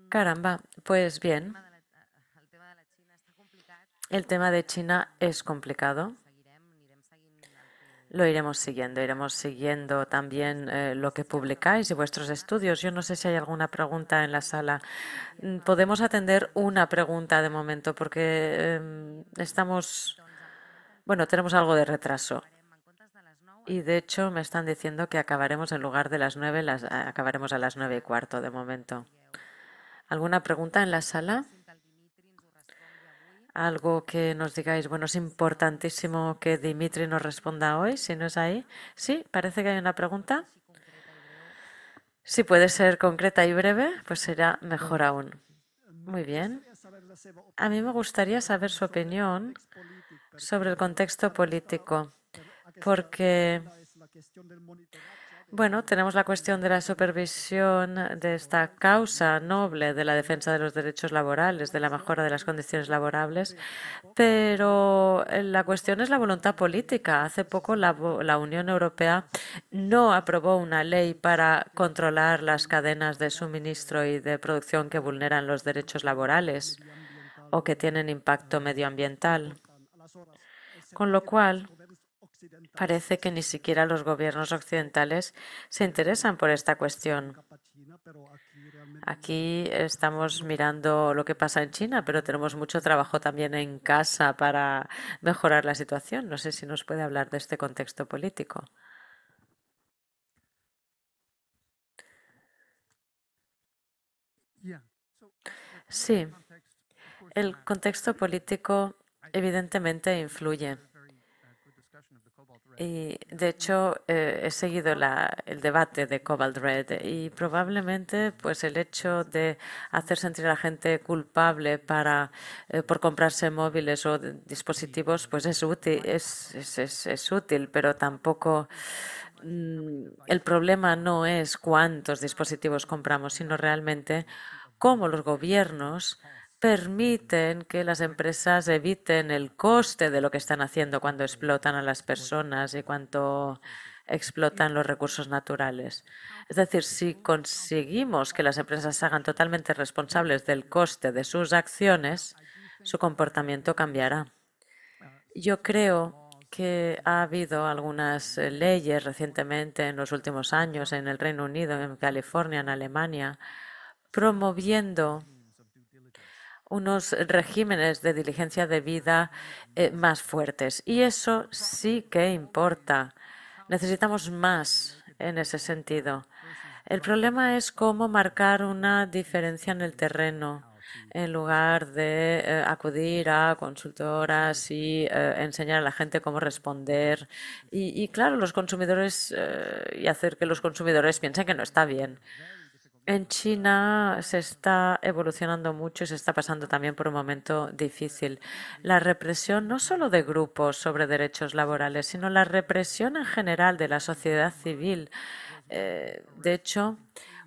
Caramba, pues bien, el tema de China es complicado. Lo iremos siguiendo, iremos siguiendo también eh, lo que publicáis y vuestros estudios. Yo no sé si hay alguna pregunta en la sala. Mm, podemos atender una pregunta de momento porque em, estamos, bueno, tenemos algo de retraso. Y de hecho me están diciendo que acabaremos en lugar de las nueve, las, acabaremos a las nueve y cuarto de momento. ¿Alguna pregunta en la sala? algo que nos digáis, bueno, es importantísimo que Dimitri nos responda hoy, si no es ahí. Sí, parece que hay una pregunta. Si puede ser concreta y breve, pues será mejor aún. Muy bien. A mí me gustaría saber su opinión sobre el contexto político, porque bueno, tenemos la cuestión de la supervisión de esta causa noble de la defensa de los derechos laborales, de la mejora de las condiciones laborables, pero eh, la cuestión es la voluntad política. Hace poco la, la Unión Europea no aprobó una ley para controlar las cadenas de suministro y de producción que vulneran los derechos laborales o que tienen impacto medioambiental. Con lo cual, Parece que ni siquiera los gobiernos occidentales se interesan por esta cuestión. Aquí estamos mirando lo que pasa en China, pero tenemos mucho trabajo también en casa para mejorar la situación. No sé si nos puede hablar de este contexto político. Sí, el contexto político evidentemente influye de hecho, eh, he seguido el debate de Cobalt Red y probablemente pues, el hecho de hacer sentir a la gente culpable para, eh, por comprarse móviles o dispositivos pues es útil, es, es, útil pero tampoco mm, el problema no es cuántos dispositivos compramos, sino realmente cómo los gobiernos permiten que las empresas eviten el coste de lo que están haciendo cuando explotan a las personas y cuando explotan los recursos naturales. Es decir, si conseguimos que las empresas se hagan totalmente responsables del coste de sus acciones, su comportamiento cambiará. Yo creo que ha habido algunas eh, leyes recientemente en los últimos años en el Reino Unido, en California, en Alemania, promoviendo unos regímenes de diligencia de vida eh, más fuertes. Y eso sí que importa. Necesitamos más en ese sentido. El problema es cómo marcar una diferencia en el terreno en lugar de eh, acudir a consultoras y eh, enseñar a la gente cómo responder. y claro, los consumidores y hacer que los consumidores piensen que no está bien. En China se está evolucionando mucho y se está pasando también por un momento difícil. La represión no solo de grupos sobre derechos laborales, sino la represión en general de la sociedad civil. Eh, de hecho,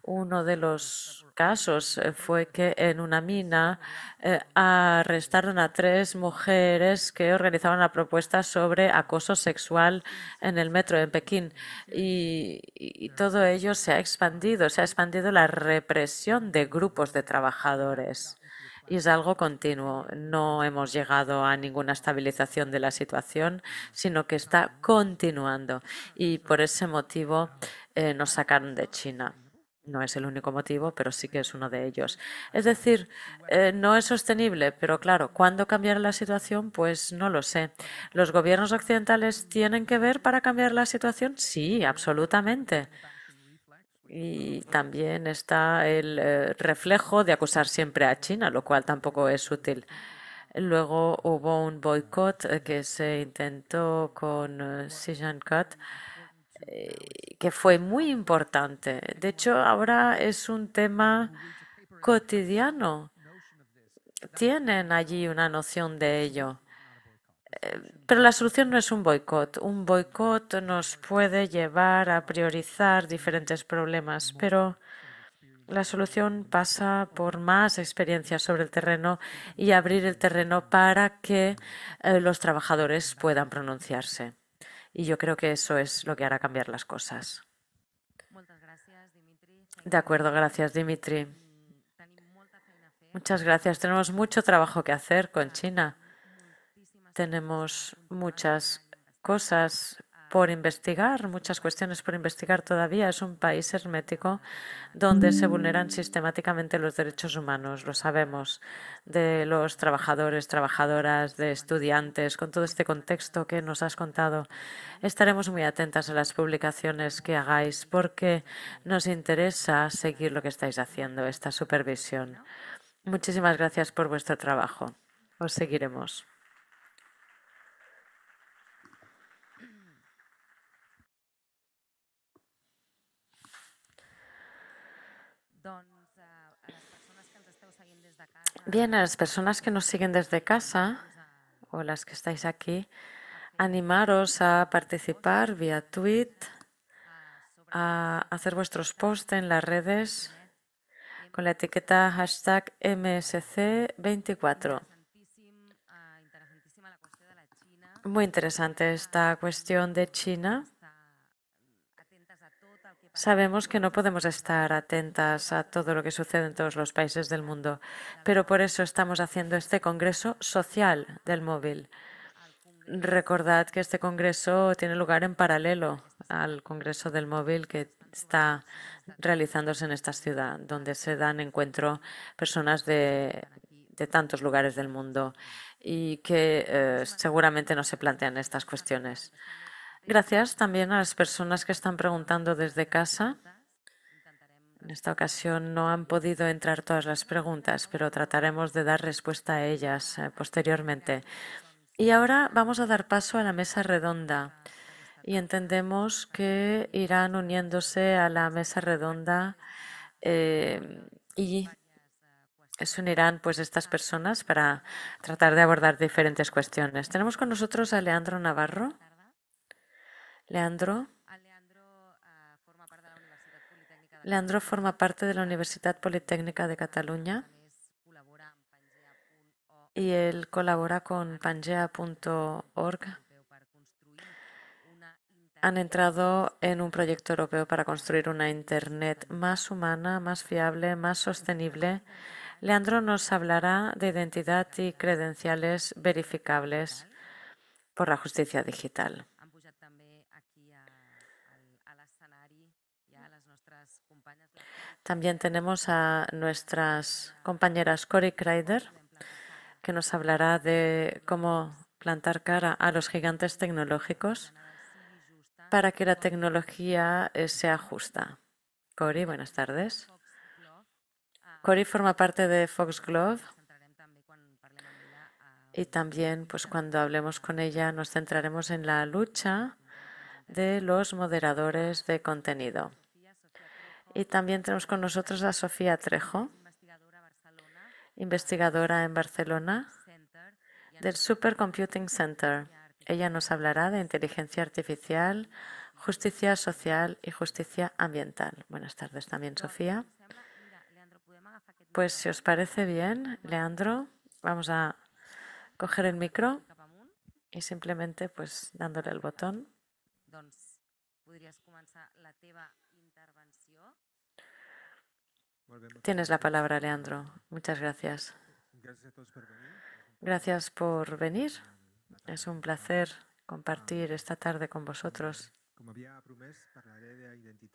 uno de los casos eh, fue que en una mina eh, arrestaron a tres mujeres que organizaban la propuesta sobre acoso sexual en el metro en Pekín. Y, todo ello se ha expandido, se ha expandido la represión de grupos de trabajadores y es algo continuo. No hemos llegado a ninguna estabilización de la situación, sino que está continuando. Y por ese motivo eh, nos sacaron de China. No es el único motivo, pero sí que es uno de ellos. Es decir, eh, no es sostenible, pero claro, ¿cuándo cambiará la situación? Pues no lo sé. ¿Los gobiernos occidentales tienen que ver para cambiar la situación? Sí, absolutamente. Y también está el eh, reflejo de acusar siempre a China, lo cual tampoco es útil. Luego hubo un boicot eh, que se intentó con Xi Jinping eh, que fue muy importante. De hecho, ahora es un tema cotidiano. Tienen allí una noción de ello. Eh, pero la solución no es un boicot. Un boicot nos puede llevar a priorizar diferentes problemas, pero la solución pasa por más experiencia sobre el terreno y abrir el terreno para que eh, los trabajadores puedan pronunciarse. Y yo creo que eso es lo que hará cambiar las cosas. De acuerdo, gracias Dimitri. Muchas gracias. Tenemos mucho trabajo que hacer con China. Tenemos muchas cosas por investigar, muchas cuestiones por investigar todavía. Es un país hermético donde se vulneran mm. sistemáticamente los derechos humanos, lo sabemos, de los trabajadores, trabajadoras, de estudiantes, con todo este contexto que nos has contado. Estaremos muy atentas a las publicaciones que hagáis porque nos interesa seguir lo que estáis haciendo, esta supervisión. Muchísimas gracias por vuestro trabajo. Os seguiremos. Bien, a las personas que nos siguen desde casa o las que estáis aquí, animaros a participar vía tweet, a hacer vuestros posts en las redes con la etiqueta hashtag MSC24. Muy interesante esta cuestión de China. Sabemos que no podemos estar atentas a todo lo que sucede en todos los países del mundo, pero por eso estamos haciendo este Congreso Social del Móvil. Recordad que este Congreso tiene lugar en paralelo al Congreso del Móvil que está realizándose en esta ciudad, donde se dan encuentro personas de, tantos lugares del mundo y que eh, seguramente no se plantean estas cuestiones. Gracias también a las personas que están preguntando desde casa. En esta ocasión no han podido entrar todas las preguntas, pero trataremos de dar respuesta a ellas eh, posteriormente. Y ahora vamos a dar paso a la mesa redonda y entendemos que irán uniéndose a la mesa redonda eh, y se unirán pues estas personas para tratar de abordar diferentes cuestiones. Tenemos con nosotros a Leandro Navarro. Leandro. Ah, Leandro ah, forma parte de la Universidad Politécnica de Cataluña y él colabora con pangea.org. Han entrado en un proyecto europeo para construir una Internet más humana, más fiable, más sostenible. Leandro nos hablará de identidad y credenciales verificables por la justicia digital. También tenemos a nuestras compañeras Cory Kreider, que nos hablará de cómo plantar cara a los gigantes tecnológicos para que la tecnología eh, sea justa. Cory, buenas tardes. Cory forma parte de Foxglove y también, pues cuando hablemos con ella, nos centraremos en la lucha de los moderadores de contenido. Y también tenemos con nosotros a Sofía Trejo, investigadora en Barcelona del Supercomputing Center. Ella nos hablará de inteligencia artificial, justicia social y justicia ambiental. Buenas tardes también, Sofía. Pues si os parece bien, Leandro, vamos a coger el micro y simplemente pues dándole el botón. la Tienes la palabra, Leandro. Muchas gracias. Gracias por venir. Es un placer compartir ah, esta tarde con vosotros.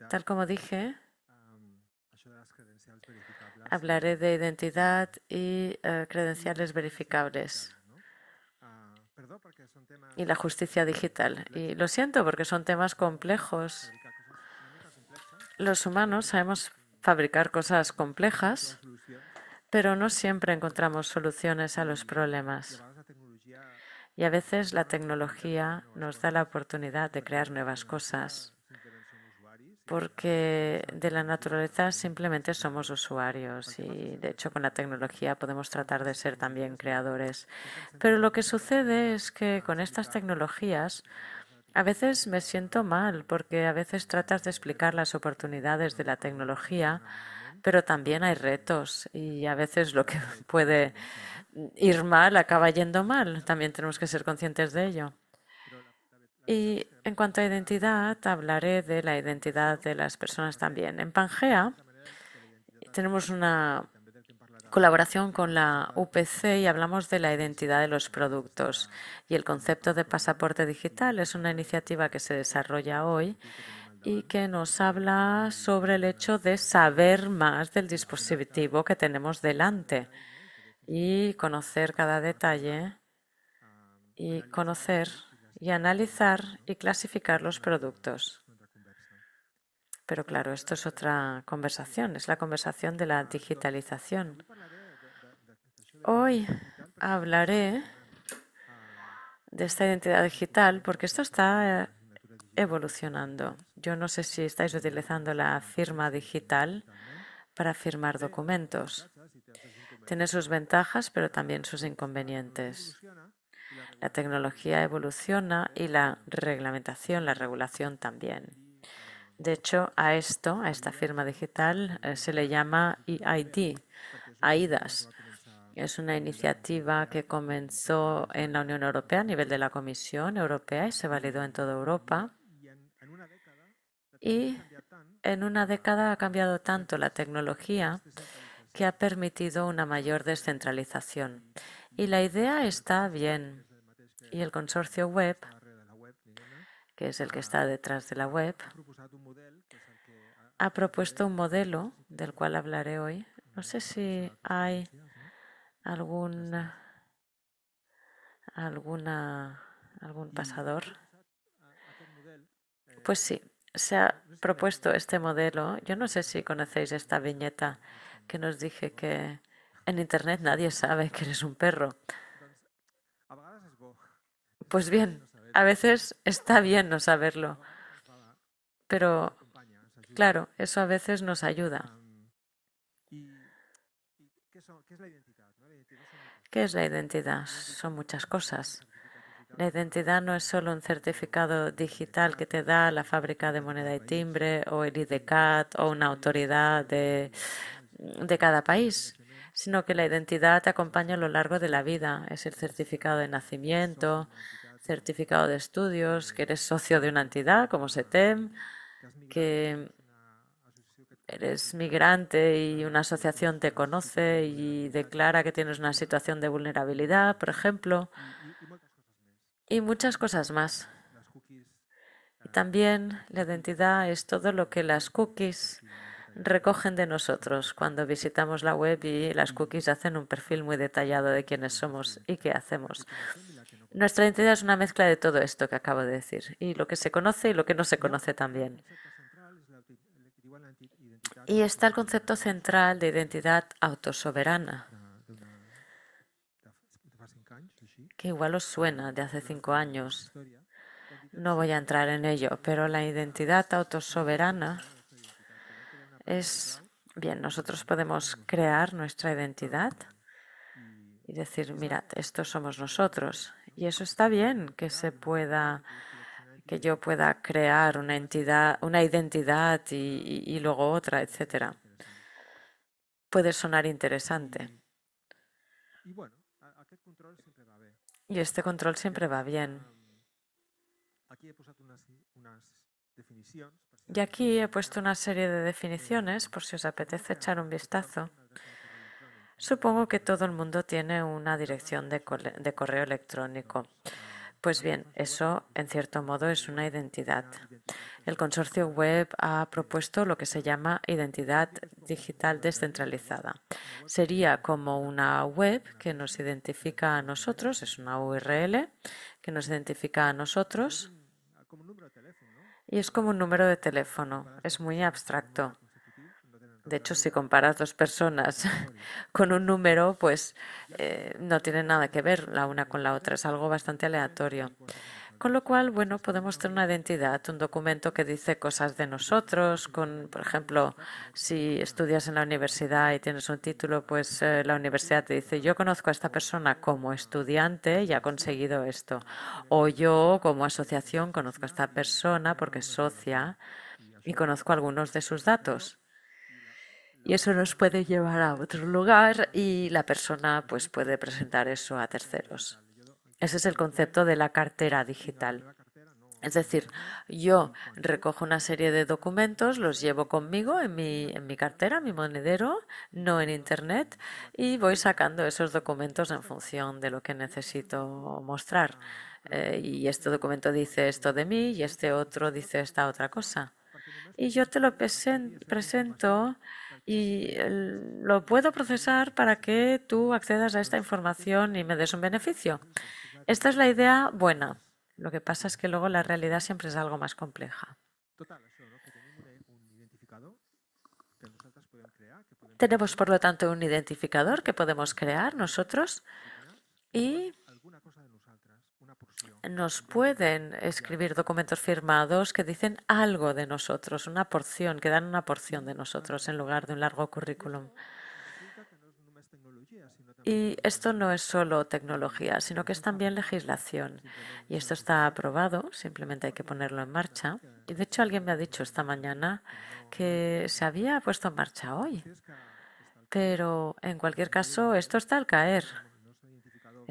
Tal como dije, hablaré de identidad y eh, credenciales verificables ah, y la justicia digital. Y lo siento porque son temas complejos. Los humanos sabemos fabricar cosas complejas, pero no siempre encontramos soluciones a los problemas. Y a veces la tecnología nos da la oportunidad de crear nuevas cosas, porque de la naturaleza simplemente somos usuarios y de hecho con la tecnología podemos tratar de ser también creadores. Pero lo que sucede es que con estas tecnologías a veces me siento mal porque a veces tratas de explicar las oportunidades de la tecnología, pero también hay retos y a veces lo que [laughs] puede ir mal acaba yendo mal. También tenemos que ser conscientes de ello. Y en cuanto a identidad, hablaré de la identidad de las personas también. En Pangea tenemos una colaboración con la UPC y hablamos de la identidad de los productos. Y el concepto de pasaporte digital es una iniciativa que se desarrolla hoy y que nos habla sobre el hecho de saber más del dispositivo que tenemos delante y conocer cada detalle y conocer y analizar y clasificar los productos. Pero claro, esto es otra conversación, es la conversación de la digitalización. Hoy hablaré de esta identidad digital porque esto está eh, evolucionando. Yo no sé si estáis utilizando la firma digital para firmar documentos. Tiene sus ventajas, pero también sus inconvenientes. La tecnología evoluciona y la reglamentación, la regulación también. De hecho, a esto, a esta firma digital, eh, se le llama EID, AIDAS. Es una iniciativa que comenzó en la Unión Europea a nivel de la Comisión Europea y se validó en toda Europa. Y en una década ha cambiado tanto la tecnología que ha permitido una mayor descentralización. Y la idea está bien. Y el consorcio web que es el que está detrás de la web, ha propuesto un modelo del cual hablaré hoy. No sé si hay algún, algún pasador. Pues sí, se ha propuesto este modelo. Yo no sé si conocéis esta viñeta que nos dije que en Internet nadie sabe que eres un perro. Pues bien, a veces está bien no saberlo, pero claro, eso a veces nos ayuda. ¿Qué es la identidad? Son muchas cosas. La identidad no es solo un certificado digital que te da la fábrica de moneda y timbre o el IDCAT o una autoridad de, de cada país, sino que la identidad te acompaña a lo largo de la vida. Es el certificado de nacimiento, certificado de estudios, que eres socio de una entidad como SETEM, que eres migrante y una asociación te conoce y declara que tienes una situación de vulnerabilidad, por ejemplo, y muchas cosas más. Y también la identidad es todo lo que las cookies recogen de nosotros cuando visitamos la web y las cookies hacen un perfil muy detallado de quiénes somos y qué hacemos. Nuestra identidad es una mezcla de todo esto que acabo de decir, y lo que se conoce y lo que no se conoce también. Y está el concepto central de identidad autosoberana, que igual os suena de hace cinco años. No voy a entrar en ello, pero la identidad autosoberana es, bien, nosotros podemos crear nuestra identidad y decir, mirad, estos somos nosotros. Y eso está bien, que se pueda, que yo pueda crear una entidad, una identidad y, luego otra, etcétera. Puede sonar interesante. Y este control siempre va bien. Y aquí he puesto una serie de definiciones por si os apetece echar un vistazo. Supongo que todo el mundo tiene una dirección de, correo electrónico. Pues bien, eso en cierto modo es una identidad. El consorcio web ha propuesto lo que se llama identidad digital descentralizada. Sería como una web que nos identifica a nosotros, es una URL que nos identifica a nosotros y es como un número de teléfono, es muy abstracto. De hecho, si comparas dos personas [laughs] con un número, pues eh, no tiene nada que ver la una con la otra. Es algo bastante aleatorio. Con lo cual, bueno, podemos tener una identidad, un documento que dice cosas de nosotros, con, por ejemplo, si estudias en la universidad y tienes un título, pues eh, la universidad te dice, yo conozco a esta persona como estudiante y ha conseguido esto. O yo como asociación conozco a esta persona porque es socia y conozco algunos de sus datos y eso nos puede llevar a otro lugar y la persona pues puede presentar eso a terceros. Ese es el concepto de la cartera digital. Es decir, yo recojo una serie de documentos, los llevo conmigo en mi, en mi cartera, mi monedero, no en Internet, y voy sacando esos documentos en función de lo que necesito mostrar. Eh, y este documento dice esto de mí y este otro dice esta otra cosa. Y yo te lo presento y lo puedo procesar para que tú accedas a esta información y me des un beneficio. Esta es la idea buena. Lo que pasa es que luego la realidad siempre es algo más compleja. Tenemos, por lo tanto, un identificador que podemos crear nosotros y nos pueden escribir documentos firmados que dicen algo de nosotros, una porción, que dan una porción de nosotros en lugar de un largo currículum. Y esto no es solo tecnología, sino que es también legislación. Y esto está aprobado, simplemente hay que ponerlo en marcha. Y de hecho alguien me ha dicho esta mañana que se había puesto en marcha hoy. Pero en cualquier caso, esto está al caer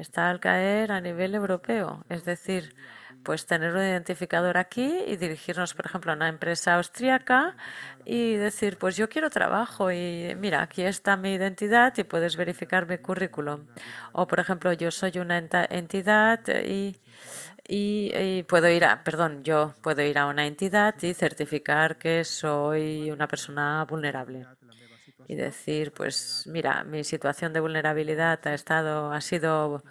está al caer a nivel europeo. Es decir, pues tener un identificador aquí y dirigirnos, por ejemplo, a una empresa austríaca y decir, pues yo quiero trabajo y mira, aquí está mi identidad y puedes verificar mi currículum. O, por ejemplo, yo soy una entidad y, y puedo ir a, perdón, yo puedo ir a una entidad y certificar que soy una persona vulnerable y decir, pues mira, mi situación de vulnerabilidad ha, estado, ha sido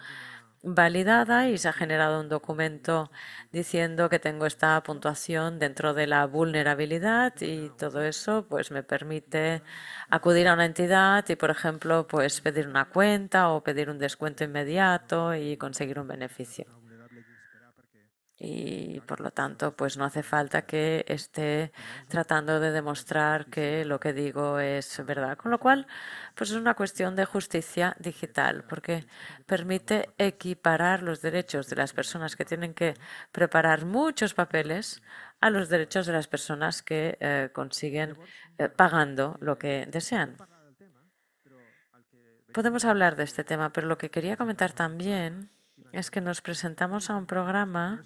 validada y se ha generado un documento diciendo que tengo esta puntuación dentro de la vulnerabilidad y todo eso pues me permite acudir a una entidad y por ejemplo pues pedir una cuenta o pedir un descuento inmediato y conseguir un beneficio y por lo tanto pues no hace falta que esté tratando de demostrar que lo que digo es verdad con lo cual pues es una cuestión de justicia digital porque permite equiparar los derechos de las personas que tienen que preparar muchos papeles a los derechos de las personas que eh, consiguen eh, pagando lo que desean podemos hablar de este tema pero este lo que quería comentar también es que nos presentamos a un programa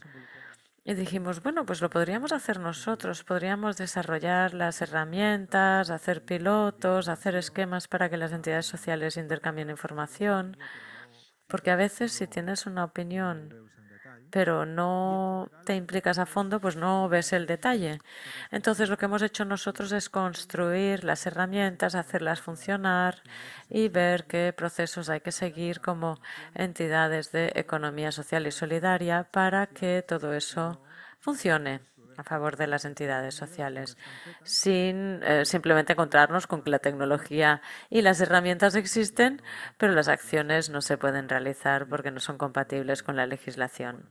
y dijimos, bueno, pues lo podríamos hacer nosotros, podríamos desarrollar las herramientas, hacer pilotos, hacer esquemas para que las entidades sociales intercambien información, porque a veces si tienes una opinión pero no te implicas a fondo, pues no ves el detalle. Entonces lo que hemos hecho nosotros es construir las herramientas, hacerlas funcionar y ver qué procesos hay que seguir como entidades de economía social y solidaria para que todo eso funcione a favor de las entidades sociales, sin eh, simplemente encontrarnos con que la tecnología y las herramientas existen, pero las acciones no se pueden realizar porque no son compatibles con la legislación.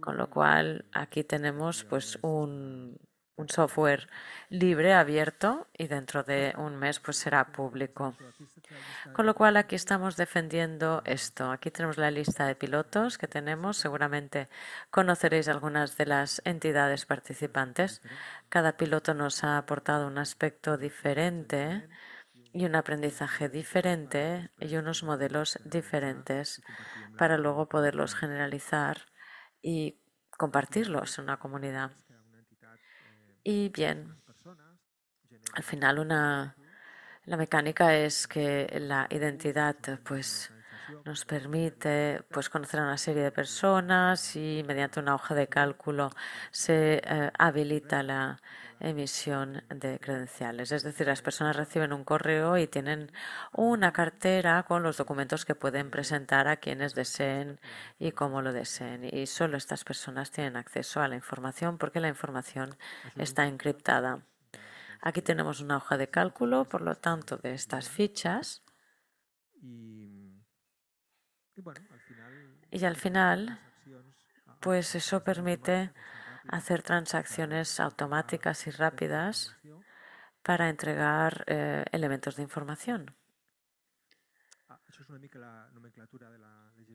Con lo cual, aquí tenemos pues un, software libre, abierto y dentro de un mes pues será público. Con lo cual aquí estamos defendiendo esto. Aquí tenemos la lista de pilotos que tenemos. Seguramente conoceréis algunas de las entidades participantes. Cada piloto nos ha aportado un aspecto diferente y un aprendizaje diferente y unos modelos diferentes para luego poderlos generalizar y compartirlos en una comunidad. Y bien, al final una, la mecánica es que la identidad pues nos permite pues, conocer a una serie de personas y mediante una hoja de cálculo se eh, habilita la emisión de credenciales. Es decir, las personas reciben un correo y tienen una cartera con los documentos que pueden presentar a quienes deseen y cómo lo deseen. Y solo estas personas tienen acceso a la información porque la información está encriptada. Aquí tenemos una hoja de cálculo, por lo tanto, de estas fichas. Y al final, pues eso permite hacer transacciones automáticas y rápidas para entregar eh, elementos de información. Ah,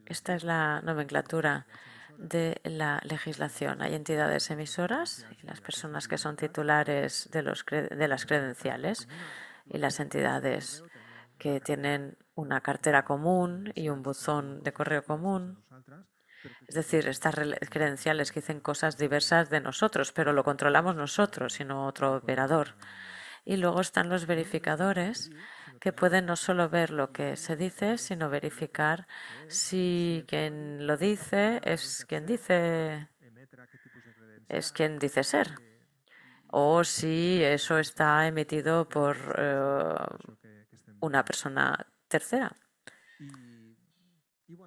Esta es la nomenclatura de la legislación. Hay entidades emisoras y las personas que son titulares de, de las credenciales y las entidades que tienen una cartera común y un buzón de correo común. Es decir, estas credenciales que dicen cosas diversas de nosotros, pero lo controlamos nosotros y no otro operador. Y luego están los verificadores que pueden no solo ver lo que se dice, sino verificar si quien lo dice es quien dice es quien dice ser o si eso está emitido por eh, una persona tercera. Y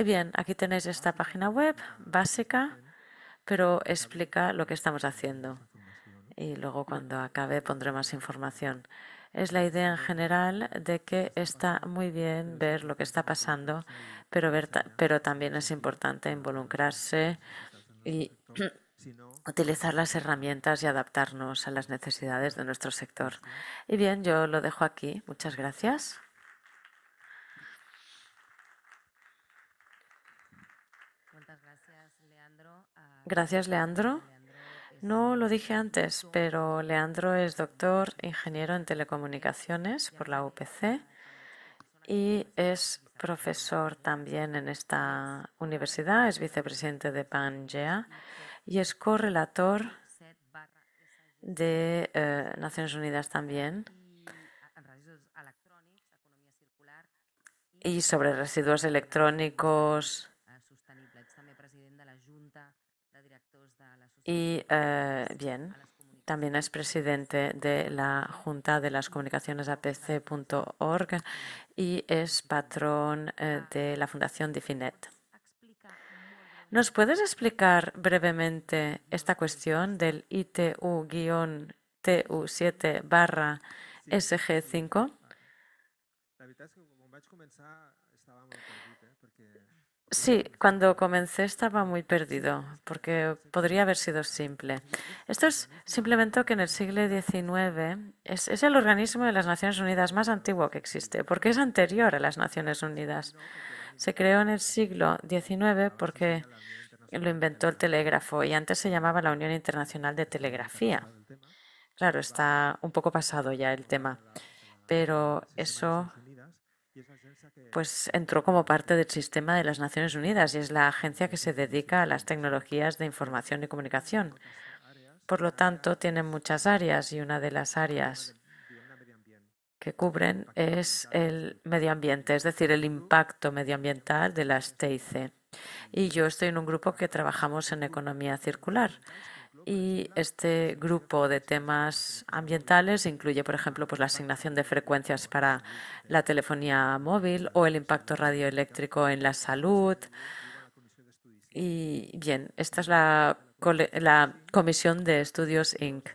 eh, bien, aquí tenéis ah, esta página web básica, pero explica lo que estamos haciendo. Y luego cuando acabe pondré más información. Es la idea en general de que está muy bien ver lo que está pasando, pero, ver pero también es importante involucrarse y utilizar las herramientas y adaptarnos a las necesidades de nuestro sector. Y bien, yo lo dejo aquí. Muchas gracias. Gracias, Leandro. No lo dije antes, pero Leandro es doctor, ingeniero en telecomunicaciones por la UPC y es profesor también en esta universidad, es vicepresidente de PANGEA y es correlator de eh, Naciones Unidas también y sobre residuos electrónicos y eh, bien también es presidente de la Junta de las Comunicaciones APC.org y es patrón eh, de la Fundación Diffinet. ¿Nos puedes explicar brevemente esta cuestión del ITU-TU7-SG5? Sí, cuando comencé estaba muy perdido, porque podría haber sido simple. Esto es simplemente que en el siglo XIX es, es el organismo de las Naciones Unidas más antiguo que existe, porque es anterior a las Naciones Unidas. Se creó en el siglo XIX porque lo inventó el telégrafo y antes se llamaba la Unión Internacional de Telegrafía. Claro, está un poco pasado ya el tema, pero eso pues entró como parte del sistema de las Naciones Unidas y es la agencia que se dedica a las tecnologías de información y comunicación. Por lo tanto, tiene muchas áreas y una de las áreas que cubren es el medio ambiente, es decir, el impacto medioambiental de las TIC. Y yo estoy en un grupo que trabajamos en economía circular. Y este grupo de temas ambientales incluye, por ejemplo, pues la asignación de frecuencias para la telefonía móvil o el impacto radioeléctrico en la salud. Y bien, esta es la la Comisión de Estudios Inc.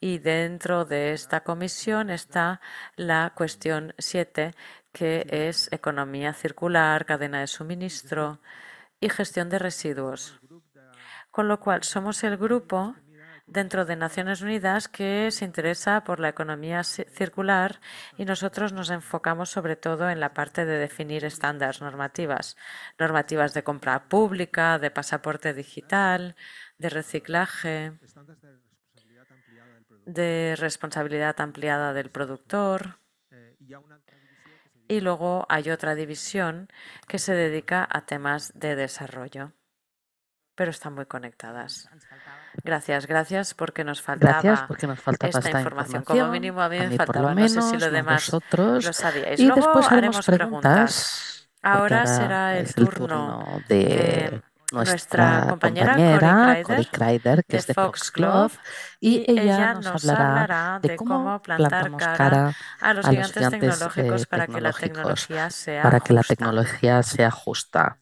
Y dentro de esta comisión está la cuestión 7, que es economía circular, cadena de suministro y gestión de residuos. Con lo cual, somos el grupo dentro de Naciones Unidas que se interesa por la economía circular y nosotros nos enfocamos sobre todo en la parte de definir estándares normativas, normativas de compra pública, de pasaporte digital, de reciclaje, de responsabilidad ampliada del productor. Eh, y luego hay otra división que se dedica a temas de desarrollo, pero están muy conectadas. Gracias, gracias porque nos faltaba, nos esta, información. Como mínimo a mí, me faltaba, lo no sé si lo demás lo Y después haremos preguntas. Ahora, será el, turno, de nuestra, compañera, Cori Kreider, que es de Fox Glove, y ella nos hablará de cómo plantar cara a los gigantes, eh, tecnológicos, para, que la tecnología sea para que la tecnología sea justa.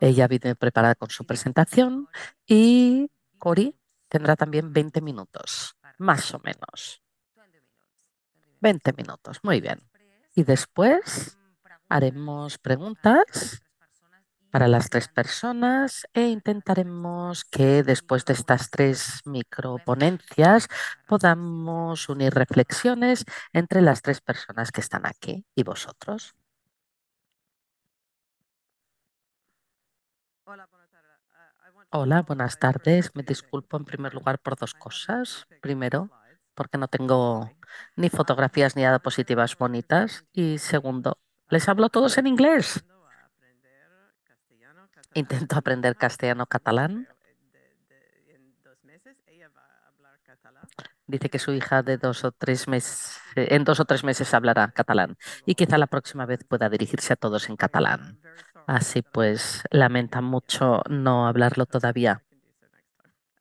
Ella viene preparada con su presentación y Cori tendrá también 20 minutos, más o menos. 20 minutos, muy bien. Y después haremos preguntas para las tres personas e intentaremos que después de estas tres microponencias podamos unir reflexiones entre las tres personas que están aquí y vosotros. Hola, buenas tardes. Ah, Me disculpo en primer lugar por dos cosas. Primero, porque no tengo ni fotografías ni diapositivas bonitas. Y segundo, les hablo todos en inglés. Intento aprender castellano catalán. Dice que su hija de dos o tres meses, eh, en dos o tres meses hablará catalán y quizá la próxima vez pueda dirigirse a todos en catalán. Así pues, lamenta mucho no hablarlo todavía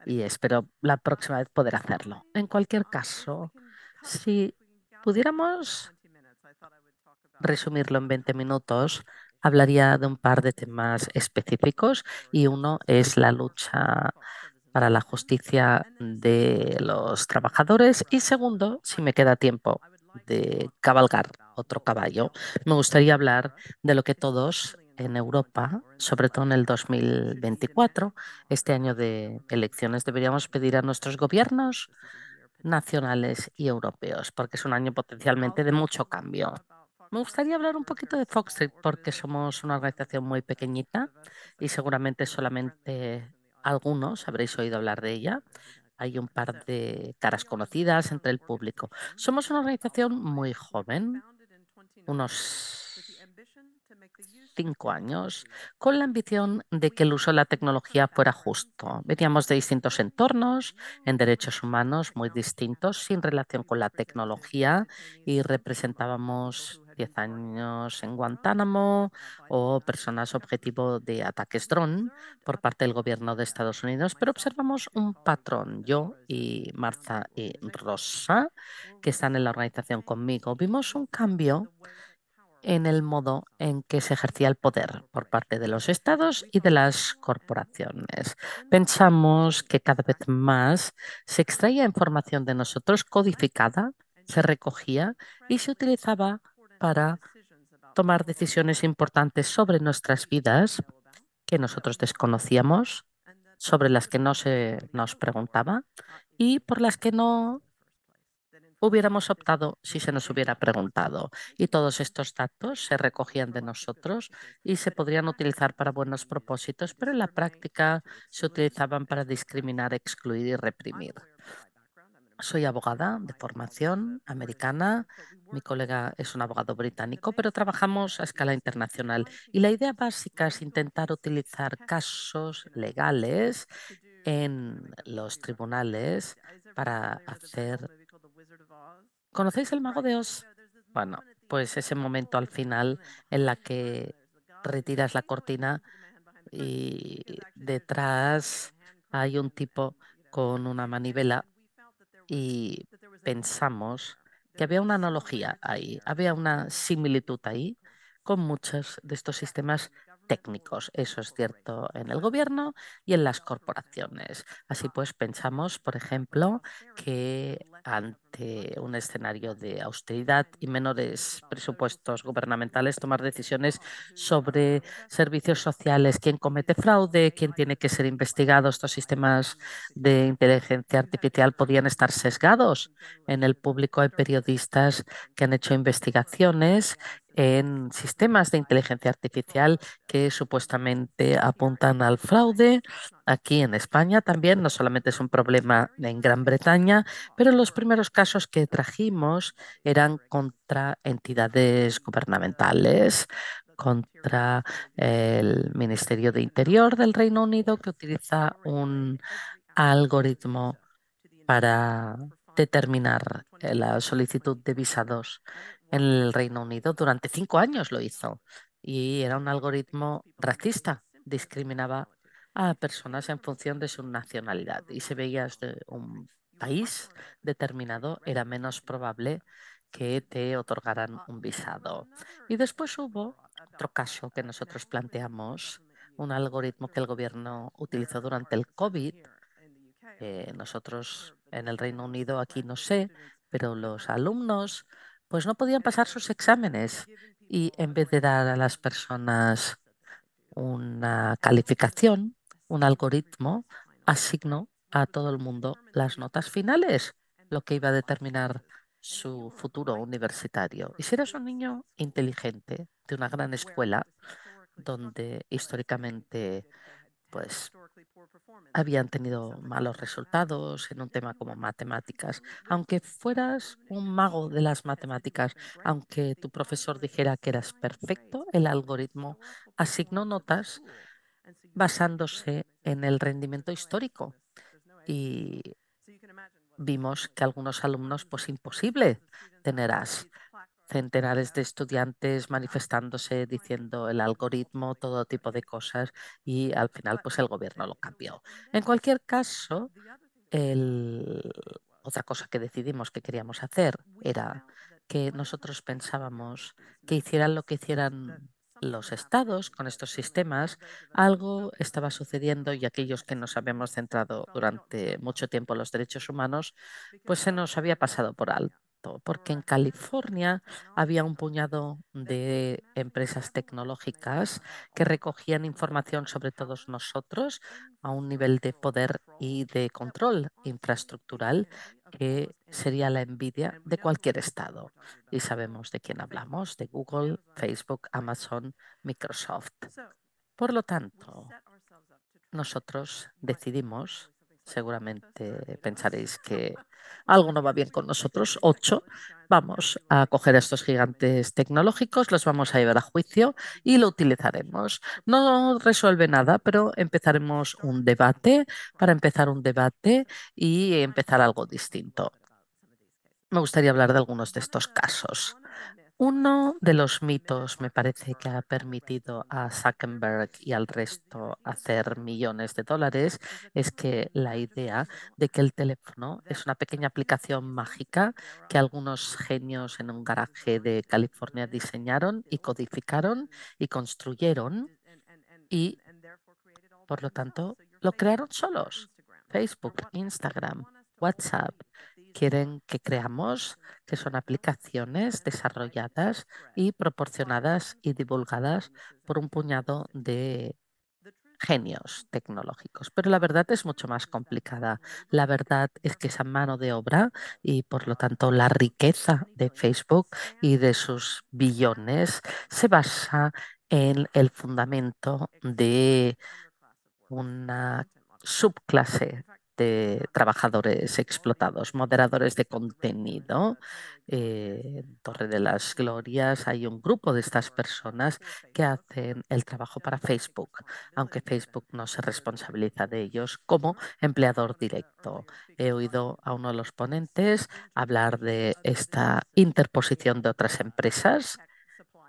y espero la próxima vez poder hacerlo. En cualquier caso, si pudiéramos resumirlo en 20 minutos, hablaría de un par de temas específicos y uno es la lucha para la justicia de los trabajadores y segundo, si me queda tiempo, de cabalgar otro caballo. Me gustaría hablar de lo que todos en Europa, sobre todo en el 2024, este año de elecciones, deberíamos pedir a nuestros gobiernos nacionales y europeos, porque es un año potencialmente de mucho cambio. Me gustaría hablar un poquito de Street porque somos una organización muy pequeñita y seguramente solamente algunos habréis oído hablar de ella. Hay un par de caras conocidas entre el público. Somos una organización muy joven, unos cinco años, con la ambición de que el uso de la tecnología fuera justo. Veníamos de distintos entornos, en derechos humanos muy distintos, sin relación con la tecnología, y representábamos 10 años en ah, Guantánamo o personas objetivo de ataques dron por ah, parte del gobierno de Estados Unidos, pero observamos un patrón. Yo y Marta y Rosa, que están en la organización conmigo, vimos un cambio en el modo en que se ejercía el poder por parte de los estados y de las corporaciones. Pensamos que cada vez más se extraía información de nosotros codificada, se recogía y se utilizaba para tomar decisiones importantes sobre nuestras vidas que nosotros desconocíamos, sobre las que no se nos preguntaba y por las que no hubiéramos optado si se nos hubiera preguntado. Y todos estos datos se recogían de nosotros y se podrían utilizar para buenos propósitos, pero en la práctica se utilizaban para discriminar, excluir y reprimir. Soy abogada de formación americana, mi colega es un abogado británico, pero trabajamos a escala internacional y la idea básica es intentar utilizar casos legales en los tribunales para hacer... ¿Conocéis el mago de Oz? Bueno, pues ese momento al final en la que retiras la cortina y detrás hay un tipo con una manivela y pensamos que había una analogía ahí, había una similitud ahí con muchos de estos sistemas técnicos. Eso es cierto en el gobierno y en las corporaciones. Así pues, pensamos, por ejemplo, que ante un escenario de austeridad y menores presupuestos gubernamentales, tomar decisiones sobre servicios sociales, quién comete fraude, quién tiene que ser investigado, estos sistemas de inteligencia artificial podían estar sesgados. En el público hay periodistas que han hecho investigaciones en sistemas de inteligencia artificial que supuestamente apuntan al fraude. Aquí en España también, no solamente es un problema en Gran Bretaña, pero los primeros casos que trajimos eran contra entidades gubernamentales, contra el Ministerio de Interior del Reino Unido que utiliza un algoritmo para determinar la solicitud de visados en el Reino Unido durante cinco años lo hizo y era un algoritmo racista. Discriminaba a personas en función de su nacionalidad y si veías de un país determinado era menos probable que te otorgaran un visado. Y después hubo otro caso que nosotros planteamos, un algoritmo que el gobierno utilizó durante el COVID. nosotros en el Reino Unido, aquí no sé, pero los alumnos pues no podían pasar sus exámenes y en vez de dar a las personas una calificación, un algoritmo asignó a todo el mundo las notas finales, lo que iba a determinar su futuro universitario. Y si eras un niño inteligente de una gran escuela, donde históricamente pues habían tenido malos resultados en un tema como matemáticas. Aunque fueras un mago de las matemáticas, aunque tu profesor dijera que eras perfecto, el algoritmo asignó notas basándose en el rendimiento histórico. Y vimos que algunos alumnos, pues imposible tener centenares de estudiantes manifestándose diciendo el algoritmo, todo tipo de cosas y al final pues el gobierno lo cambió. En cualquier caso, otra cosa que decidimos que queríamos hacer era que nosotros pensábamos que hicieran lo que hicieran los estados con estos sistemas, algo estaba sucediendo y aquellos que nos habíamos centrado durante mucho tiempo en los derechos humanos, pues se nos había pasado por alto porque en California había un puñado de empresas tecnológicas que recogían información sobre todos nosotros a un nivel de poder y de control infraestructural que sería la envidia de cualquier Estado. Y sabemos de quién hablamos, de Google, Facebook, Amazon, Microsoft. Por lo tanto, nosotros decidimos seguramente pensaréis que algo no va bien con nosotros. Ocho, vamos a coger a estos gigantes tecnológicos, los vamos a llevar a juicio y lo utilizaremos. No resuelve nada, pero empezaremos un debate para empezar un debate y empezar algo distinto. Me gustaría hablar de algunos de estos casos. Uno de los mitos me parece que ha permitido a Zuckerberg y al resto hacer millones de dólares es que la idea de que el teléfono es una pequeña aplicación mágica que algunos genios en un garaje de California diseñaron y codificaron y construyeron y por lo tanto lo crearon solos. Facebook, Instagram, WhatsApp, quieren que creamos que son aplicaciones desarrolladas y proporcionadas y divulgadas por un puñado de genios tecnológicos. Pero la verdad es mucho más complicada. La verdad es que esa mano de obra y por lo tanto la riqueza de Facebook y de sus billones se basa en el fundamento de una subclase trabajadores explotados, moderadores de contenido. Eh, Torre de las Glorias hay un grupo de estas personas que hacen el trabajo para Facebook, aunque Facebook no se responsabiliza de ellos como empleador directo. He oído a uno de los ponentes hablar de esta interposición de otras empresas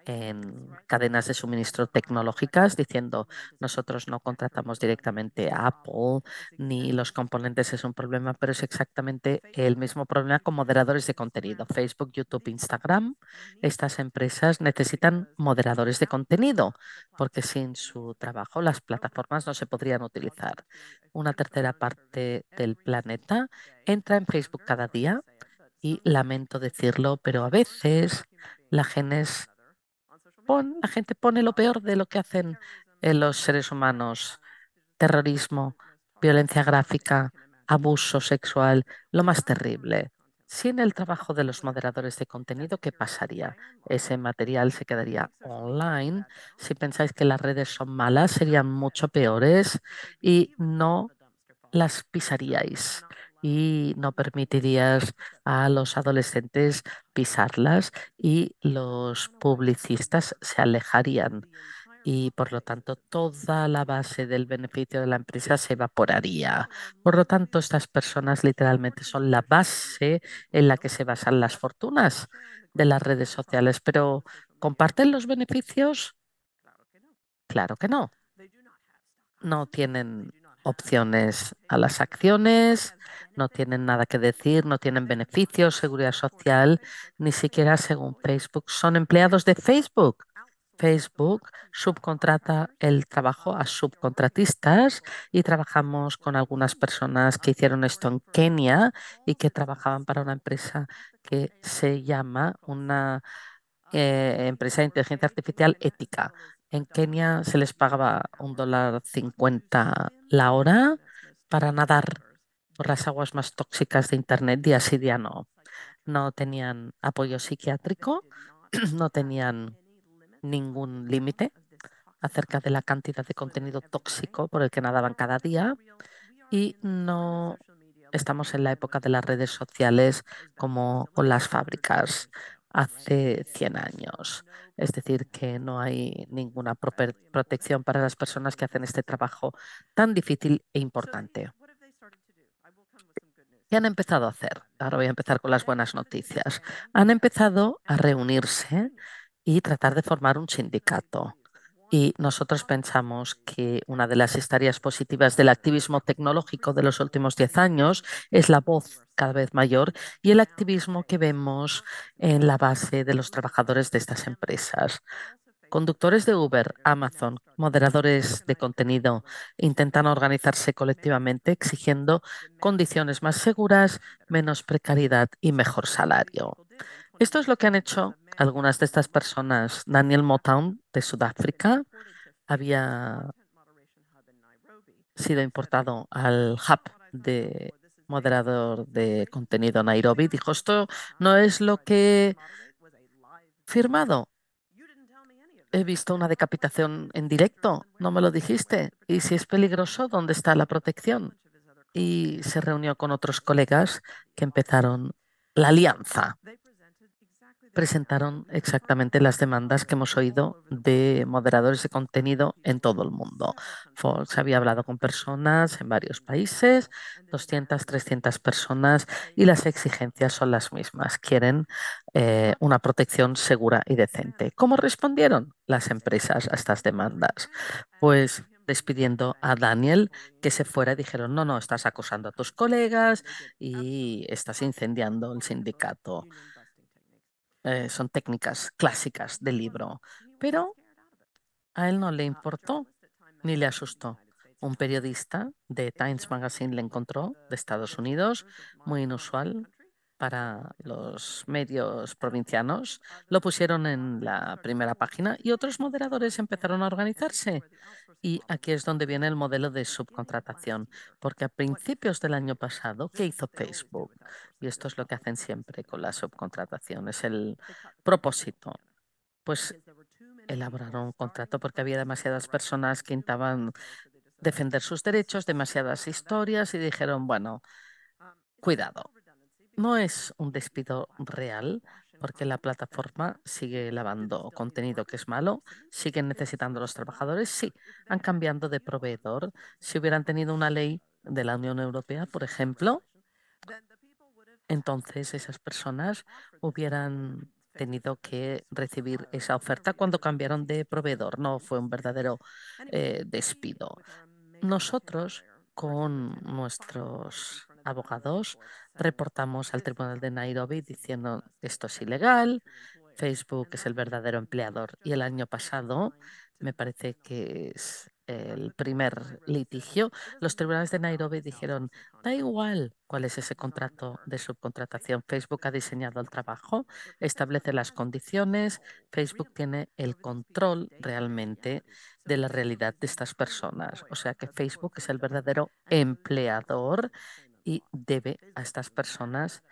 en cadenas de suministro tecnológicas diciendo nosotros no contratamos directamente a Apple ni los componentes es un problema, pero es exactamente el mismo problema con moderadores de contenido. Facebook, YouTube, Instagram, estas empresas necesitan moderadores de contenido porque sin su trabajo las plataformas no se podrían utilizar. Una tercera parte del planeta entra en Facebook cada día y lamento decirlo, pero a veces la genes la gente pone lo peor de lo que hacen eh, los seres humanos. Terrorismo, violencia gráfica, abuso sexual, lo más terrible. Sin el trabajo de los moderadores de contenido, ¿qué pasaría? Ese material se quedaría online. Si pensáis que las redes son malas, serían mucho peores y no las pisaríais y no permitirías a los adolescentes pisarlas y los publicistas se alejarían y por lo tanto toda la base del beneficio de la empresa se evaporaría. Por lo tanto, estas personas literalmente son la base en la que se basan las fortunas de las redes sociales, pero ¿comparten los beneficios? Claro que no. No tienen opciones a las acciones, no tienen nada que decir, no tienen beneficios, seguridad social, ni siquiera según Facebook. Son empleados de Facebook. Facebook subcontrata el trabajo a subcontratistas y trabajamos con algunas personas que hicieron esto en Kenia y que trabajaban para una empresa que se llama una eh, empresa de inteligencia artificial ética. En Kenia se les pagaba un dólar cincuenta la hora para nadar por las aguas más tóxicas de Internet día sí, día no. No tenían apoyo psiquiátrico, [clears throat] no tenían ningún límite acerca de la cantidad de contenido tóxico por el que nadaban cada día y no estamos en la época de las redes sociales como con las fábricas hace 100 años. Es decir, que no hay ninguna protección para las personas que hacen este trabajo tan difícil e importante. ¿Qué han empezado a hacer? Ahora voy a empezar con las buenas noticias. Han empezado a reunirse y tratar de formar un sindicato. Y nosotros pensamos que una de las historias positivas del activismo tecnológico de los últimos 10 años es la voz cada vez mayor y el activismo que vemos en la base de los trabajadores de estas empresas. Conductores de Uber, Amazon, moderadores de contenido intentan organizarse colectivamente exigiendo condiciones más seguras, menos precariedad y mejor salario. Esto es lo que han hecho algunas de estas personas. Daniel Motown de Sudáfrica había sido importado al hub de moderador de contenido Nairobi. Dijo, esto no es lo que firmado. He visto una decapitación en directo, no me lo dijiste. Y si es peligroso, ¿dónde está la protección? Y se reunió con otros colegas que empezaron la alianza presentaron exactamente las demandas que hemos oído de moderadores de contenido en todo el mundo. Fox había hablado con personas en varios países, 200, 300 personas, y las exigencias son las mismas. Quieren eh, una protección segura y decente. ¿Cómo respondieron las empresas a estas demandas? Pues despidiendo a Daniel que se fuera. Dijeron, no, no, estás acosando a tus colegas y estás incendiando el sindicato. Eh, son técnicas clásicas del libro, pero a él no le importó ni le asustó. Un periodista de Times Magazine le encontró de Estados Unidos, muy inusual, para los medios provincianos, lo pusieron en la primera página y otros moderadores empezaron a organizarse. Y aquí es donde viene el modelo de subcontratación, porque a principios del año pasado, ¿qué hizo Facebook? Y esto es lo que hacen siempre con la subcontratación, es el propósito. Pues elaboraron un contrato porque había demasiadas personas que intentaban defender sus derechos, demasiadas historias y dijeron, bueno, cuidado. No es un despido real porque la plataforma sigue lavando contenido que es malo, siguen necesitando a los trabajadores, sí, han cambiado de proveedor. Si hubieran tenido una ley de la Unión Europea, por ejemplo, entonces esas personas hubieran tenido que recibir esa oferta cuando cambiaron de proveedor. No fue un verdadero eh, despido. Nosotros, con nuestros abogados reportamos al Tribunal de Nairobi diciendo esto es ilegal, Facebook es el verdadero empleador. Y el año pasado, me parece que es el primer litigio, los tribunales de Nairobi dijeron, da igual cuál es ese contrato de subcontratación. Facebook ha diseñado el trabajo, establece las condiciones, Facebook tiene el control realmente de la realidad de estas personas. O sea que Facebook es el verdadero empleador y debe a estas personas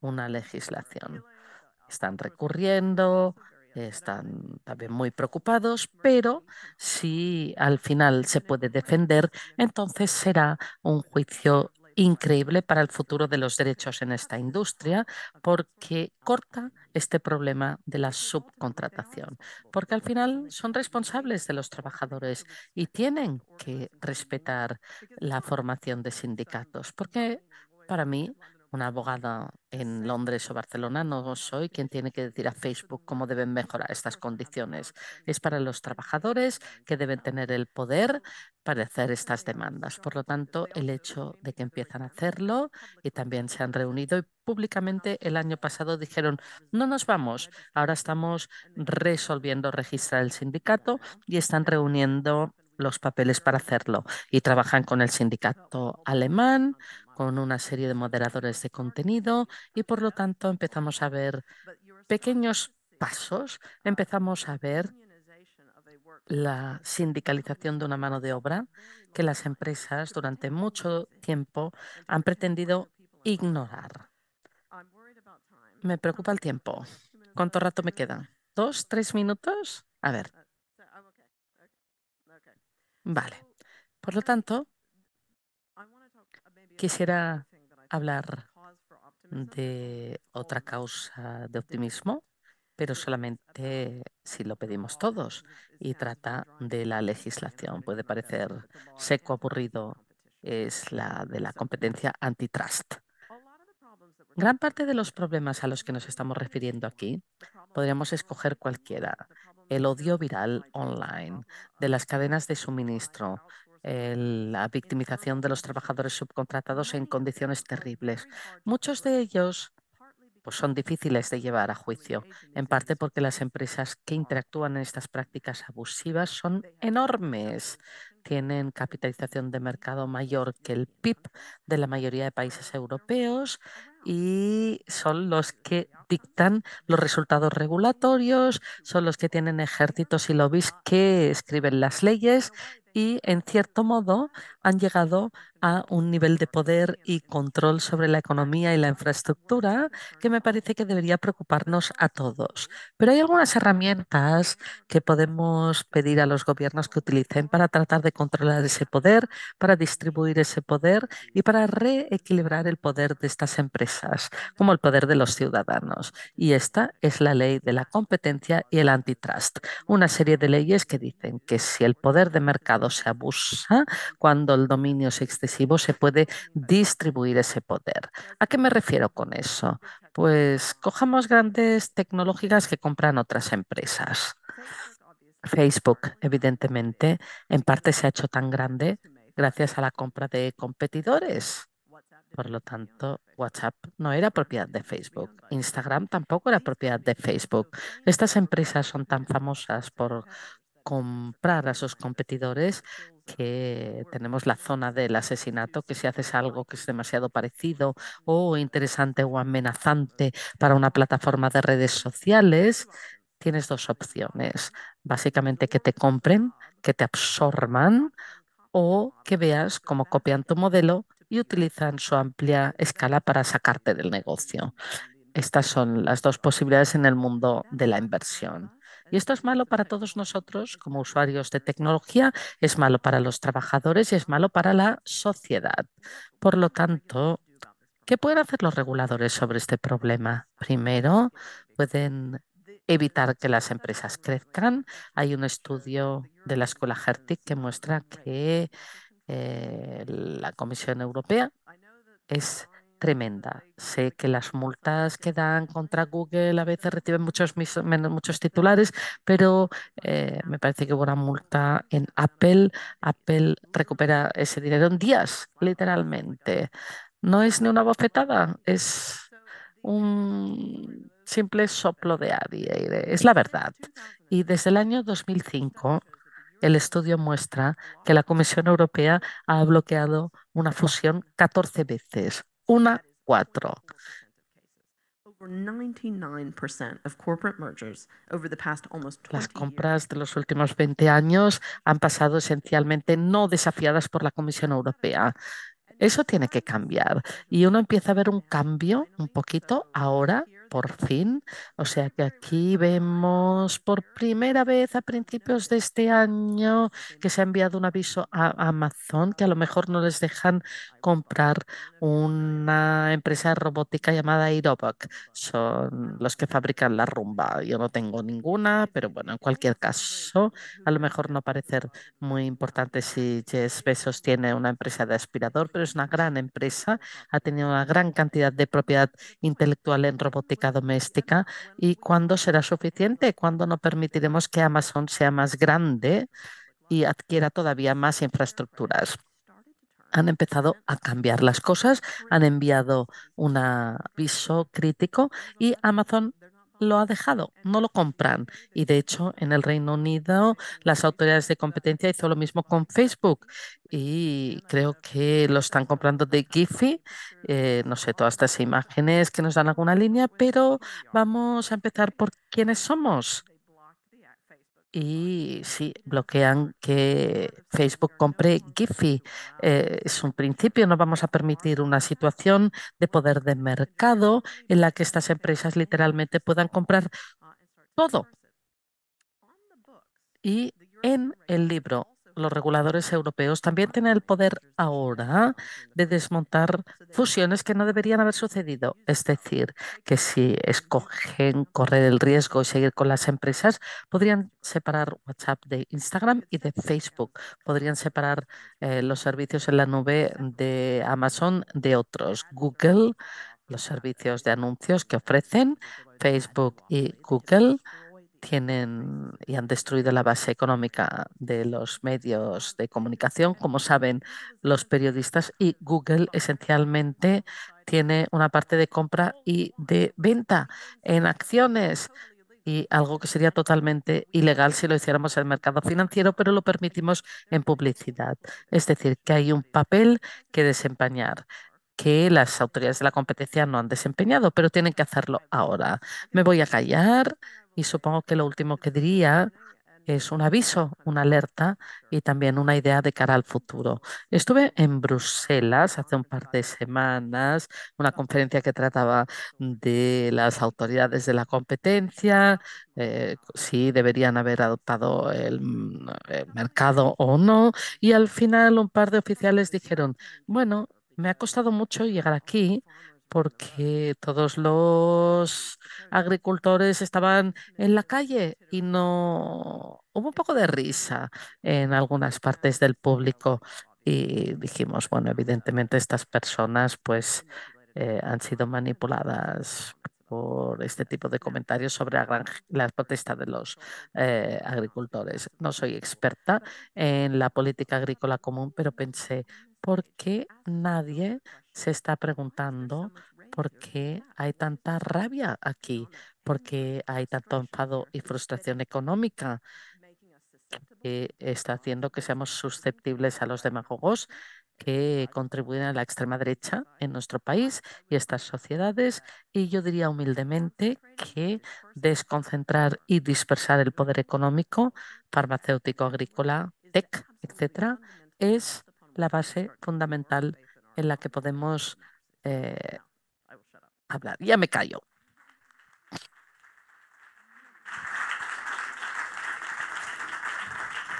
una legislación. Están recurriendo, están también muy preocupados, pero si al final se puede defender, entonces será un juicio increíble para el futuro de los derechos en esta industria porque corta este problema de la subcontratación, porque al final son responsables de los trabajadores y tienen que respetar la formación de sindicatos, porque para mí una abogada en Londres o Barcelona, no soy quien tiene que decir a Facebook cómo deben mejorar estas condiciones. Es para los trabajadores que deben tener el poder para hacer estas demandas. Por lo tanto, el hecho de que empiezan a hacerlo y también se han reunido y públicamente el año pasado dijeron, no nos vamos, ahora estamos resolviendo registrar el sindicato y están reuniendo los papeles para hacerlo y trabajan con el sindicato alemán, con una serie de moderadores de contenido y por lo tanto empezamos a ver pequeños pasos, empezamos a ver la sindicalización de una mano de obra que las empresas durante mucho tiempo han pretendido ignorar. Me preocupa el tiempo. ¿Cuánto rato me queda? ¿Dos, tres minutos? A ver. Vale. Por lo tanto, quisiera hablar de otra causa de optimismo, pero solamente si lo pedimos todos, y trata de la legislación. Puede parecer seco, aburrido, es la de la competencia antitrust. Gran parte de los problemas a los que nos estamos refiriendo aquí podríamos escoger cualquiera. El odio viral online, de las cadenas de suministro, la victimización de los trabajadores subcontratados en condiciones terribles. Muchos de ellos pues son difíciles de llevar a juicio, en parte porque las empresas que interactúan en estas prácticas abusivas son enormes, tienen capitalización de mercado mayor que el PIB de la mayoría de países europeos y son los que dictan los resultados regulatorios, son los que tienen ejércitos y lobbies que escriben las leyes y, en cierto modo, han llegado a un nivel de poder y control sobre la economía y la infraestructura que me parece que debería preocuparnos a todos. Pero hay algunas herramientas que podemos pedir a los gobiernos que utilicen para tratar de controlar ese poder, para distribuir ese poder y para reequilibrar el poder de estas empresas, como el poder de los ciudadanos. Y esta es la ley de la competencia y el antitrust, una serie de leyes que dicen que si el poder de mercado se abusa, cuando el dominio excesivo, se puede distribuir ese poder. ¿A qué me refiero con eso? Pues cojamos grandes tecnológicas que compran otras empresas. Facebook, evidentemente, en parte se ha hecho tan grande gracias a la compra de competidores. Por lo tanto, WhatsApp no era propiedad de Facebook. Instagram tampoco era propiedad de Facebook. Estas empresas son tan famosas por comprar a sus competidores que tenemos la zona del asesinato, que si haces algo que es demasiado parecido o interesante o amenazante para una plataforma de redes sociales, tienes dos opciones. Básicamente que te compren, que te absorban o que veas cómo copian tu modelo y utilizan su amplia escala para sacarte del negocio. Estas son las dos posibilidades en el mundo de la inversión. Y esto es malo para todos nosotros como usuarios de tecnología, es malo para los trabajadores y es malo para la sociedad. Por lo tanto, ¿qué pueden hacer los reguladores sobre este problema? Primero, pueden evitar que las empresas crezcan. Hay un estudio de la Escuela Hertig que muestra que eh, la Comisión Europea es tremenda. Sé que las multas que dan contra Google a veces reciben muchos, muchos titulares, pero eh, me parece que hubo una multa en Apple. Apple recupera ese dinero en días, literalmente. No es ni una bofetada, es un simple soplo de aire. Es la verdad. Y desde el año 2005, el estudio muestra que la Comisión Europea ha bloqueado una fusión 14 veces. Una, cuatro. Las compras de los últimos 20 años han pasado esencialmente no desafiadas por la Comisión Europea. Eso tiene que cambiar. Y uno empieza a ver un cambio un poquito ahora por fin. O sea que aquí vemos por primera vez a principios de este año que se ha enviado un aviso a Amazon que a lo mejor no les dejan comprar una empresa robótica llamada iRobot. Son los que fabrican la rumba. Yo no tengo ninguna, pero bueno, en cualquier caso, a lo mejor no parecer muy importante si Jess Besos tiene una empresa de aspirador, pero es una gran empresa, ha tenido una gran cantidad de propiedad intelectual en robótica doméstica y cuándo será suficiente, cuándo no permitiremos que Amazon sea más grande y adquiera todavía más infraestructuras. Han empezado a cambiar las cosas, han enviado un aviso crítico y Amazon lo ha dejado, no lo compran. Y de hecho, en el Reino Unido, las autoridades de competencia hizo lo mismo con Facebook. Y creo que lo están comprando de Giphy, eh, no sé, todas estas imágenes que nos dan alguna línea, pero vamos a empezar por quiénes somos. Y si bloquean que Facebook compre Giphy. Eh, es un principio, no vamos a permitir una situación de poder de mercado en la que estas empresas literalmente puedan comprar todo. Y en el libro los reguladores europeos también tienen el poder ahora ¿eh? de desmontar fusiones que no deberían haber sucedido. Es decir, que si escogen correr el riesgo y seguir con las empresas, podrían separar WhatsApp de Instagram y de Facebook. Podrían separar eh, los servicios en la nube de Amazon de otros. Google, los servicios de anuncios que ofrecen, Facebook y Google tienen y han destruido la base económica de los medios de comunicación. Como saben los periodistas, y Google esencialmente tiene una parte de compra y de venta en acciones y algo que sería totalmente ilegal si lo hiciéramos en el mercado financiero, pero lo permitimos en publicidad. Es decir, que hay un papel que desempeñar que las autoridades de la competencia no han desempeñado, pero tienen que hacerlo ahora. Me voy a callar y supongo que lo último que diría es un aviso, una alerta y también una idea de cara al futuro. Estuve en Bruselas hace un par de semanas, una conferencia que trataba de las autoridades de la competencia, eh, si deberían haber adoptado el mm, eh, mercado o no, y al final un par de oficiales dijeron, bueno, me ha costado mucho llegar aquí porque todos los agricultores estaban en la calle y no hubo un poco de risa en algunas partes del público y dijimos, bueno, evidentemente estas personas pues eh, han sido manipuladas por este tipo de comentarios sobre la, protesta de los eh, agricultores. No soy experta en la política agrícola común, pero pensé, ¿por qué nadie se está preguntando por qué hay tanta rabia aquí, por qué hay tanto enfado y frustración económica que está haciendo que seamos susceptibles a los demagogos que contribuyen a la extrema derecha en nuestro país y estas sociedades. Y yo diría humildemente que desconcentrar y dispersar el poder económico, farmacéutico, agrícola, tech, etcétera, es la base fundamental en la que podemos eh, hablar. Ya me callo.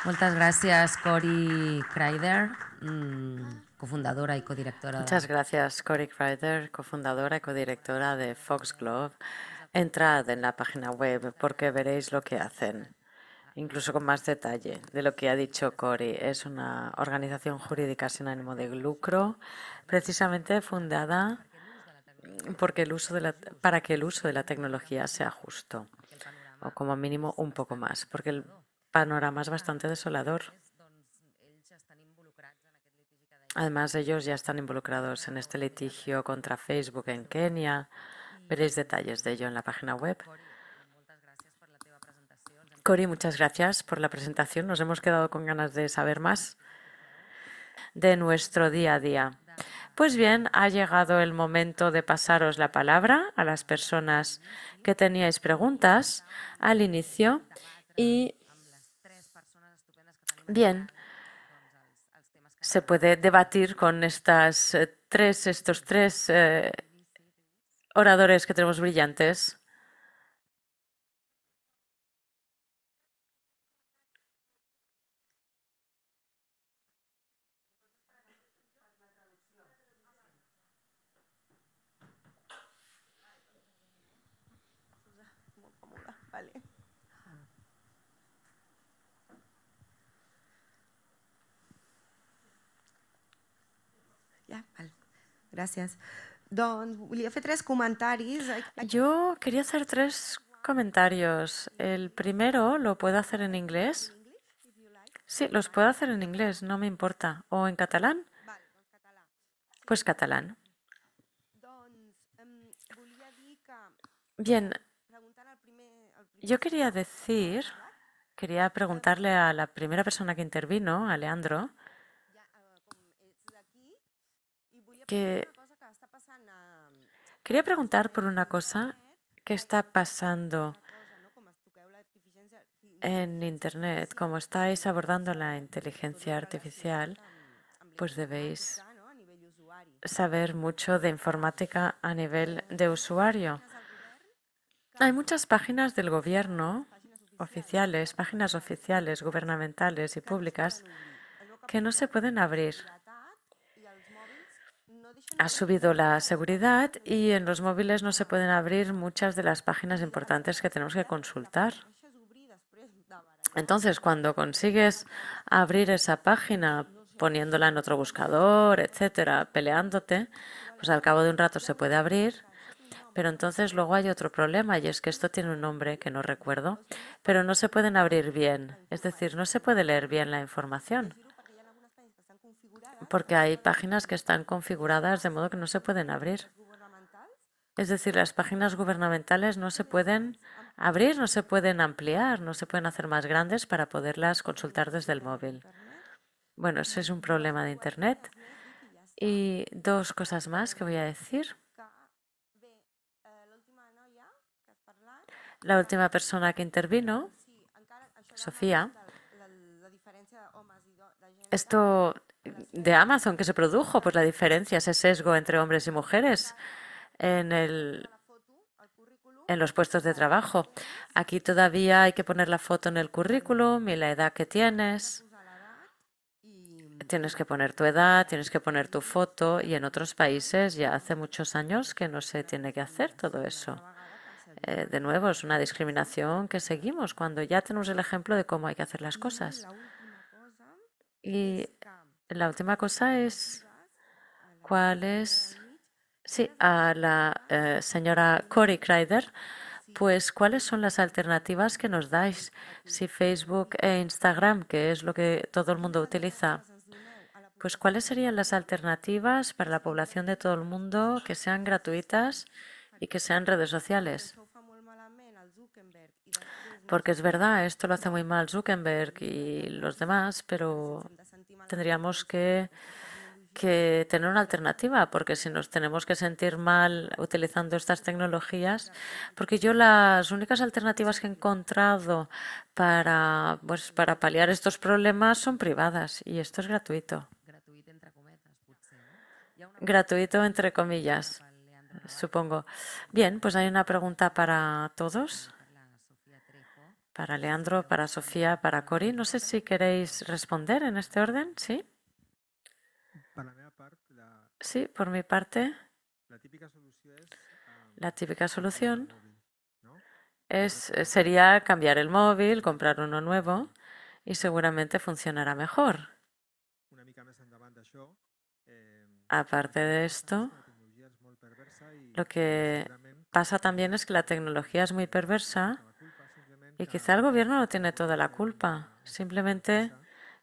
Muchas gracias, Cory Kreider, mm, cofundadora y codirectora. Muchas gracias, Cory Kreider, cofundadora y codirectora de Fox Globe. Entrad en la página web porque veréis lo que hacen incluso con más detalle de lo que ha dicho Cori. Es una organización jurídica sin ánimo de lucro, precisamente fundada porque el uso para que el uso de la tecnología sea justo, o como mínimo un poco más, porque el panorama es bastante desolador. Además, ellos ya están involucrados en este litigio contra Facebook en Kenia. Veréis detalles de ello en la página web. Cori, muchas gracias por la presentación. Nos hemos quedado con ganas de saber más de nuestro día a día. Pues bien, ha llegado el momento de pasaros la palabra a las personas que teníais preguntas al inicio. Y bien, se puede debatir con estas tres, estos tres eh, oradores que tenemos brillantes. Ya, tres Yo quería hacer tres comentarios. El primero lo puedo hacer en inglés. Sí, los puedo hacer en inglés, no me importa. ¿O en catalán? Pues catalán. Bien, yo quería decir, quería preguntarle a la primera persona que intervino, a Leandro, quería preguntar por una cosa que está pasando en Internet. Como estáis abordando la inteligencia artificial, pues debéis saber mucho de informática a nivel de usuario. Hay muchas páginas del gobierno oficiales, páginas oficiales, gubernamentales y públicas que no se pueden abrir ha subido la seguridad y en los móviles no se pueden abrir muchas de las páginas importantes que tenemos que consultar. Entonces, cuando consigues abrir esa página poniéndola en otro buscador, etcétera, peleándote, pues al cabo de un rato se puede abrir. Pero entonces luego hay otro problema y es que esto tiene un nombre que no recuerdo, pero no se pueden abrir bien, es decir, no se puede leer bien la información porque hay páginas que están configuradas de modo que no se pueden abrir. Es decir, las páginas gubernamentales no se pueden abrir, no se pueden ampliar, no se pueden hacer más grandes para poderlas consultar desde el móvil. Bueno, eso es un problema de Internet. Y dos cosas más que voy a decir. La última persona que intervino, Sofía, esto de Amazon que se produjo, pues la diferencia, ese sesgo entre hombres y mujeres en, el, en los puestos de trabajo. Aquí todavía hay que poner la foto en el currículum y la edad que tienes. Tienes que poner tu edad, tienes que poner tu foto y en otros países ya hace muchos años que no se tiene que hacer todo eso. Eh, de nuevo, es una discriminación que seguimos cuando ya tenemos el ejemplo de cómo hay que hacer las cosas. Y la última cosa es cuál es, sí, a la eh, señora Cory Kreider, pues cuáles son las alternativas que nos dais, si Facebook e Instagram, que es lo que todo el mundo utiliza, pues cuáles serían las alternativas para la población de todo el mundo que sean gratuitas y que sean redes sociales. Porque es verdad, esto lo hace muy mal Zuckerberg y los demás, pero tendríamos que, que tener una alternativa, porque si nos tenemos que sentir mal utilizando estas tecnologías, porque yo las únicas alternativas que he encontrado para, pues, para paliar estos problemas son privadas y esto es gratuito. Gratuito entre comillas, supongo. Bien, pues hay una pregunta para todos para Leandro, para Sofía, para Cori. No sé si queréis responder en este orden, ¿sí? por mi parte. La típica solución sería cambiar el móvil, comprar uno nuevo y seguramente funcionará mejor. Em, aparte de esto, lo que pasa también es que la tecnología es muy perversa y quizá el gobierno no tiene toda la culpa, simplemente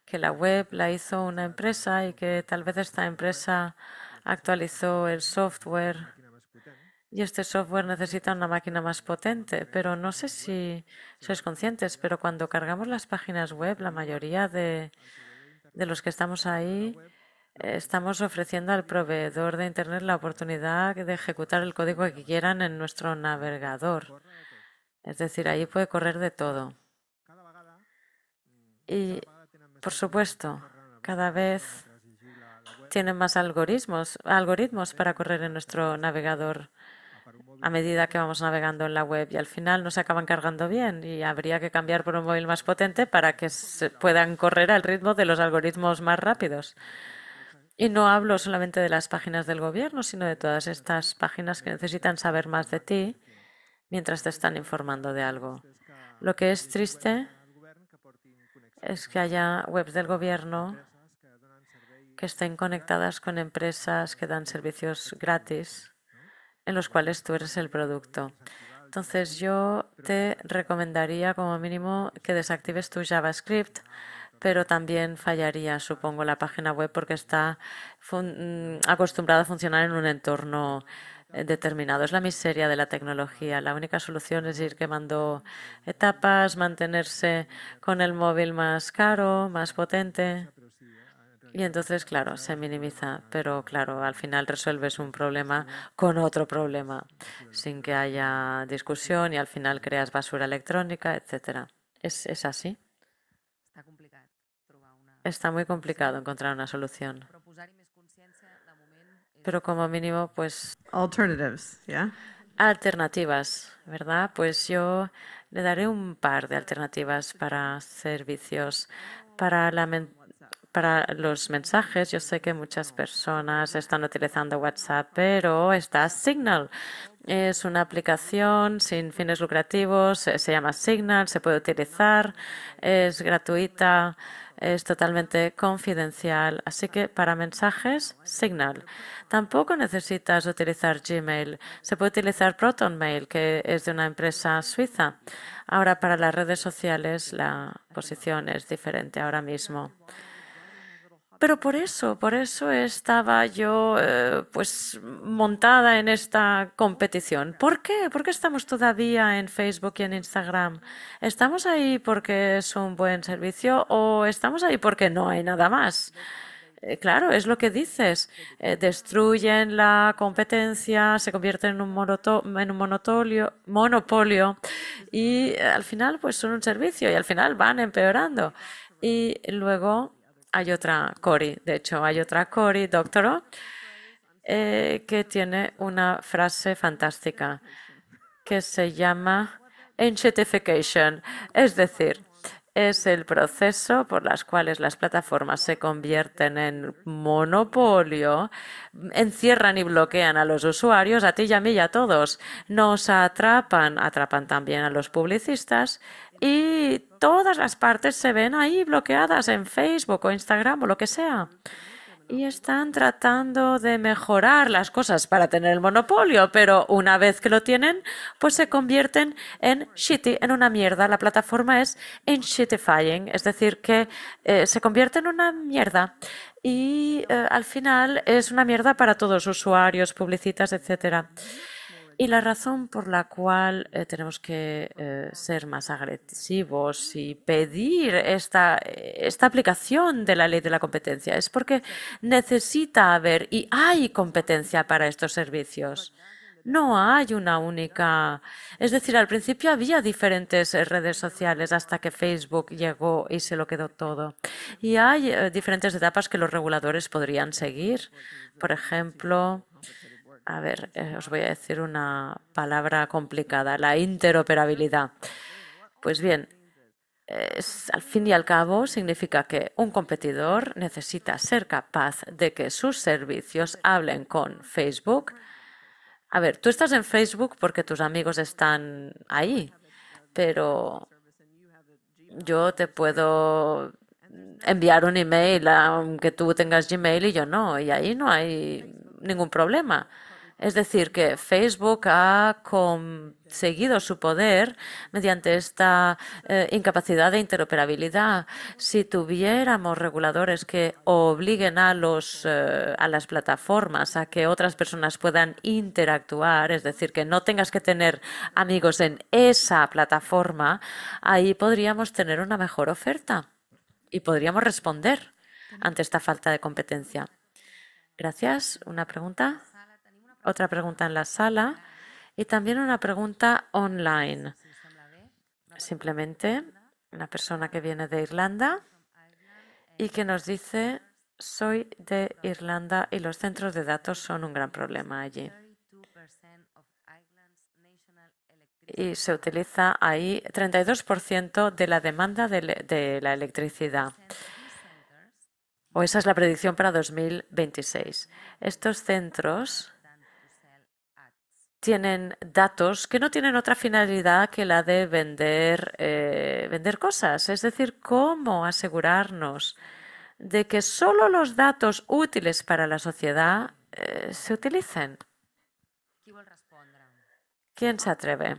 que la web la hizo una empresa y que tal vez esta empresa actualizó el software y este software necesita una máquina más potente. Pero no sé si sois conscientes, pero cuando cargamos las páginas web, la mayoría de, de los que estamos ahí eh, estamos ofreciendo al proveedor de Internet la oportunidad de ejecutar el código que quieran en nuestro navegador. Es decir, ahí puede correr de todo. Mm, y, por supuesto, cada vez tienen más algoritmos, algoritmos para correr en nuestro navegador ah, a medida que vamos navegando en la web y al final no se acaban cargando bien y habría que cambiar por un móvil más potente para que pues se puedan correr al ritmo de los algoritmos más rápidos. Y no hablo solamente de las páginas del gobierno, sino de todas estas páginas que necesitan saber más de ti mientras te están informando de algo. Lo que es triste es que haya webs del gobierno que estén conectadas con empresas que dan servicios gratis en los cuales tú eres el producto. Entonces yo te recomendaría como mínimo que desactives tu JavaScript, pero también fallaría, supongo, la página web porque está mm, acostumbrada a funcionar en un entorno eh, determinado. Es la miseria de la tecnología. La única solución es ir quemando etapas, mantenerse con el móvil más caro, más potente. Y entonces, claro, se minimiza, pero claro, al final resuelves un problema con otro problema, sin que haya discusión y al final creas basura electrónica, etcétera. ¿Es, ¿Es así? Está muy complicado encontrar una solución pero como mínimo, pues... Alternatives, Alternativas, ¿verdad? Pues yo le daré un par de alternativas para servicios, para para los mensajes, yo sé que muchas personas están utilizando WhatsApp, pero está Signal. Es una aplicación sin fines lucrativos, se llama Signal, se puede utilizar, es gratuita es totalmente confidencial, así que para mensajes, Signal. Tampoco necesitas utilizar Gmail. Se puede utilizar ProtonMail, que es de una empresa suiza. Ahora, para las redes sociales, la posición es diferente ahora mismo. Pero por eso, por eso estaba yo eh, pues montada en esta competición. ¿Por qué? ¿Por qué estamos todavía en Facebook y en Instagram? ¿Estamos ahí porque es un buen servicio o estamos ahí porque no hay nada más? Eh, claro, es lo que dices. Eh, destruyen la competencia, se convierten en un, monoto, en un monopolio y al final pues son un servicio y al final van empeorando. Y luego hay otra Cori, de hecho, hay otra Cori, doctoro, eh, que tiene una frase fantástica que se llama enchetification, es decir, es el proceso por las cuales las plataformas se convierten en monopolio, encierran y bloquean a los usuarios, a ti y a mí y a todos, nos atrapan, atrapan también a los publicistas y todas las partes se ven ahí bloqueadas en Facebook o Instagram o lo que sea. Y están tratando de mejorar las cosas para tener el monopolio, pero una vez que lo tienen, pues se convierten en shitty, en una mierda. La plataforma es en shitifying, es decir, que eh, se convierte en una mierda. Y eh, al final es una mierda para todos, usuarios, publicitas, etcétera. Y la razón por la cual eh, tenemos que eh, ser más agresivos y pedir esta, esta aplicación de la ley de la competencia es porque necesita haber y hay competencia para estos servicios. No hay una única. Es decir, al principio había diferentes eh, redes sociales hasta que Facebook llegó y se lo quedó todo. Y hay diferentes etapas que los reguladores podrían seguir. Por ejemplo, a ver, eh, os voy a decir una palabra complicada, la interoperabilidad. Pues bien, al fin y al cabo significa que un competidor necesita ser capaz de que sus servicios hablen con Facebook. A ver, tú estás en Facebook porque tus amigos están ahí, pero yo te puedo enviar un email aunque tú tengas Gmail y yo no, y ahí no hay ningún problema. Es decir, que Facebook ha conseguido su poder mediante esta eh, incapacidad de interoperabilidad. Si tuviéramos reguladores que obliguen a, los, eh, a las plataformas a que otras personas puedan interactuar, es decir, que no tengas que tener amigos en esa plataforma, ahí podríamos tener una mejor oferta y podríamos responder ante esta falta de competencia. Gracias. ¿Una pregunta? otra pregunta en la sala y también una pregunta online. Simplemente una persona que viene de Irlanda y que nos dice, soy de Irlanda y los centros de datos son un gran problema allí. Y se utiliza ahí 32% de la demanda de, la electricidad. O esa es la predicción para 2026. Estos centros tienen datos que no tienen otra finalidad que la de vender, eh, vender cosas, es decir, cómo asegurarnos de que solo los datos útiles para la sociedad eh, se utilicen. ¿Quién se atreve?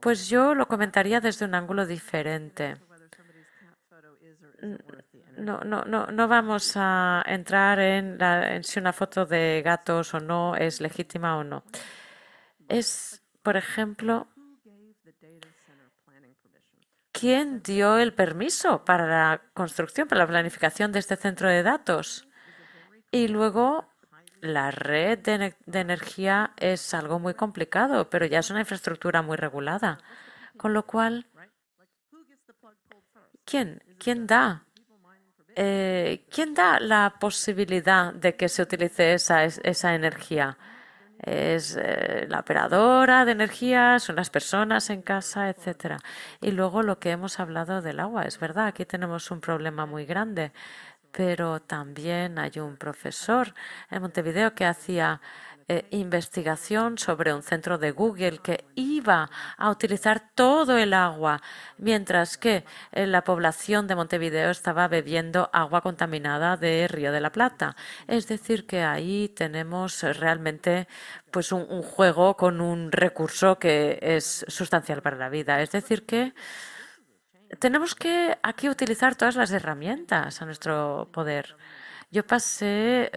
Pues yo lo comentaría desde un ángulo diferente no, no, no, vamos a entrar en, si una foto de gatos o no es legítima o no. Es, por ejemplo, ¿quién dio el permiso para la construcción, para la planificación de este centro de datos? Y luego, la red de, energía es algo muy complicado, pero ya es una infraestructura muy regulada. Con lo cual, ¿quién? ¿Quién da eh, ¿quién da la posibilidad de que se utilice esa, energía? es eh, la operadora de energías son las personas en casa, etcétera. Y luego lo que hemos hablado del agua, es verdad, aquí tenemos un problema muy grande, pero también hay un profesor en Montevideo que hacía eh, investigación sobre un centro de Google que iba a utilizar todo el agua, mientras que eh, la población de Montevideo estaba bebiendo agua contaminada de Río de la Plata. Es decir, que ahí tenemos eh, realmente pues un, juego con un recurso que es sustancial para la vida. Es decir, que tenemos que aquí utilizar todas las herramientas a nuestro poder. Yo pasé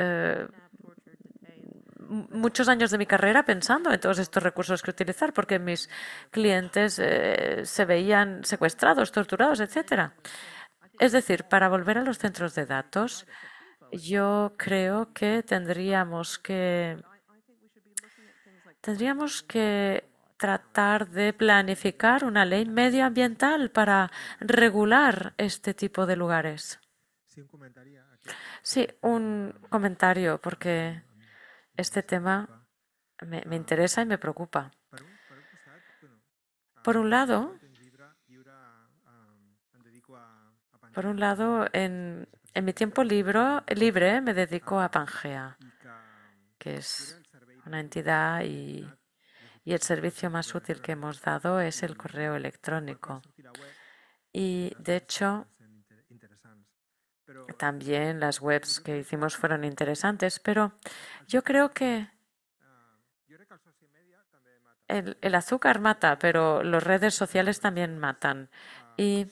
muchos años de mi carrera pensando en todos estos recursos que utilizar, porque mis clientes eh, se veían secuestrados, torturados, etcétera. Es decir, para volver a los centros de datos, yo creo que tendríamos que tendríamos que tratar de planificar una ley medioambiental para regular este tipo de lugares. Sí, un comentario, porque este tema me, interesa y me preocupa. Por un lado, por un lado en, mi tiempo libre me dedico a Pangea, que es una entidad y, y el servicio más útil que hemos dado es el correo electrónico. Y de hecho, también las webs que hicimos fueron interesantes, pero yo creo que ah, el, el azúcar mata, pero las redes sociales también matan. Ah, y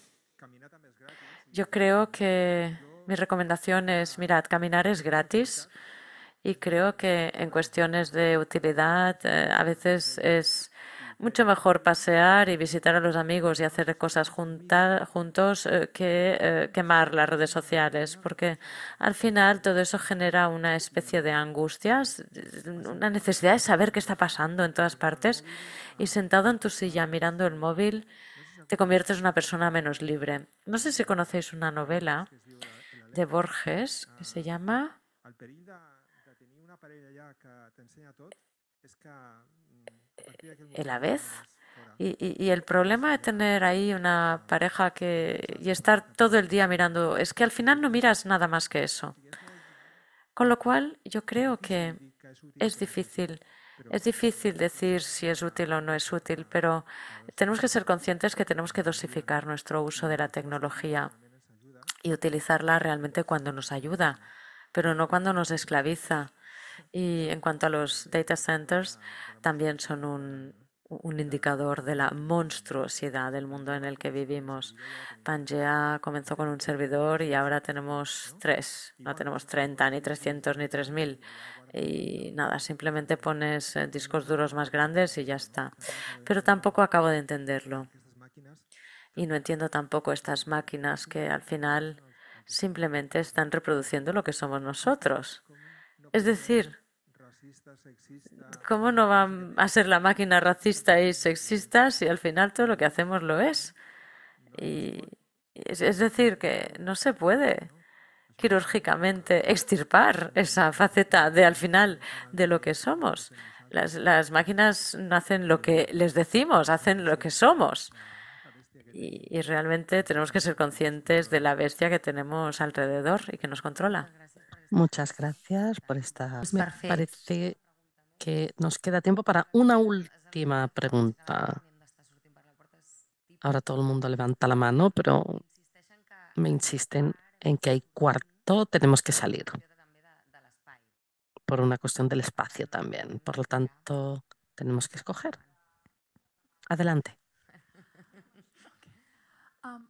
yo creo que mi recomendación es, mirad, caminar es gratis y creo que en cuestiones de utilidad eh, a veces es mucho mejor pasear y visitar a los amigos y hacer cosas junta, juntos eh, que eh, quemar las redes sociales, porque al final todo eso genera una especie de angustias, una necesidad de saber qué está pasando en todas partes y sentado en tu silla mirando el móvil te conviertes en una persona menos libre. No sé si conocéis una novela de Borges que se llama ¿En la vez? y, el problema de tener ahí una pareja que, y estar todo el día mirando es que al final no miras nada más que eso. Con lo cual, yo creo que es difícil. Es difícil decir si es útil o no es útil, pero tenemos que ser conscientes que tenemos que dosificar nuestro uso de la tecnología y utilizarla realmente cuando nos ayuda, pero no cuando nos esclaviza y en cuanto a los data centers, también son un, indicador de la monstruosidad del mundo en el que vivimos. Pangea comenzó con un servidor y ahora tenemos tres. No tenemos 30, ni 300, ni 3.000. Y nada, simplemente pones eh, discos duros más grandes y ya está. Pero tampoco acabo de entenderlo. Y no entiendo tampoco estas máquinas que al final simplemente están reproduciendo lo que somos nosotros. Es decir, ¿cómo no va a ser la máquina racista y sexista si al final todo lo que hacemos lo es? Y es decir, que no se puede quirúrgicamente extirpar esa faceta de al final de lo que somos. Las, máquinas no hacen lo que les decimos, hacen lo que somos. y realmente tenemos que ser conscientes de la bestia que tenemos alrededor y que nos controla. Muchas gracias por esta. Pues me parece que nos queda tiempo para una última pregunta. Ahora todo el mundo levanta la mano, pero me insisten en que hay cuarto, tenemos que salir. Por una cuestión del espacio también. Por lo tanto, tenemos que escoger. Adelante. [laughs] Um,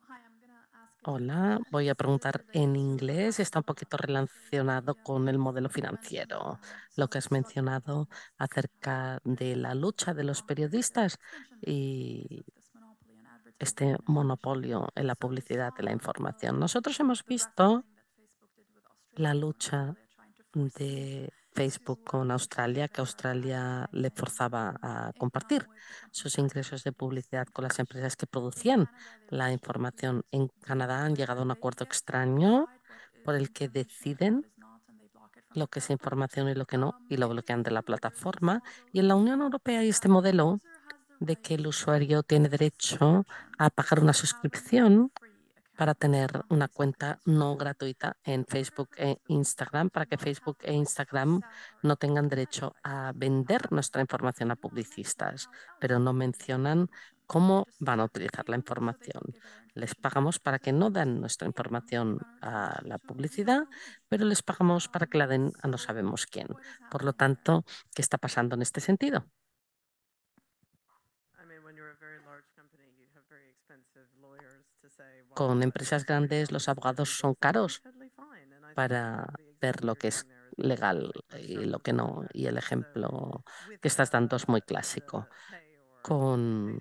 Hola, voy a preguntar en inglés. Está un poquito relacionado con el modelo financiero. Lo que has mencionado acerca de la lucha de los periodistas y este monopolio en la publicidad de la información. Nosotros hemos visto la lucha de Facebook con Australia, que Australia le forzaba a compartir sus ingresos de publicidad con las empresas que producían la información. En Canadá han llegado a un acuerdo extraño por el que deciden lo que es información y lo que no, y lo bloquean de la plataforma. Y en la Unión Europea hay este modelo de que el usuario tiene derecho a pagar una suscripción para tener una cuenta no gratuita en Facebook e Instagram, para que Facebook e Instagram no tengan derecho a vender nuestra información a publicistas, pero no mencionan cómo van a utilizar la información. Les pagamos para que no den nuestra información a la publicidad, pero les pagamos para que la den a no sabemos quién. Por lo tanto, ¿qué está pasando en este sentido? con empresas grandes los abogados son caros para ver lo que es legal y lo que no. Y el ejemplo que estás dando es muy clásico. Con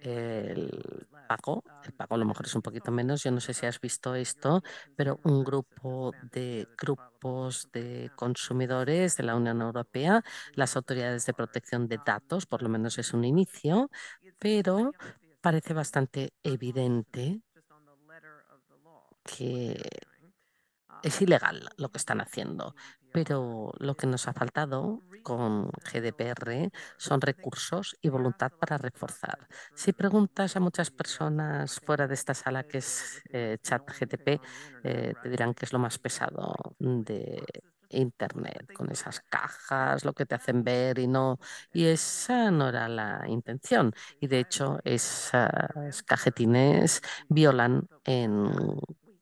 el pago, el pago a lo mejor es un poquito menos, yo no sé si has visto esto, pero un grupo de grupos de consumidores de la Unión Europea, las autoridades de protección de datos, por lo menos es un inicio, pero parece bastante evidente que es ilegal lo que están haciendo, pero lo que nos ha faltado con GDPR son recursos y voluntad para reforzar. Si preguntas a muchas personas fuera de esta sala que es eh, chat GTP, eh, te dirán que es lo más pesado de Internet, con esas cajas, lo que te hacen ver y no. Y esa no era la intención. Y de hecho, esas cajetines violan en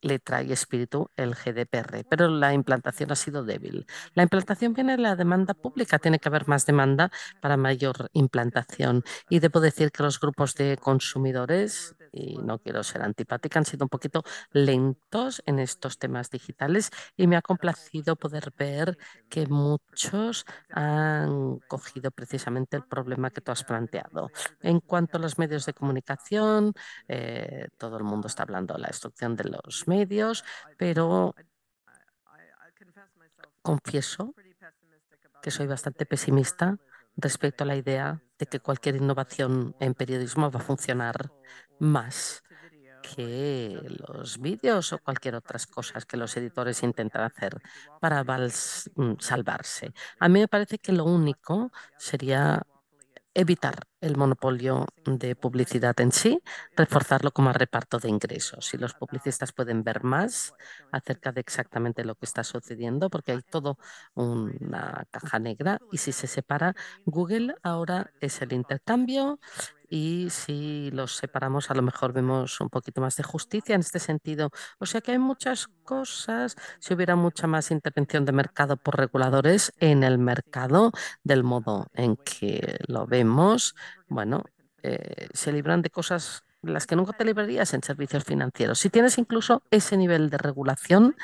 letra y espíritu el GDPR, pero la implantación ha sido débil. La implantación viene de la demanda pública, tiene que haber más demanda para mayor implantación. Y debo decir que los grupos de consumidores y no quiero ser antipática, han sido un poquito lentos en estos temas digitales y me ha ah, pues complacido poder ver que muchos han cogido precisamente el problema que tú has planteado. En cuanto a los medios de comunicación, eh, todo el mundo está hablando de la destrucción de los medios, pero confieso que soy bastante pesimista respecto a la idea de que cualquier innovación en periodismo va a funcionar más este pues que los vídeos o [laughs] cualquier otras cosas que los editores intentan hacer para mm, salvarse. A mí me parece que lo único sería evitar el monopolio de publicidad en sí, reforzarlo como reparto de ingresos. Si los publicistas pueden ver más acerca de exactamente lo que está sucediendo, porque hay todo una caja negra. Y si se separa, Google ahora es el intercambio. Y si los separamos, a lo mejor vemos un poquito más de justicia en este sentido. O sea que hay muchas cosas. Si hubiera mucha más intervención de mercado por reguladores en el mercado, del modo en que lo vemos, bueno, eh, se libran de cosas las que nunca te librarías en servicios financieros. Si tienes incluso ese nivel de regulación,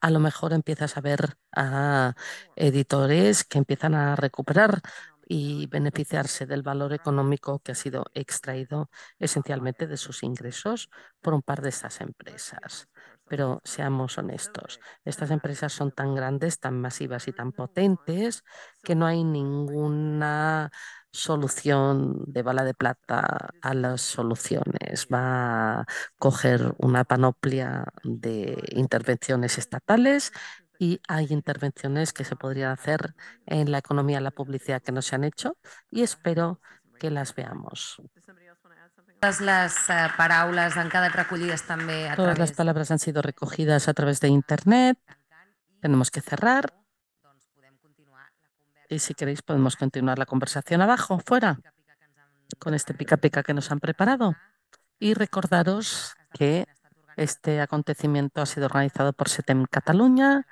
a lo mejor empiezas a ver a editores que empiezan a recuperar y beneficiarse del valor económico que ha sido extraído esencialmente de sus ingresos por un par de estas pues empresas. Pero seamos honestos, estas empresas son tan grandes, tan masivas y tan potentes que no hay ninguna solución de bala de plata a las soluciones, va a coger una panoplia de intervenciones estatales y hay intervenciones que se podrían hacer en la economía, la publicidad que no se han hecho y espero que las veamos. Todas las, han eh, Todas las palabras han sido recogidas a través de Internet. Tenemos que cerrar. Y si queréis podemos continuar la conversación abajo, fuera, con este pica pica que nos han preparado. Y recordaros que este acontecimiento ha sido organizado por SETEM Cataluña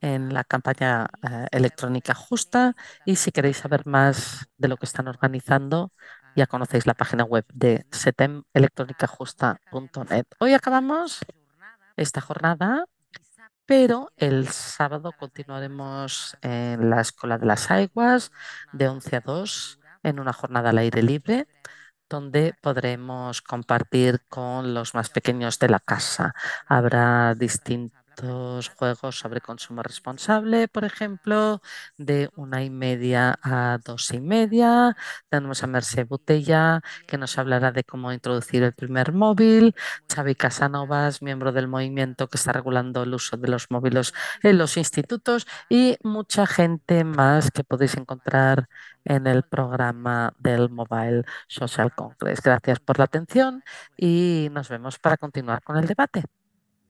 en la campaña eh, electrónica justa y si queréis saber más de lo que están organizando, ya conocéis la página web de setemelectronicajusta.net. Hoy acabamos esta jornada pero el sábado continuaremos en la Escuela de las Aguas de 11 a 2 en una jornada al aire libre donde podremos compartir con los más pequeños de la casa. Habrá distintos juegos sobre consumo responsable, por ejemplo, de una y media a dos y media. Tenemos a Merce Botella, que nos hablará de cómo introducir el primer móvil. Xavi Casanovas, miembro del movimiento que está regulando el uso de los móviles en los institutos. Y mucha gente más que podéis encontrar en el programa del Mobile Social Congress. Gracias por la atención y nos vemos para continuar con el debate.